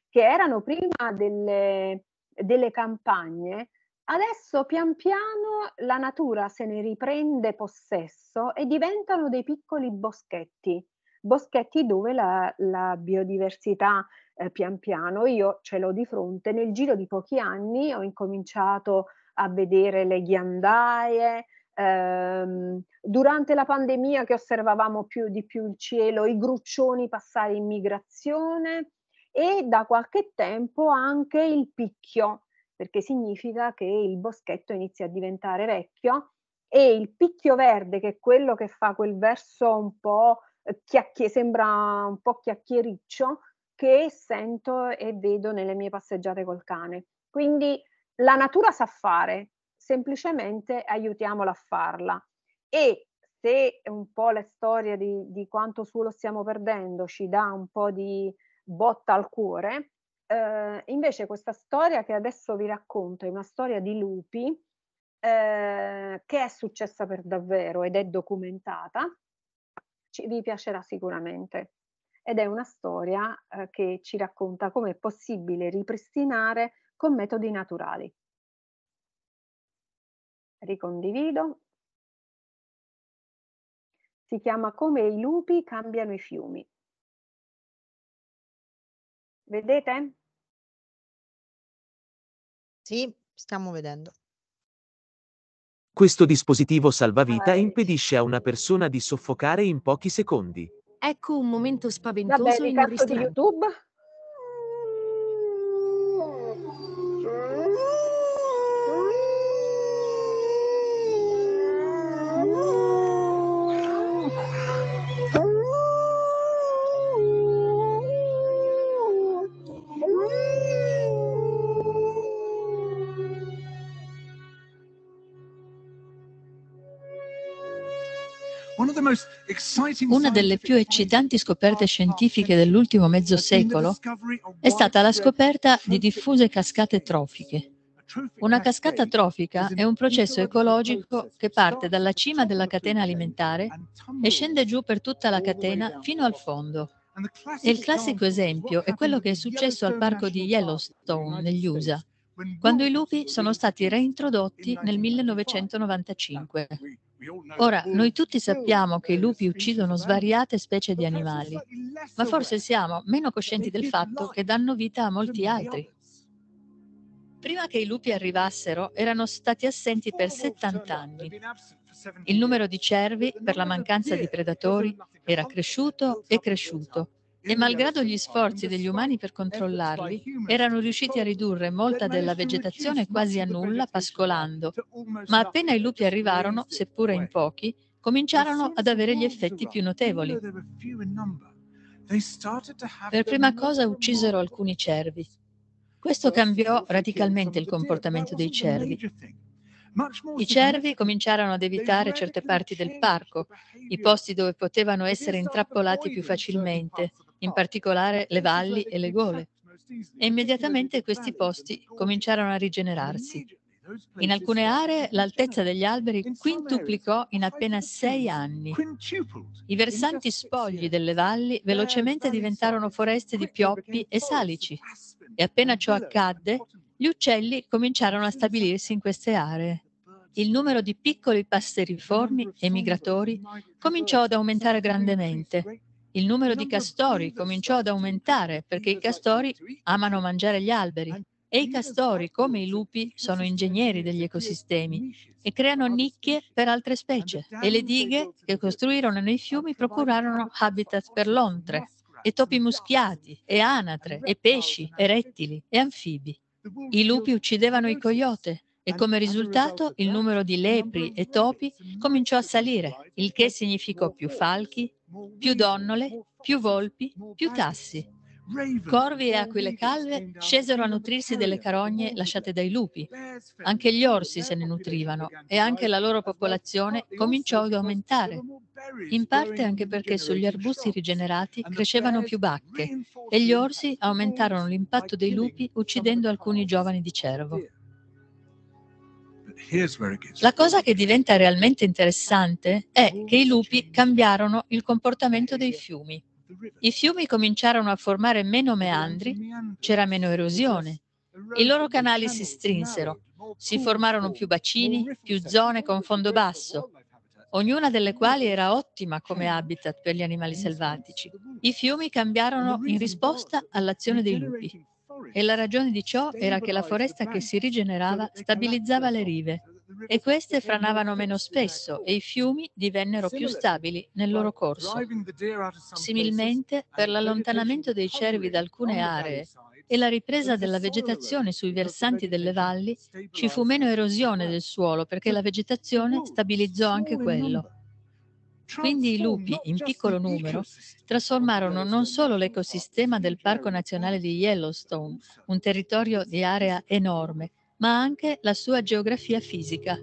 che erano prima delle, delle campagne, adesso pian piano la natura se ne riprende possesso e diventano dei piccoli boschetti, boschetti dove la, la biodiversità eh, pian piano io ce l'ho di fronte. Nel giro di pochi anni ho incominciato a vedere le ghiandaie, ehm, durante la pandemia che osservavamo più di più il cielo, i gruccioni passare in migrazione e da qualche tempo anche il picchio, perché significa che il boschetto inizia a diventare vecchio e il picchio verde, che è quello che fa quel verso un po' eh, chiacchie, sembra un po' chiacchiericcio, che sento e vedo nelle mie passeggiate col cane. Quindi la natura sa fare, semplicemente aiutiamola a farla. E se un po' la storia di, di quanto suolo stiamo perdendo ci dà un po' di botta al cuore, eh, invece questa storia che adesso vi racconto è una storia di lupi eh, che è successa per davvero ed è documentata, ci, vi piacerà sicuramente ed è una storia eh, che ci racconta come è possibile ripristinare con metodi naturali. Ricondivido. Si chiama Come i lupi cambiano i fiumi. Vedete? Sì, stiamo vedendo. Questo dispositivo salvavita impedisce a una persona di soffocare in pochi secondi. Ecco un momento spaventoso Vabbè, in un ristorante. YouTube? Una delle più eccitanti scoperte scientifiche dell'ultimo mezzo secolo è stata la scoperta di diffuse cascate trofiche. Una cascata trofica è un processo ecologico che parte dalla cima della catena alimentare e scende giù per tutta la catena fino al fondo. E il classico esempio è quello che è successo al parco di Yellowstone negli USA, quando i lupi sono stati reintrodotti nel 1995. Ora, noi tutti sappiamo che i lupi uccidono svariate specie di animali, ma forse siamo meno coscienti del fatto che danno vita a molti altri. Prima che i lupi arrivassero erano stati assenti per 70 anni. Il numero di cervi, per la mancanza di predatori, era cresciuto e cresciuto e malgrado gli sforzi degli umani per controllarli, erano riusciti a ridurre molta della vegetazione quasi a nulla pascolando, ma appena i lupi arrivarono, seppure in pochi, cominciarono ad avere gli effetti più notevoli. Per prima cosa uccisero alcuni cervi. Questo cambiò radicalmente il comportamento dei cervi. I cervi cominciarono ad evitare certe parti del parco, i posti dove potevano essere intrappolati più facilmente, in oh. particolare le valli e le gole. E immediatamente questi posti cominciarono a rigenerarsi. In alcune aree l'altezza degli alberi quintuplicò in appena sei anni. I versanti spogli delle valli velocemente diventarono foreste di pioppi e salici. E appena ciò accadde, gli uccelli cominciarono a stabilirsi in queste aree. Il numero di piccoli passeriformi e migratori cominciò ad aumentare grandemente il numero di castori cominciò ad aumentare perché i castori amano mangiare gli alberi e i castori, come i lupi, sono ingegneri degli ecosistemi e creano nicchie per altre specie. E le dighe che costruirono nei fiumi procurarono habitat per lontre e topi muschiati e anatre e pesci e rettili e anfibi. I lupi uccidevano i coyote e come risultato il numero di lepri e topi cominciò a salire, il che significò più falchi, più donnole, più volpi, più tassi. Corvi e aquile calve scesero a nutrirsi delle carogne lasciate dai lupi. Anche gli orsi se ne nutrivano e anche la loro popolazione cominciò ad aumentare. In parte anche perché sugli arbusti rigenerati crescevano più bacche e gli orsi aumentarono l'impatto dei lupi uccidendo alcuni giovani di cervo. La cosa che diventa realmente interessante è che i lupi cambiarono il comportamento dei fiumi. I fiumi cominciarono a formare meno meandri, c'era meno erosione. I loro canali si strinsero, si formarono più bacini, più zone con fondo basso, ognuna delle quali era ottima come habitat per gli animali selvatici. I fiumi cambiarono in risposta all'azione dei lupi e la ragione di ciò era che la foresta che si rigenerava stabilizzava le rive e queste franavano meno spesso e i fiumi divennero più stabili nel loro corso. Similmente, per l'allontanamento dei cervi da alcune aree e la ripresa della vegetazione sui versanti delle valli, ci fu meno erosione del suolo perché la vegetazione stabilizzò anche quello. Quindi i lupi, in piccolo numero, trasformarono non solo l'ecosistema del Parco Nazionale di Yellowstone, un territorio di area enorme, ma anche la sua geografia fisica.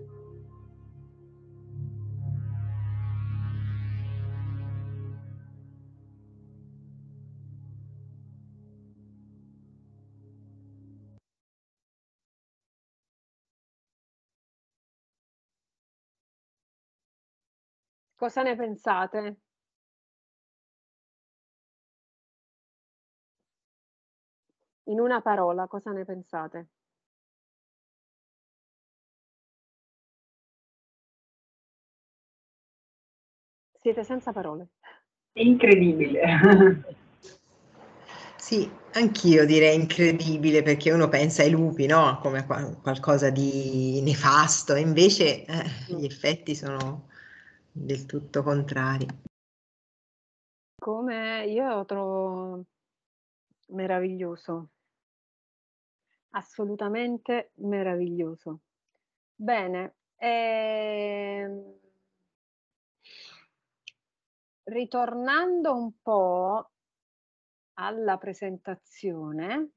Cosa ne pensate? In una parola, cosa ne pensate? Siete senza parole. incredibile. Sì, anch'io direi incredibile perché uno pensa ai lupi, no? Come qualcosa di nefasto, invece eh, gli effetti sono del tutto contrari. Come io lo trovo meraviglioso, assolutamente meraviglioso. Bene, ehm... ritornando un po' alla presentazione,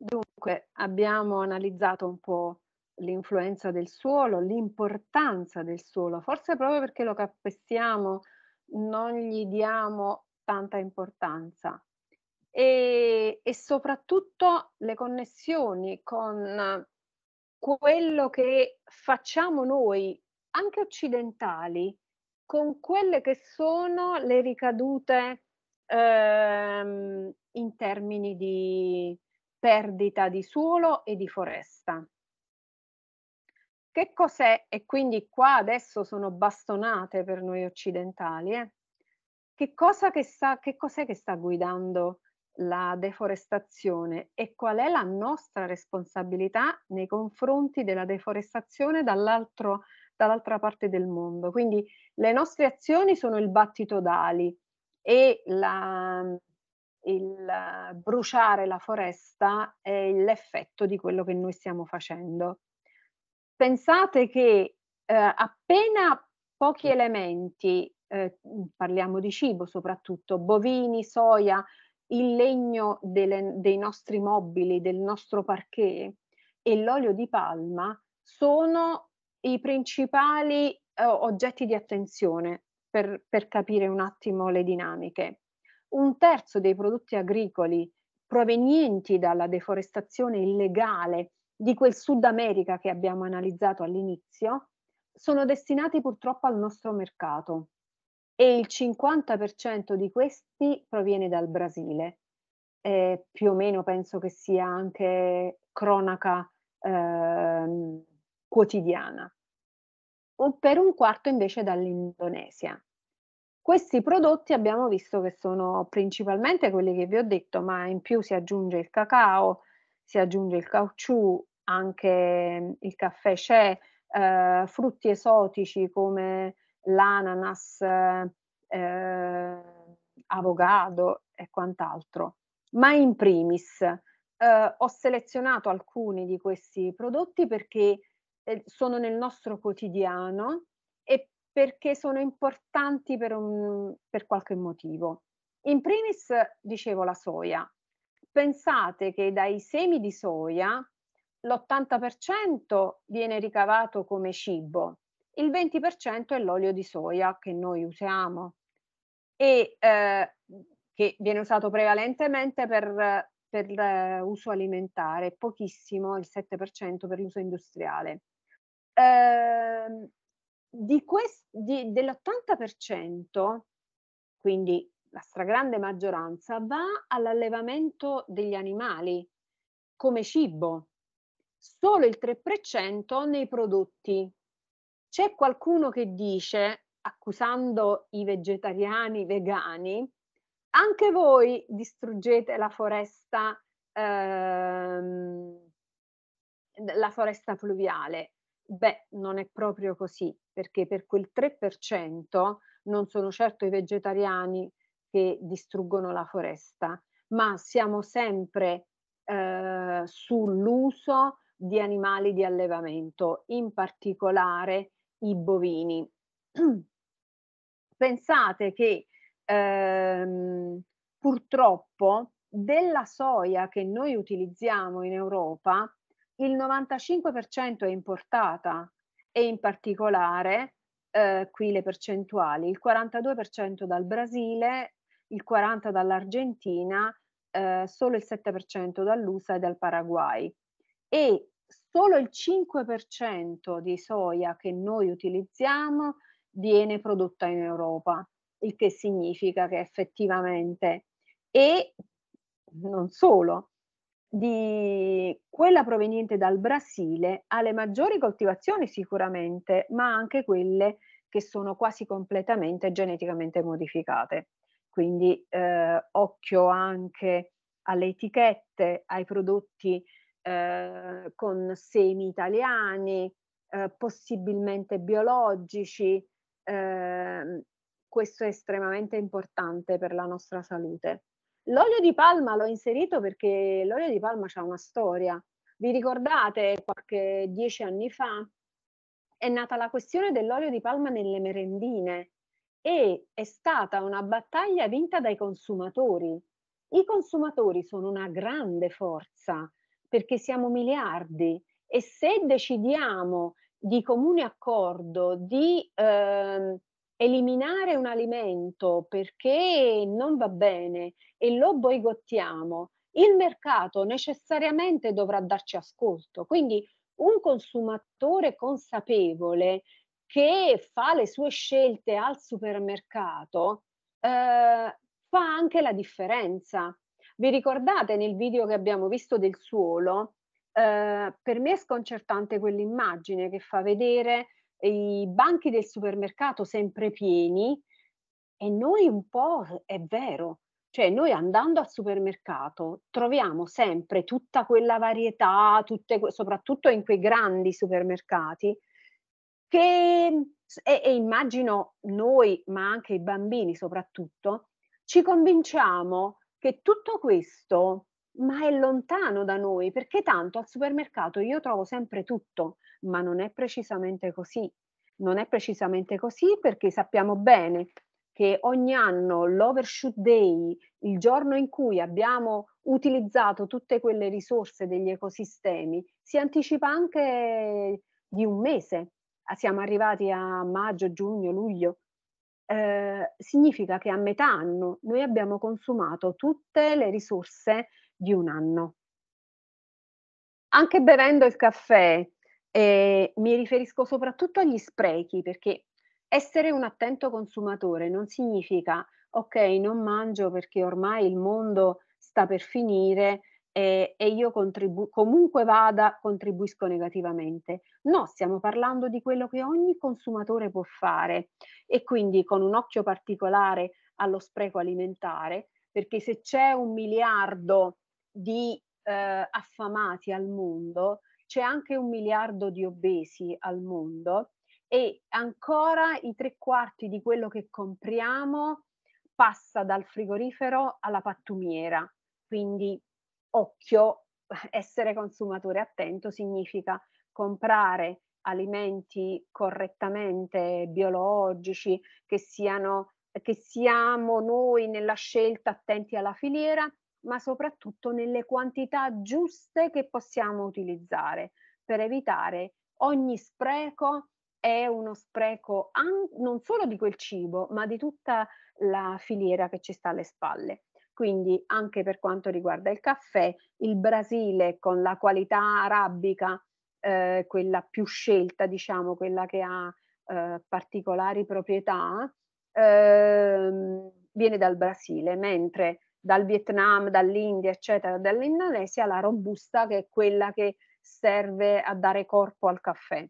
Dunque, abbiamo analizzato un po' l'influenza del suolo, l'importanza del suolo, forse proprio perché lo calpestiamo, non gli diamo tanta importanza. E, e soprattutto le connessioni con quello che facciamo noi, anche occidentali, con quelle che sono le ricadute ehm, in termini di, perdita di suolo e di foresta. Che cos'è? E quindi qua adesso sono bastonate per noi occidentali. Eh? Che, cosa che, sta, che cos'è che sta guidando la deforestazione e qual è la nostra responsabilità nei confronti della deforestazione dall'altro, dall'altra parte del mondo. Quindi le nostre azioni sono il battito d'ali e la, il eh, bruciare la foresta è l'effetto di quello che noi stiamo facendo. Pensate che eh, appena pochi elementi, eh, parliamo di cibo soprattutto, bovini, soia, il legno delle, dei nostri mobili, del nostro parquet e l'olio di palma sono i principali eh, oggetti di attenzione per, per capire un attimo le dinamiche un terzo dei prodotti agricoli provenienti dalla deforestazione illegale di quel Sud America che abbiamo analizzato all'inizio sono destinati purtroppo al nostro mercato e il 50% di questi proviene dal Brasile. Eh, più o meno penso che sia anche cronaca eh, quotidiana. O per un quarto invece dall'Indonesia. Questi prodotti abbiamo visto che sono principalmente quelli che vi ho detto, ma in più si aggiunge il cacao, si aggiunge il caucciù, anche mm, il caffè c'è, eh, frutti esotici come l'ananas, eh, avocado e quant'altro. Ma in primis eh, ho selezionato alcuni di questi prodotti perché eh, sono nel nostro quotidiano perché sono importanti per, un, per qualche motivo. In primis, dicevo, la soia. Pensate che dai semi di soia l'80% viene ricavato come cibo, il 20% è l'olio di soia che noi usiamo e eh, che viene usato prevalentemente per, per eh, uso alimentare, pochissimo, il 7% per l'uso industriale. Eh, di quest- di, dell'80%, quindi la stragrande maggioranza, va all'allevamento degli animali come cibo, solo il 3% nei prodotti. C'è qualcuno che dice, accusando i vegetariani, vegani, anche voi distruggete la foresta, ehm, la foresta pluviale. Beh, non è proprio così, perché per quel 3% non sono certo i vegetariani che distruggono la foresta, ma siamo sempre eh, sull'uso di animali di allevamento, in particolare i bovini. Pensate che ehm, purtroppo della soia che noi utilizziamo in Europa il 95% è importata e in particolare eh, qui le percentuali, il 42% dal Brasile, il 40% dall'Argentina, eh, solo il 7% dall'USA e dal Paraguay e solo il 5% di soia che noi utilizziamo viene prodotta in Europa, il che significa che effettivamente e non solo, di quella proveniente dal Brasile ha le maggiori coltivazioni sicuramente, ma anche quelle che sono quasi completamente geneticamente modificate. Quindi eh, occhio anche alle etichette, ai prodotti eh, con semi italiani, eh, possibilmente biologici. Ehm, questo è estremamente importante per la nostra salute. L'olio di palma l'ho inserito perché l'olio di palma ha una storia. Vi ricordate qualche dieci anni fa? È nata la questione dell'olio di palma nelle merendine e è stata una battaglia vinta dai consumatori. I consumatori sono una grande forza perché siamo miliardi e se decidiamo di comune accordo di eh, eliminare un alimento perché non va bene e lo boicottiamo, il mercato necessariamente dovrà darci ascolto. Quindi un consumatore consapevole che fa le sue scelte al supermercato eh, fa anche la differenza. Vi ricordate nel video che abbiamo visto del suolo? Eh, per me è sconcertante quell'immagine che fa vedere i banchi del supermercato sempre pieni e noi un po' è vero, cioè noi andando al supermercato troviamo sempre tutta quella varietà, tutte, soprattutto in quei grandi supermercati, che e, e, immagino noi, ma anche i bambini soprattutto, ci convinciamo che tutto questo ma è lontano da noi, perché tanto al supermercato io trovo sempre tutto ma non è precisamente così. Non è precisamente così perché sappiamo bene che ogni anno l'overshoot day, il giorno in cui abbiamo utilizzato tutte quelle risorse degli ecosistemi, si anticipa anche di un mese. Ah, siamo arrivati a maggio, giugno, luglio. Eh, significa che a metà anno noi abbiamo consumato tutte le risorse di un anno. Anche bevendo il caffè eh, mi riferisco soprattutto agli sprechi, perché essere un attento consumatore non significa ok, non mangio perché ormai il mondo sta per finire eh, e io contribu- comunque vada contribuisco negativamente. No, stiamo parlando di quello che ogni consumatore può fare e quindi con un occhio particolare allo spreco alimentare, perché se c'è un miliardo di eh, affamati al mondo, c'è anche un miliardo di obesi al mondo e ancora i tre quarti di quello che compriamo passa dal frigorifero alla pattumiera. Quindi occhio, essere consumatore attento significa comprare alimenti correttamente biologici, che, siano, che siamo noi nella scelta attenti alla filiera, ma soprattutto nelle quantità giuste che possiamo utilizzare per evitare ogni spreco è uno spreco an- non solo di quel cibo, ma di tutta la filiera che ci sta alle spalle. Quindi anche per quanto riguarda il caffè, il Brasile con la qualità arabica, eh, quella più scelta, diciamo, quella che ha eh, particolari proprietà, eh, viene dal Brasile, mentre dal Vietnam, dall'India, eccetera, dall'Indonesia, la robusta che è quella che serve a dare corpo al caffè.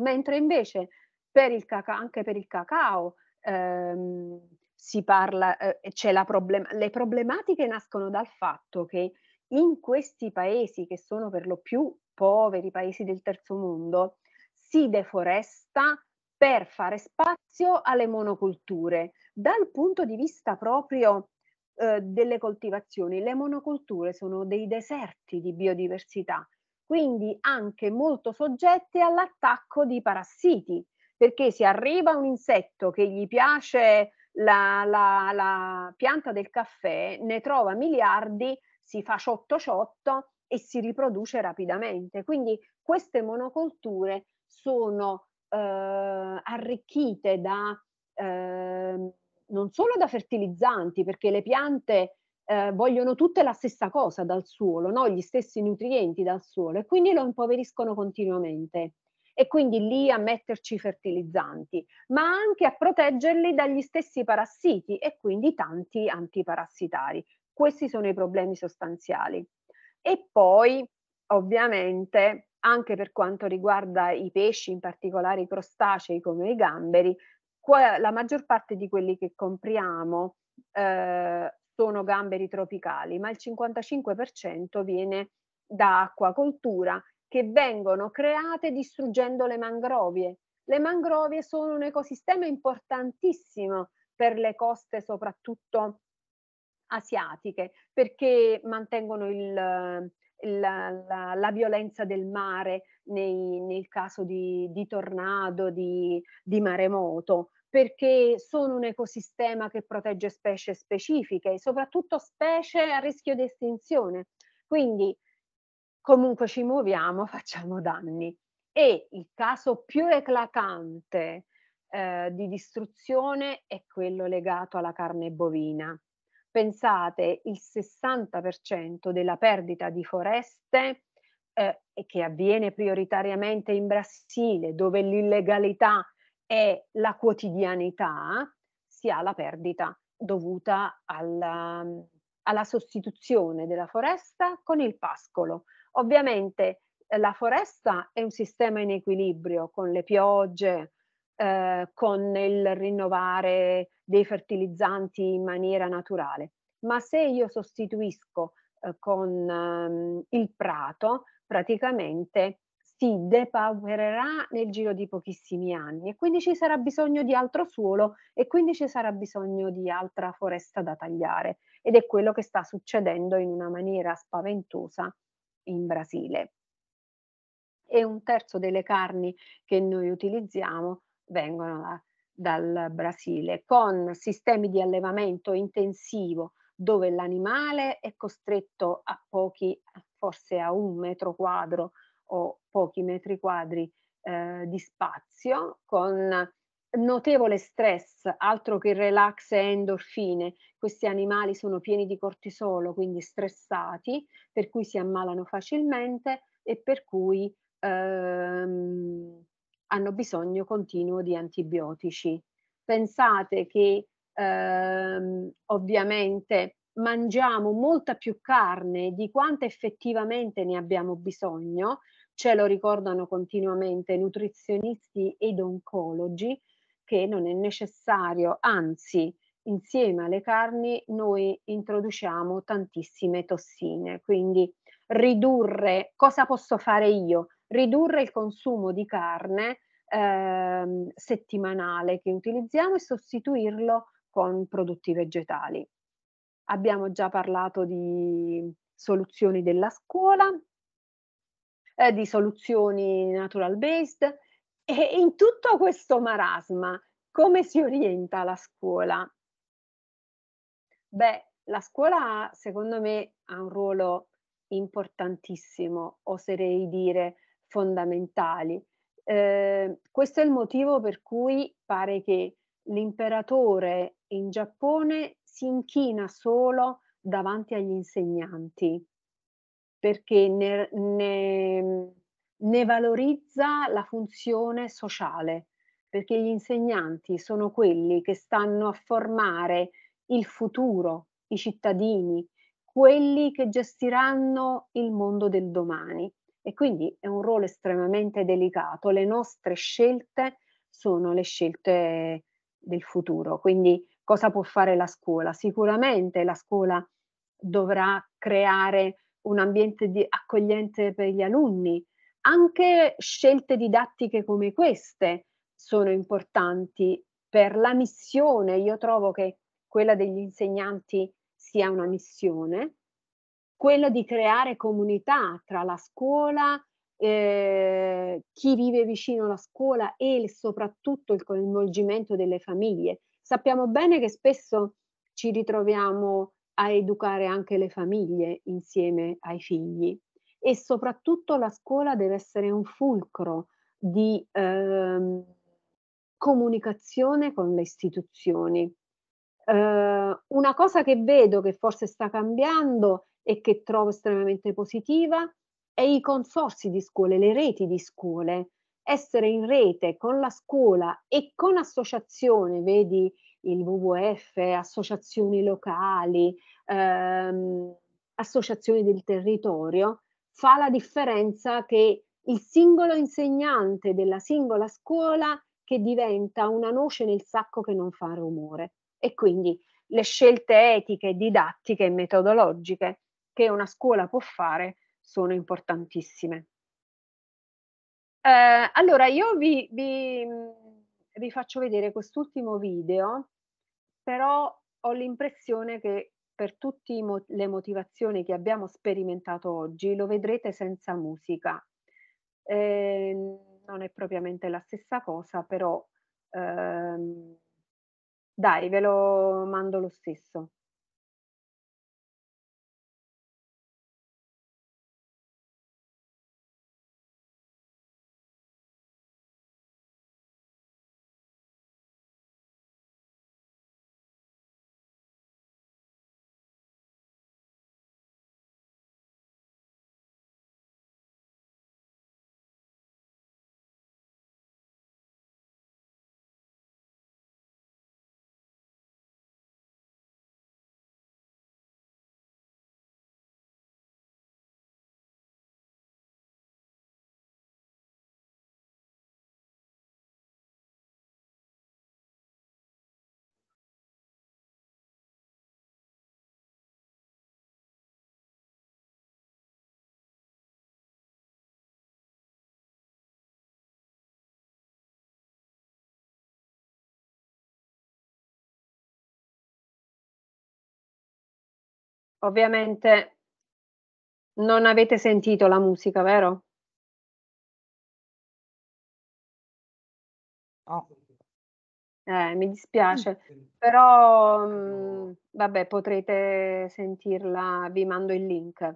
Mentre invece per il cacao, anche per il cacao ehm, si parla, eh, c'è la problem- le problematiche nascono dal fatto che in questi paesi che sono per lo più poveri, paesi del terzo mondo, si deforesta per fare spazio alle monoculture. Dal punto di vista proprio eh, delle coltivazioni. Le monoculture sono dei deserti di biodiversità, quindi anche molto soggette all'attacco di parassiti, perché se arriva un insetto che gli piace la, la, la pianta del caffè, ne trova miliardi, si fa ciotto ciotto e si riproduce rapidamente. Quindi queste monoculture sono eh, arricchite da eh, non solo da fertilizzanti, perché le piante eh, vogliono tutte la stessa cosa dal suolo, no? gli stessi nutrienti dal suolo e quindi lo impoveriscono continuamente. E quindi lì a metterci fertilizzanti, ma anche a proteggerli dagli stessi parassiti e quindi tanti antiparassitari. Questi sono i problemi sostanziali. E poi, ovviamente, anche per quanto riguarda i pesci, in particolare i crostacei come i gamberi, la maggior parte di quelli che compriamo eh, sono gamberi tropicali, ma il 55% viene da acquacoltura che vengono create distruggendo le mangrovie. Le mangrovie sono un ecosistema importantissimo per le coste, soprattutto asiatiche, perché mantengono il, il, la, la, violenza del mare nei, nel caso di, di tornado, di, di maremoto perché sono un ecosistema che protegge specie specifiche, soprattutto specie a rischio di estinzione. Quindi comunque ci muoviamo, facciamo danni. E il caso più eclatante eh, di distruzione è quello legato alla carne bovina. Pensate, il 60% della perdita di foreste eh, che avviene prioritariamente in Brasile, dove l'illegalità e la quotidianità, si ha la perdita dovuta alla, um, alla sostituzione della foresta con il pascolo. Ovviamente eh, la foresta è un sistema in equilibrio con le piogge, eh, con il rinnovare dei fertilizzanti in maniera naturale, ma se io sostituisco eh, con ehm, il prato, praticamente si depaupererà nel giro di pochissimi anni e quindi ci sarà bisogno di altro suolo e quindi ci sarà bisogno di altra foresta da tagliare ed è quello che sta succedendo in una maniera spaventosa in Brasile. E un terzo delle carni che noi utilizziamo vengono da, dal Brasile con sistemi di allevamento intensivo dove l'animale è costretto a pochi, forse a un metro quadro ho pochi metri quadri eh, di spazio con notevole stress, altro che relax e endorfine. Questi animali sono pieni di cortisolo, quindi stressati, per cui si ammalano facilmente e per cui ehm, hanno bisogno continuo di antibiotici. Pensate che ehm, ovviamente mangiamo molta più carne di quanto effettivamente ne abbiamo bisogno ce lo ricordano continuamente nutrizionisti ed oncologi che non è necessario, anzi insieme alle carni noi introduciamo tantissime tossine, quindi ridurre, cosa posso fare io? Ridurre il consumo di carne eh, settimanale che utilizziamo e sostituirlo con prodotti vegetali. Abbiamo già parlato di soluzioni della scuola, eh, di soluzioni natural based. E in tutto questo marasma, come si orienta la scuola? Beh, la scuola secondo me ha un ruolo importantissimo, oserei dire fondamentali. Eh, questo è il motivo per cui pare che l'imperatore in Giappone si inchina solo davanti agli insegnanti perché ne, ne, ne valorizza la funzione sociale, perché gli insegnanti sono quelli che stanno a formare il futuro, i cittadini, quelli che gestiranno il mondo del domani. E quindi è un ruolo estremamente delicato. Le nostre scelte sono le scelte del futuro. Quindi cosa può fare la scuola? Sicuramente la scuola dovrà creare un ambiente di, accogliente per gli alunni. Anche scelte didattiche come queste sono importanti per la missione. Io trovo che quella degli insegnanti sia una missione, quella di creare comunità tra la scuola, eh, chi vive vicino alla scuola e il, soprattutto il coinvolgimento delle famiglie. Sappiamo bene che spesso ci ritroviamo a educare anche le famiglie insieme ai figli e soprattutto la scuola deve essere un fulcro di eh, comunicazione con le istituzioni. Eh, una cosa che vedo che forse sta cambiando e che trovo estremamente positiva è i consorsi di scuole, le reti di scuole, essere in rete con la scuola e con associazioni, vedi il WWF, associazioni locali, ehm, associazioni del territorio, fa la differenza che il singolo insegnante della singola scuola che diventa una noce nel sacco che non fa rumore. E quindi le scelte etiche, didattiche e metodologiche che una scuola può fare sono importantissime. Eh, allora, io vi, vi, vi faccio vedere quest'ultimo video però ho l'impressione che per tutte mo- le motivazioni che abbiamo sperimentato oggi lo vedrete senza musica. Eh, non è propriamente la stessa cosa, però ehm, dai, ve lo mando lo stesso. Ovviamente non avete sentito la musica, vero? No. Eh, mi dispiace, mm. però mh, mm, vabbè, potrete sentirla, vi mando il link.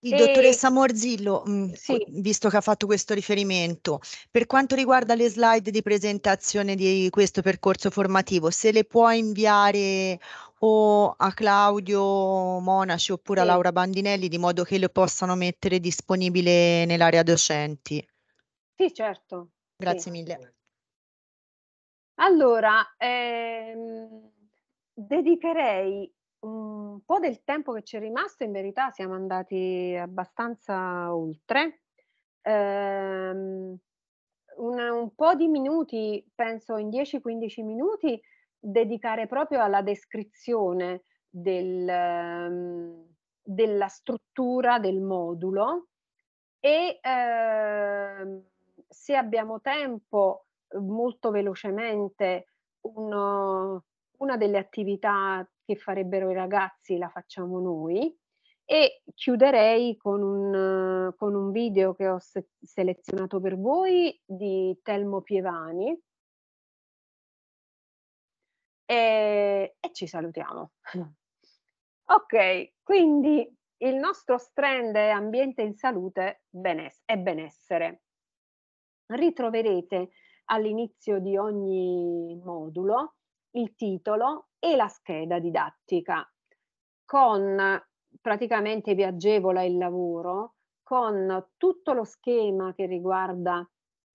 Di dottoressa Morzillo, mm, sì. visto che ha fatto questo riferimento, per quanto riguarda le slide di presentazione di questo percorso formativo, se le può inviare o a Claudio Monaci oppure sì. a Laura Bandinelli di modo che le possano mettere disponibile nell'area docenti? Sì, certo. Grazie sì. mille. Allora, ehm, dedicherei un po' del tempo che ci è rimasto, in verità siamo andati abbastanza oltre. Ehm, una, un po' di minuti, penso in 10-15 minuti, dedicare proprio alla descrizione del, ehm, della struttura del modulo e ehm, se abbiamo tempo molto velocemente uno, una delle attività che farebbero i ragazzi la facciamo noi e chiuderei con un, con un video che ho se- selezionato per voi di Telmo Pievani e, e ci salutiamo. ok, quindi il nostro strand è ambiente in salute beness- e benessere. Ritroverete all'inizio di ogni modulo il titolo e la scheda didattica. Con praticamente vi agevola il lavoro, con tutto lo schema che riguarda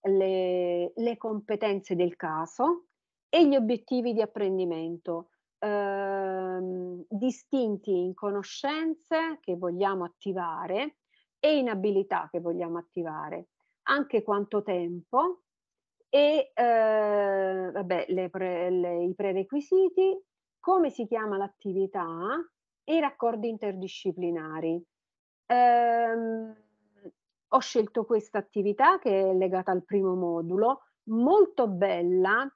le, le competenze del caso e gli obiettivi di apprendimento. Ehm, distinti in conoscenze che vogliamo attivare e in abilità che vogliamo attivare, anche quanto tempo e eh, vabbè, le pre, le, i prerequisiti, come si chiama l'attività e i raccordi interdisciplinari. Ehm, ho scelto questa attività che è legata al primo modulo, molto bella.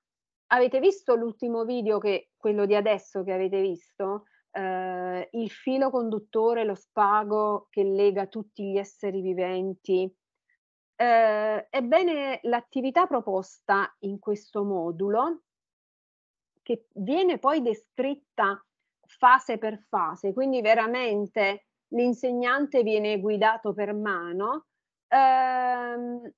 Avete visto l'ultimo video, che, quello di adesso che avete visto? Eh, il filo conduttore, lo spago che lega tutti gli esseri viventi eh, ebbene, l'attività proposta in questo modulo, che viene poi descritta fase per fase, quindi veramente l'insegnante viene guidato per mano, ehm,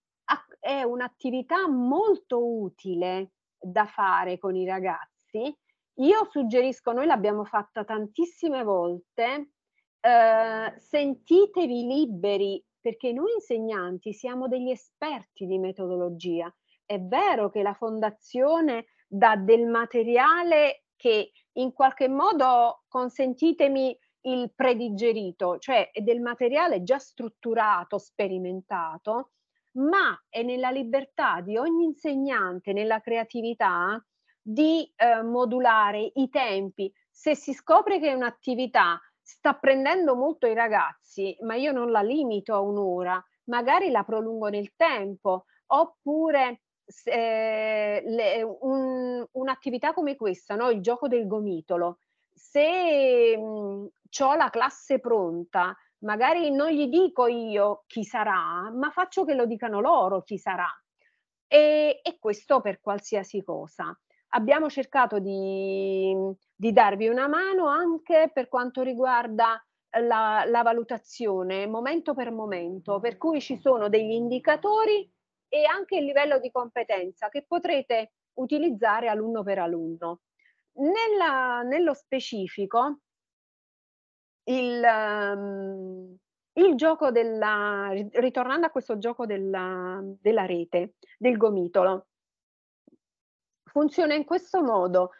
è un'attività molto utile da fare con i ragazzi. Io suggerisco, noi l'abbiamo fatta tantissime volte, eh, sentitevi liberi perché noi insegnanti siamo degli esperti di metodologia. È vero che la fondazione dà del materiale che in qualche modo, consentitemi, il predigerito, cioè è del materiale già strutturato, sperimentato, ma è nella libertà di ogni insegnante, nella creatività, di eh, modulare i tempi. Se si scopre che un'attività sta prendendo molto i ragazzi, ma io non la limito a un'ora, magari la prolungo nel tempo, oppure eh, le, un, un'attività come questa, no? il gioco del gomitolo, se mm, ho la classe pronta, magari non gli dico io chi sarà, ma faccio che lo dicano loro chi sarà. E, e questo per qualsiasi cosa abbiamo cercato di, di darvi una mano anche per quanto riguarda la, la valutazione momento per momento, per cui ci sono degli indicatori e anche il livello di competenza che potrete utilizzare alunno per alunno. Nella, nello specifico, il, um, il gioco della, ritornando a questo gioco della, della rete, del gomitolo, funziona in questo modo.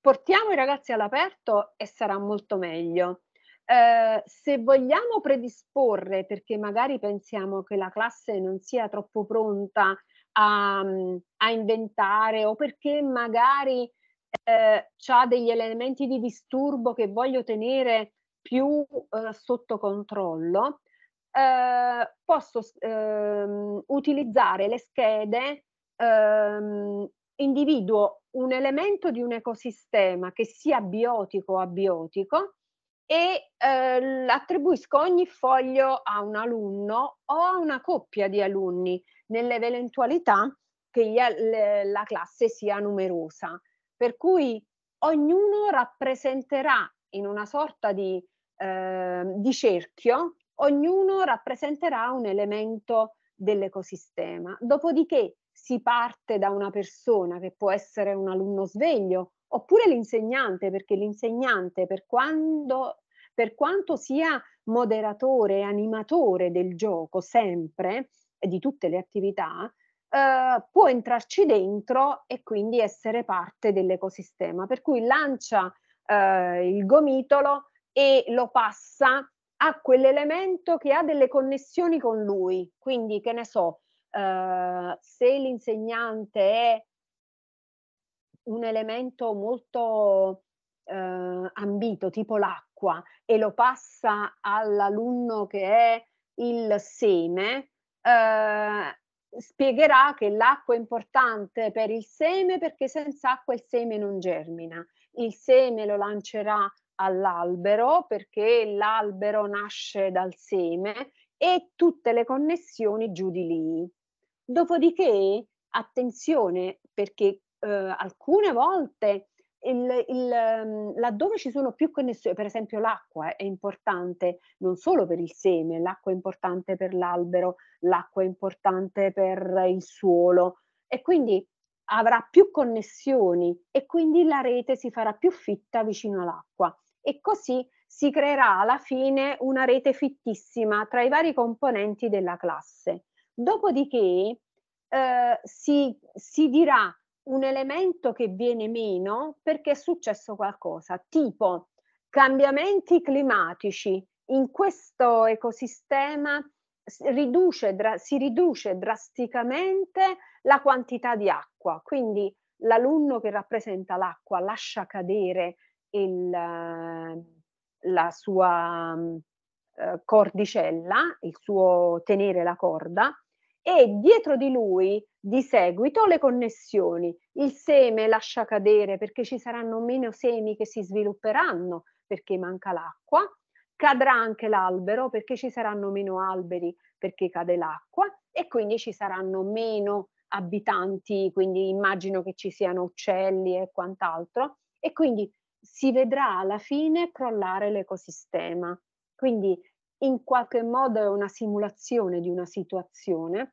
Portiamo i ragazzi all'aperto e sarà molto meglio. Eh, se vogliamo predisporre, perché magari pensiamo che la classe non sia troppo pronta a, a inventare o perché magari eh, ha degli elementi di disturbo che voglio tenere più eh, sotto controllo, eh, posso ehm, utilizzare le schede ehm, individuo un elemento di un ecosistema che sia biotico o abiotico e eh, attribuisco ogni foglio a un alunno o a una coppia di alunni nell'eventualità che gli, le, la classe sia numerosa. Per cui ognuno rappresenterà in una sorta di, eh, di cerchio, ognuno rappresenterà un elemento dell'ecosistema. Dopodiché si parte da una persona che può essere un alunno sveglio oppure l'insegnante, perché l'insegnante per, quando, per quanto sia moderatore e animatore del gioco sempre e di tutte le attività, eh, può entrarci dentro e quindi essere parte dell'ecosistema. Per cui lancia eh, il gomitolo e lo passa a quell'elemento che ha delle connessioni con lui. Quindi, che ne so, eh, se l'insegnante è un elemento molto eh, ambito, tipo l'acqua, e lo passa all'alunno che è il seme, eh, spiegherà che l'acqua è importante per il seme perché senza acqua il seme non germina. Il seme lo lancerà all'albero perché l'albero nasce dal seme e tutte le connessioni giù di lì. Dopodiché, attenzione, perché eh, alcune volte il, il, mm, laddove ci sono più connessioni, per esempio l'acqua è importante non solo per il seme, l'acqua è importante per l'albero, l'acqua è importante per il suolo e quindi avrà più connessioni e quindi la rete si farà più fitta vicino all'acqua e così si creerà alla fine una rete fittissima tra i vari componenti della classe. Dopodiché eh, si, si dirà un elemento che viene meno perché è successo qualcosa, tipo cambiamenti climatici. In questo ecosistema si riduce, si riduce drasticamente la quantità di acqua, quindi l'alunno che rappresenta l'acqua lascia cadere il, la sua eh, cordicella, il suo tenere la corda, e dietro di lui di seguito le connessioni. Il seme lascia cadere perché ci saranno meno semi che si svilupperanno perché manca l'acqua, cadrà anche l'albero perché ci saranno meno alberi perché cade l'acqua e quindi ci saranno meno abitanti, quindi immagino che ci siano uccelli e quant'altro e quindi si vedrà alla fine crollare l'ecosistema. Quindi in qualche modo è una simulazione di una situazione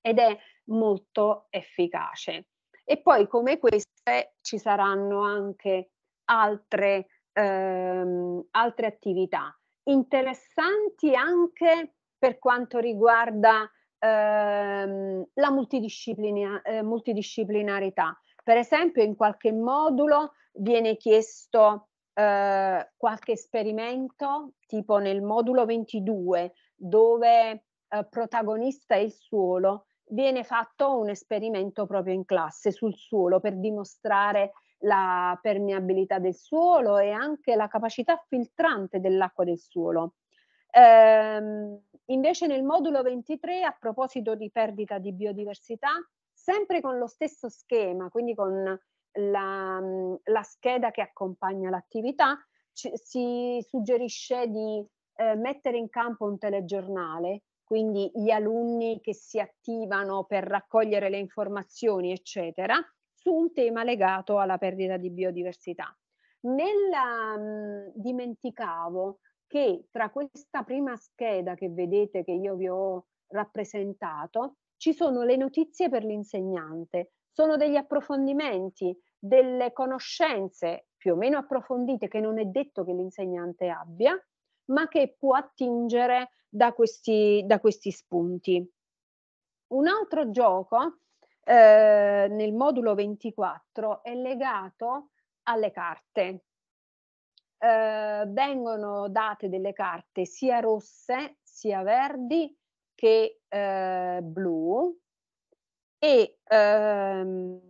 ed è molto efficace. E poi come queste ci saranno anche altre, ehm, altre attività interessanti anche per quanto riguarda ehm, la multidisciplina- eh, multidisciplinarità. Per esempio in qualche modulo viene chiesto eh, qualche esperimento, tipo nel modulo 22, dove eh, protagonista è il suolo, viene fatto un esperimento proprio in classe sul suolo per dimostrare la permeabilità del suolo e anche la capacità filtrante dell'acqua del suolo. Ehm, invece nel modulo 23, a proposito di perdita di biodiversità, sempre con lo stesso schema, quindi con la, la scheda che accompagna l'attività, ci, si suggerisce di eh, mettere in campo un telegiornale quindi gli alunni che si attivano per raccogliere le informazioni, eccetera, su un tema legato alla perdita di biodiversità. Nella, mh, dimenticavo che tra questa prima scheda che vedete che io vi ho rappresentato ci sono le notizie per l'insegnante, sono degli approfondimenti, delle conoscenze più o meno approfondite che non è detto che l'insegnante abbia ma che può attingere da questi, da questi spunti. Un altro gioco eh, nel modulo 24 è legato alle carte. Eh, vengono date delle carte sia rosse sia verdi che eh, blu e ehm,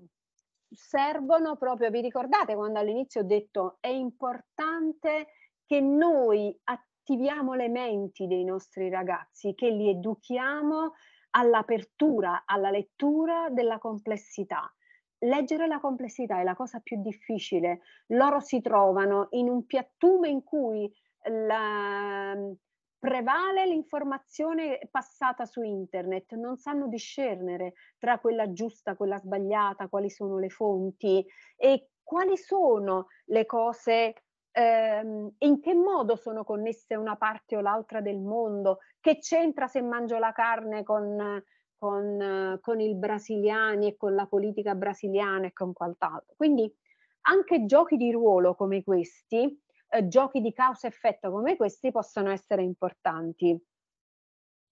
servono proprio, vi ricordate quando all'inizio ho detto è importante che noi attiviamo le menti dei nostri ragazzi, che li educhiamo all'apertura, alla lettura della complessità. Leggere la complessità è la cosa più difficile. Loro si trovano in un piattume in cui la, mm, prevale l'informazione passata su internet, non sanno discernere tra quella giusta, quella sbagliata, quali sono le fonti e quali sono le cose ehm, in che modo sono connesse una parte o l'altra del mondo, che c'entra se mangio la carne con, con, con i brasiliani e con la politica brasiliana e con quant'altro. Quindi anche giochi di ruolo come questi, eh, giochi di causa-effetto come questi possono essere importanti.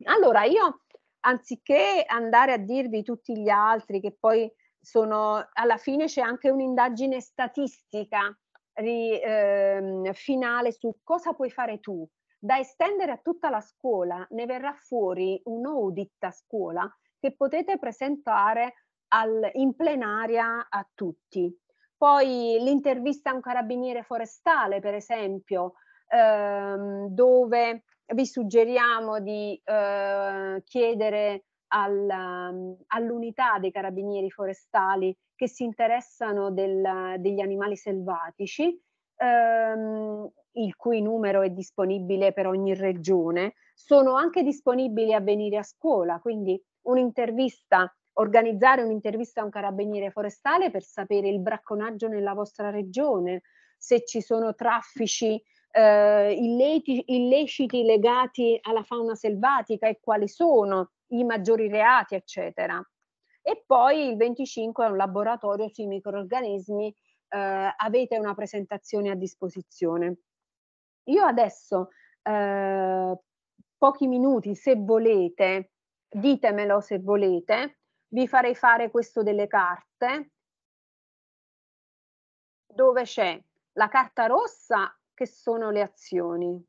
Allora io anziché andare a dirvi tutti gli altri che poi sono alla fine c'è anche un'indagine statistica ri, ehm, finale su cosa puoi fare tu, da estendere a tutta la scuola, ne verrà fuori un audit a scuola che potete presentare al, in plenaria a tutti. Poi l'intervista a un carabiniere forestale, per esempio, ehm, dove vi suggeriamo di eh, chiedere alla, ehm, all'unità dei carabinieri forestali che si interessano del, degli animali selvatici, ehm, il cui numero è disponibile per ogni regione. Sono anche disponibili a venire a scuola, quindi un'intervista, organizzare un'intervista a un carabiniere forestale per sapere il bracconaggio nella vostra regione, se ci sono traffici eh, illeciti legati alla fauna selvatica e quali sono i maggiori reati, eccetera. E poi il 25 è un laboratorio sui microorganismi, eh, avete una presentazione a disposizione. Io adesso, eh, pochi minuti, se volete, ditemelo se volete, vi farei fare questo delle carte, dove c'è la carta rossa che sono le azioni,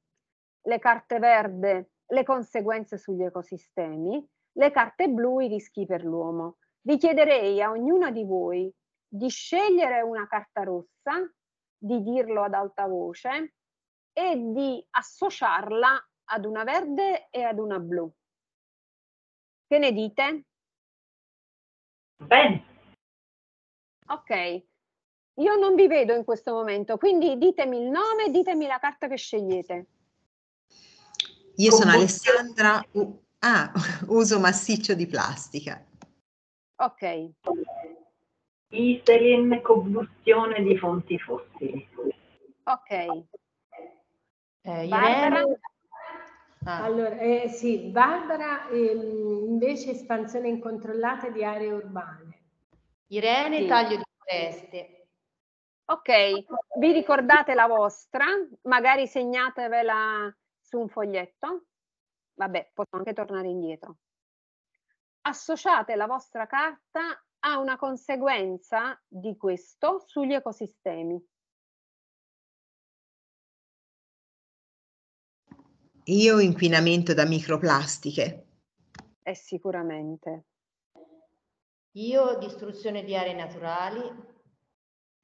le carte verde le conseguenze sugli ecosistemi, le carte blu, i rischi per l'uomo. Vi chiederei a ognuno di voi di scegliere una carta rossa, di dirlo ad alta voce e di associarla ad una verde e ad una blu. Che ne dite? Bene. Ok, io non vi vedo in questo momento, quindi ditemi il nome, ditemi la carta che scegliete. Io sono Alessandra, u- ah, uso massiccio di plastica. Ok. Iselin, combustione di fonti fossili. Ok. Eh, Irene? Ah. Allora, eh, sì, Barbara ehm, invece espansione incontrollata di aree urbane. Irene, sì. taglio di foreste. Ok, vi ricordate la vostra? Magari segnatevela su un foglietto, vabbè, posso anche tornare indietro. Associate la vostra carta a una conseguenza di questo sugli ecosistemi. Io inquinamento da microplastiche. Eh, sicuramente. Io distruzione di aree naturali.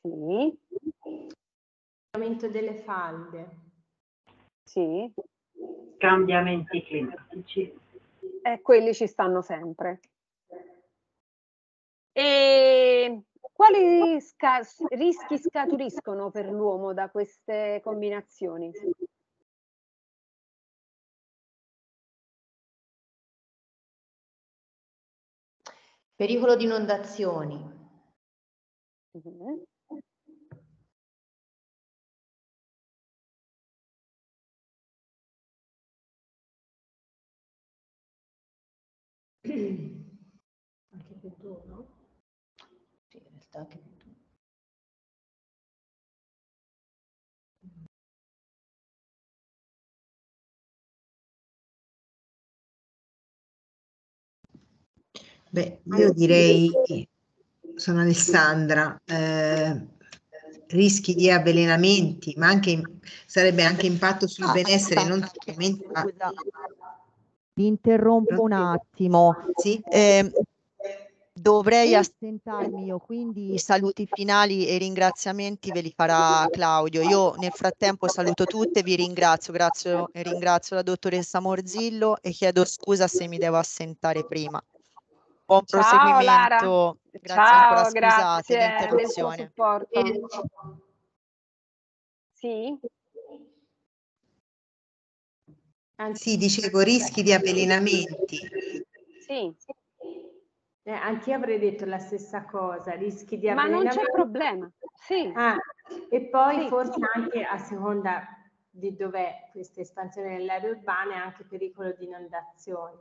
Sì. Aumento delle falde. Sì cambiamenti climatici. E quelli ci stanno sempre. E quali sca- rischi scaturiscono per l'uomo da queste combinazioni? Pericolo di inondazioni. Mm-hmm. anche 21? Sì, in realtà anche 21. Beh, ah, io direi, sono Alessandra, eh, rischi di avvelenamenti, ma anche, sarebbe anche impatto sul benessere, non solamente vi interrompo un attimo. Sì, eh, dovrei assentarmi io, quindi saluti finali e ringraziamenti ve li farà Claudio. Io nel frattempo saluto tutte, vi ringrazio, grazie, ringrazio la dottoressa Morzillo e chiedo scusa se mi devo assentare prima. Buon Ciao, proseguimento, grazie Ciao, ancora, scusate l'interruzione. Sì. Anzi, dicevo rischi di avvelenamenti. Sì. Eh, anche io avrei detto la stessa cosa, rischi di avvelenamento. Ma non c'è problema. Sì. Ah, e poi sì, forse sì. anche a seconda di dov'è questa espansione delle aree urbane, anche pericolo di inondazioni.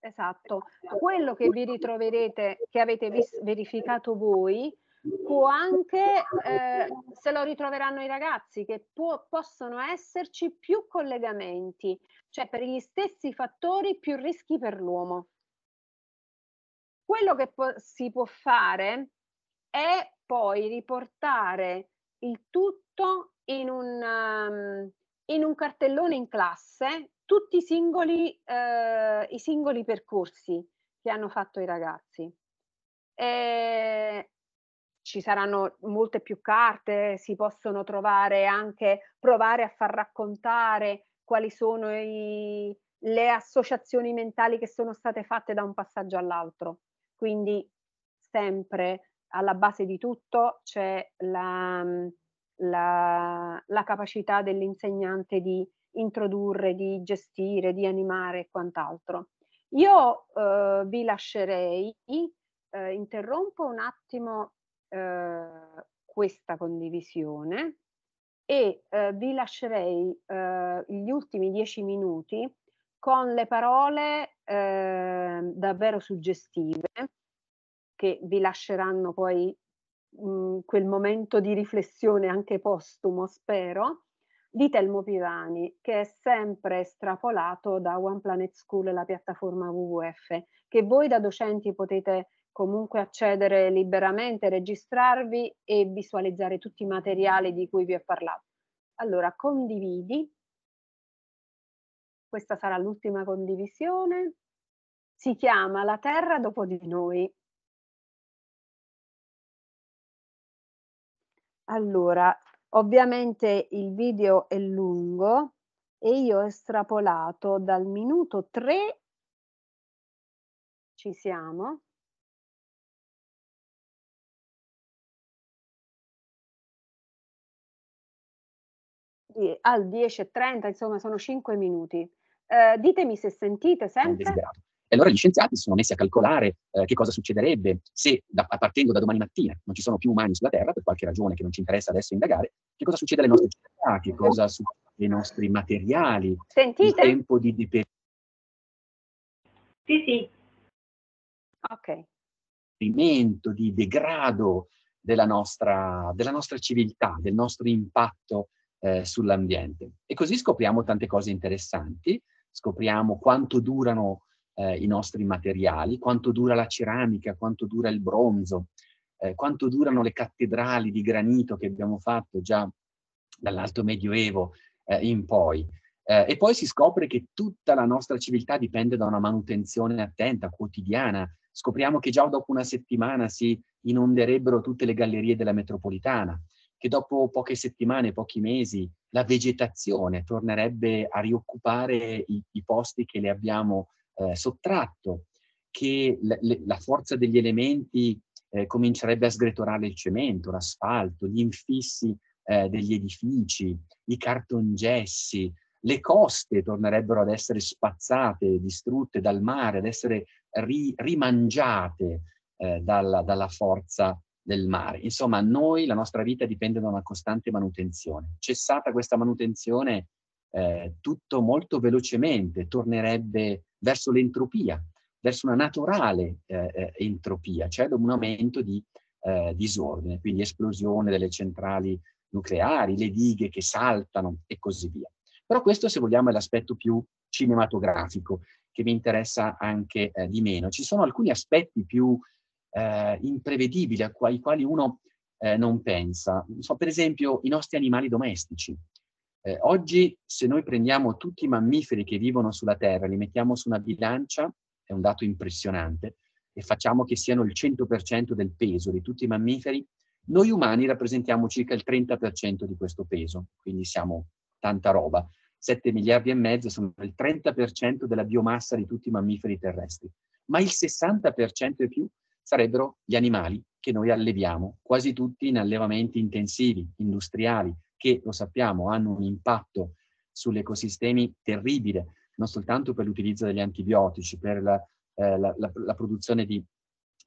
Esatto. Quello che vi ritroverete, che avete verificato voi, può anche, eh, se lo ritroveranno i ragazzi, che può, possono esserci più collegamenti, cioè per gli stessi fattori più rischi per l'uomo. Quello che po- si può fare è poi riportare il tutto in un, um, in un cartellone in classe, tutti i singoli, eh, i singoli percorsi che hanno fatto i ragazzi. E ci saranno molte più carte, si possono trovare anche, provare a far raccontare quali sono i, le associazioni mentali che sono state fatte da un passaggio all'altro. Quindi sempre alla base di tutto c'è la, la, la capacità dell'insegnante di introdurre, di gestire, di animare e quant'altro. Io eh, vi lascerei, eh, interrompo un attimo eh, questa condivisione e eh, vi lascerei eh, gli ultimi dieci minuti con le parole ehm, davvero suggestive che vi lasceranno poi mh, mm, quel momento di riflessione anche postumo, spero, di Telmo Pivani, che è sempre estrapolato da One Planet School, e la piattaforma WWF, che voi da docenti potete comunque accedere liberamente, registrarvi e visualizzare tutti i materiali di cui vi ho parlato. Allora, condividi. Questa sarà l'ultima condivisione. Si chiama La Terra dopo di noi. Allora, ovviamente il video è lungo e io ho estrapolato dal minuto 3, ci siamo, al 10.30, insomma sono 5 minuti. Eh, ditemi se sentite sempre. E allora gli scienziati si sono messi a calcolare eh, che cosa succederebbe se, da, partendo da domani mattina, non ci sono più umani sulla Terra, per qualche ragione che non ci interessa adesso indagare, che cosa succede alle nostre città, che cosa succede ai nostri materiali, Sentite? il tempo di dipendenza. Sì, sì. Ok. Di degrado della nostra, della nostra civiltà, del nostro impatto eh, sull'ambiente. E così scopriamo tante cose interessanti, scopriamo quanto durano eh, i nostri materiali, quanto dura la ceramica, quanto dura il bronzo, eh, quanto durano le cattedrali di granito che abbiamo fatto già dall'alto medioevo eh, in poi. Eh, e poi si scopre che tutta la nostra civiltà dipende da una manutenzione attenta, quotidiana. Scopriamo che già dopo una settimana si inonderebbero tutte le gallerie della metropolitana che dopo poche settimane, pochi mesi, la vegetazione tornerebbe a rioccupare i, i posti che le abbiamo eh, sottratto, che le, la forza degli elementi eh, comincerebbe a sgretolare il cemento, l'asfalto, gli infissi eh, degli edifici, i cartongessi, le coste tornerebbero ad essere spazzate, distrutte dal mare, ad essere ri, rimangiate eh, dalla, dalla, forza del mare. Insomma, noi, la nostra vita dipende da una costante manutenzione. Cessata questa manutenzione, eh, tutto molto velocemente tornerebbe verso l'entropia, verso una naturale eh, eh entropia, cioè un aumento di eh, disordine, quindi esplosione delle centrali nucleari, le dighe che saltano e così via. Però questo, se vogliamo, è l'aspetto più cinematografico che mi interessa anche eh, di meno. Ci sono alcuni aspetti più eh, imprevedibili ai quali, quali uno eh, non pensa. So, per esempio i nostri animali domestici. Eh, oggi se noi prendiamo tutti i mammiferi che vivono sulla Terra, li mettiamo su una bilancia, è un dato impressionante, e facciamo che siano il 100% del peso di tutti i mammiferi, noi umani rappresentiamo circa il 30% di questo peso, quindi siamo tanta roba. 7 miliardi e mezzo sono il 30% della biomassa di tutti i mammiferi terrestri, ma il 60% e più sarebbero gli animali che noi alleviamo, quasi tutti in allevamenti intensivi, industriali, che lo sappiamo hanno un impatto sull'ecosistemi terribile, non soltanto per l'utilizzo degli antibiotici, per la, eh, la, la, la produzione di,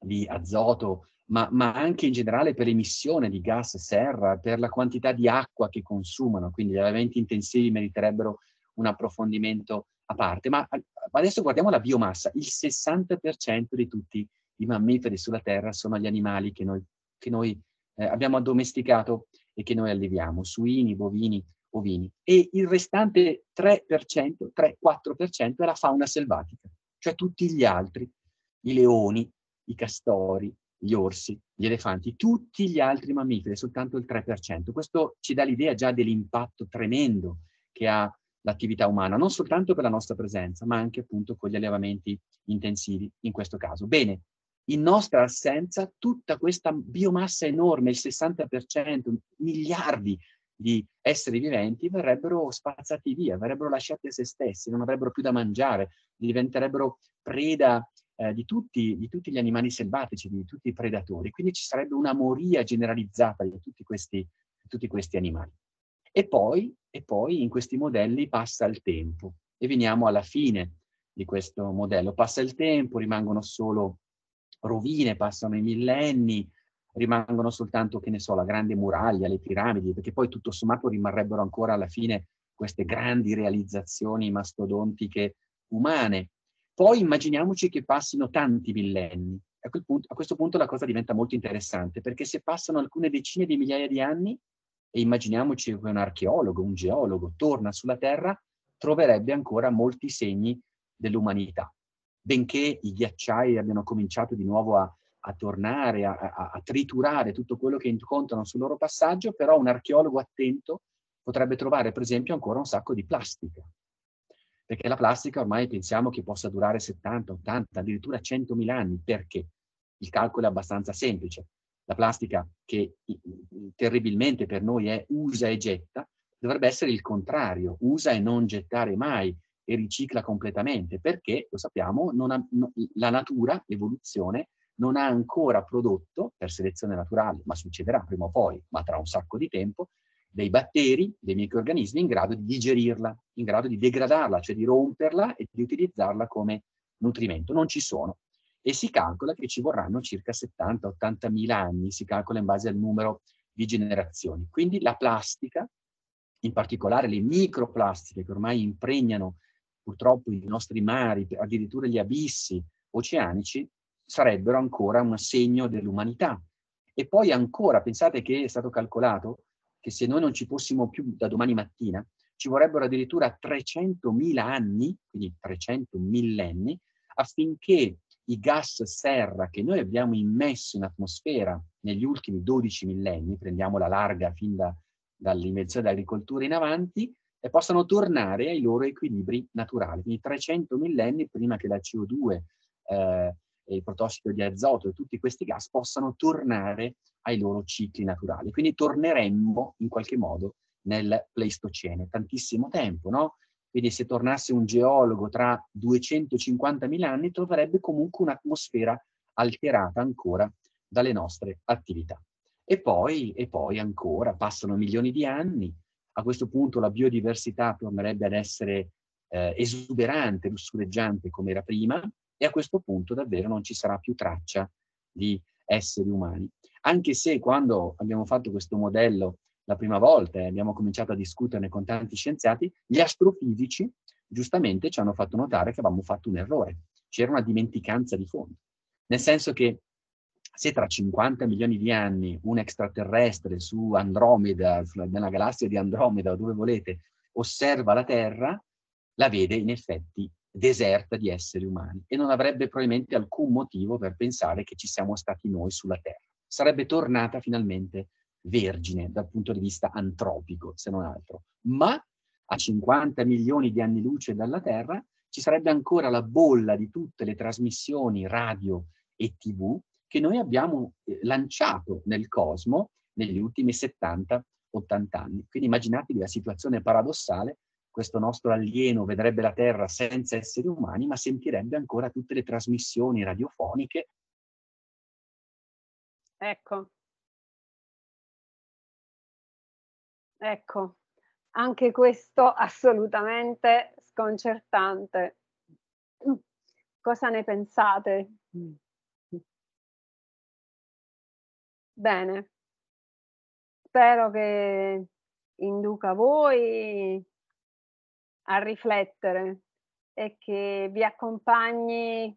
di azoto, ma, ma, anche in generale per l'emissione di gas serra, per la quantità di acqua che consumano, quindi gli allevamenti intensivi meriterebbero un approfondimento a parte. Ma adesso guardiamo la biomassa, il 60% di tutti i mammiferi sulla Terra sono gli animali che noi, che noi eh, abbiamo addomesticato e che noi alleviamo, suini, bovini, ovini. E il restante 3%, 3-4% è la fauna selvatica, cioè tutti gli altri, i leoni, i castori, gli orsi, gli elefanti, tutti gli altri mammiferi, soltanto il 3%. Questo ci dà l'idea già dell'impatto tremendo che ha l'attività umana, non soltanto per la nostra presenza, ma anche appunto con gli allevamenti intensivi in questo caso. Bene, in nostra assenza tutta questa biomassa enorme, il 60%, miliardi di esseri viventi verrebbero spazzati via, verrebbero lasciati a se stessi, non avrebbero più da mangiare, diventerebbero preda eh, di, tutti, di, tutti, gli animali selvatici, di tutti i predatori. Quindi ci sarebbe una moria generalizzata di tutti questi, di tutti questi animali. E poi, e poi in questi modelli passa il tempo e veniamo alla fine di questo modello. Passa il tempo, rimangono solo rovine, passano i millenni, rimangono soltanto, che ne so, la grande muraglia, le piramidi, perché poi tutto sommato rimarrebbero ancora alla fine queste grandi realizzazioni mastodontiche umane. Poi immaginiamoci che passino tanti millenni. A, punto, a, questo punto la cosa diventa molto interessante, perché se passano alcune decine di migliaia di anni, e immaginiamoci che un archeologo, un geologo torna sulla Terra, troverebbe ancora molti segni dell'umanità benché i ghiacciai abbiano cominciato di nuovo a, a tornare, a, a, a, triturare tutto quello che incontrano sul loro passaggio, però un archeologo attento potrebbe trovare per esempio ancora un sacco di plastica, perché la plastica ormai pensiamo che possa durare 70, 80, addirittura 100.000 anni, perché il calcolo è abbastanza semplice. La plastica che terribilmente per noi è usa e getta, dovrebbe essere il contrario, usa e non gettare mai, e ricicla completamente, perché, lo sappiamo, ha, no, la natura, l'evoluzione, non ha ancora prodotto, per selezione naturale, ma succederà prima o poi, ma tra un sacco di tempo, dei batteri, dei microrganismi in grado di digerirla, in grado di degradarla, cioè di romperla e di utilizzarla come nutrimento. Non ci sono. E si calcola che ci vorranno circa 70-80 mila anni, si calcola in base al numero di generazioni. Quindi la plastica, in particolare le microplastiche che ormai impregnano purtroppo i nostri mari, addirittura gli abissi oceanici, sarebbero ancora un segno dell'umanità. E poi ancora, pensate che è stato calcolato che se noi non ci fossimo più da domani mattina, ci vorrebbero addirittura 300.000 anni, quindi 300 millenni, affinché i gas serra che noi abbiamo immesso in atmosfera negli ultimi 12 millenni, prendiamo la larga fin da, dall'invenzione dell'agricoltura in avanti, e possano tornare ai loro equilibri naturali. Quindi 300 millenni prima che la CO2 eh, e il protossido di azoto e tutti questi gas possano tornare ai loro cicli naturali. Quindi torneremmo in qualche modo nel Pleistocene, tantissimo tempo, no? Quindi se tornasse un geologo tra 250.000 anni troverebbe comunque un'atmosfera alterata ancora dalle nostre attività. E poi, e poi ancora, passano milioni di anni, a questo punto la biodiversità tornerebbe ad essere eh, esuberante, lussureggiante come era prima e a questo punto davvero non ci sarà più traccia di esseri umani. Anche se quando abbiamo fatto questo modello la prima volta e eh, abbiamo cominciato a discuterne con tanti scienziati, gli astrofisici giustamente ci hanno fatto notare che avevamo fatto un errore, c'era una dimenticanza di fondo, nel senso che se tra 50 milioni di anni un extraterrestre su Andromeda, nella galassia di Andromeda o dove volete, osserva la Terra, la vede in effetti deserta di esseri umani e non avrebbe probabilmente alcun motivo per pensare che ci siamo stati noi sulla Terra. Sarebbe tornata finalmente vergine dal punto di vista antropico, se non altro. Ma a 50 milioni di anni luce dalla Terra ci sarebbe ancora la bolla di tutte le trasmissioni radio e tv che noi abbiamo eh, lanciato nel cosmo negli ultimi 70-80 anni. Quindi immaginatevi la situazione paradossale, questo nostro alieno vedrebbe la Terra senza esseri umani, ma sentirebbe ancora tutte le trasmissioni radiofoniche. Ecco. Ecco, anche questo assolutamente sconcertante. Mm. Cosa ne pensate? Mm. Bene, spero che induca voi a riflettere e che vi accompagni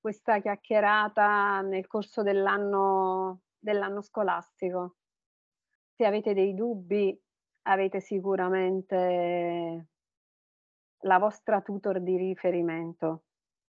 questa chiacchierata nel corso dell'anno, dell'anno scolastico. Se avete dei dubbi, avete sicuramente la vostra tutor di riferimento.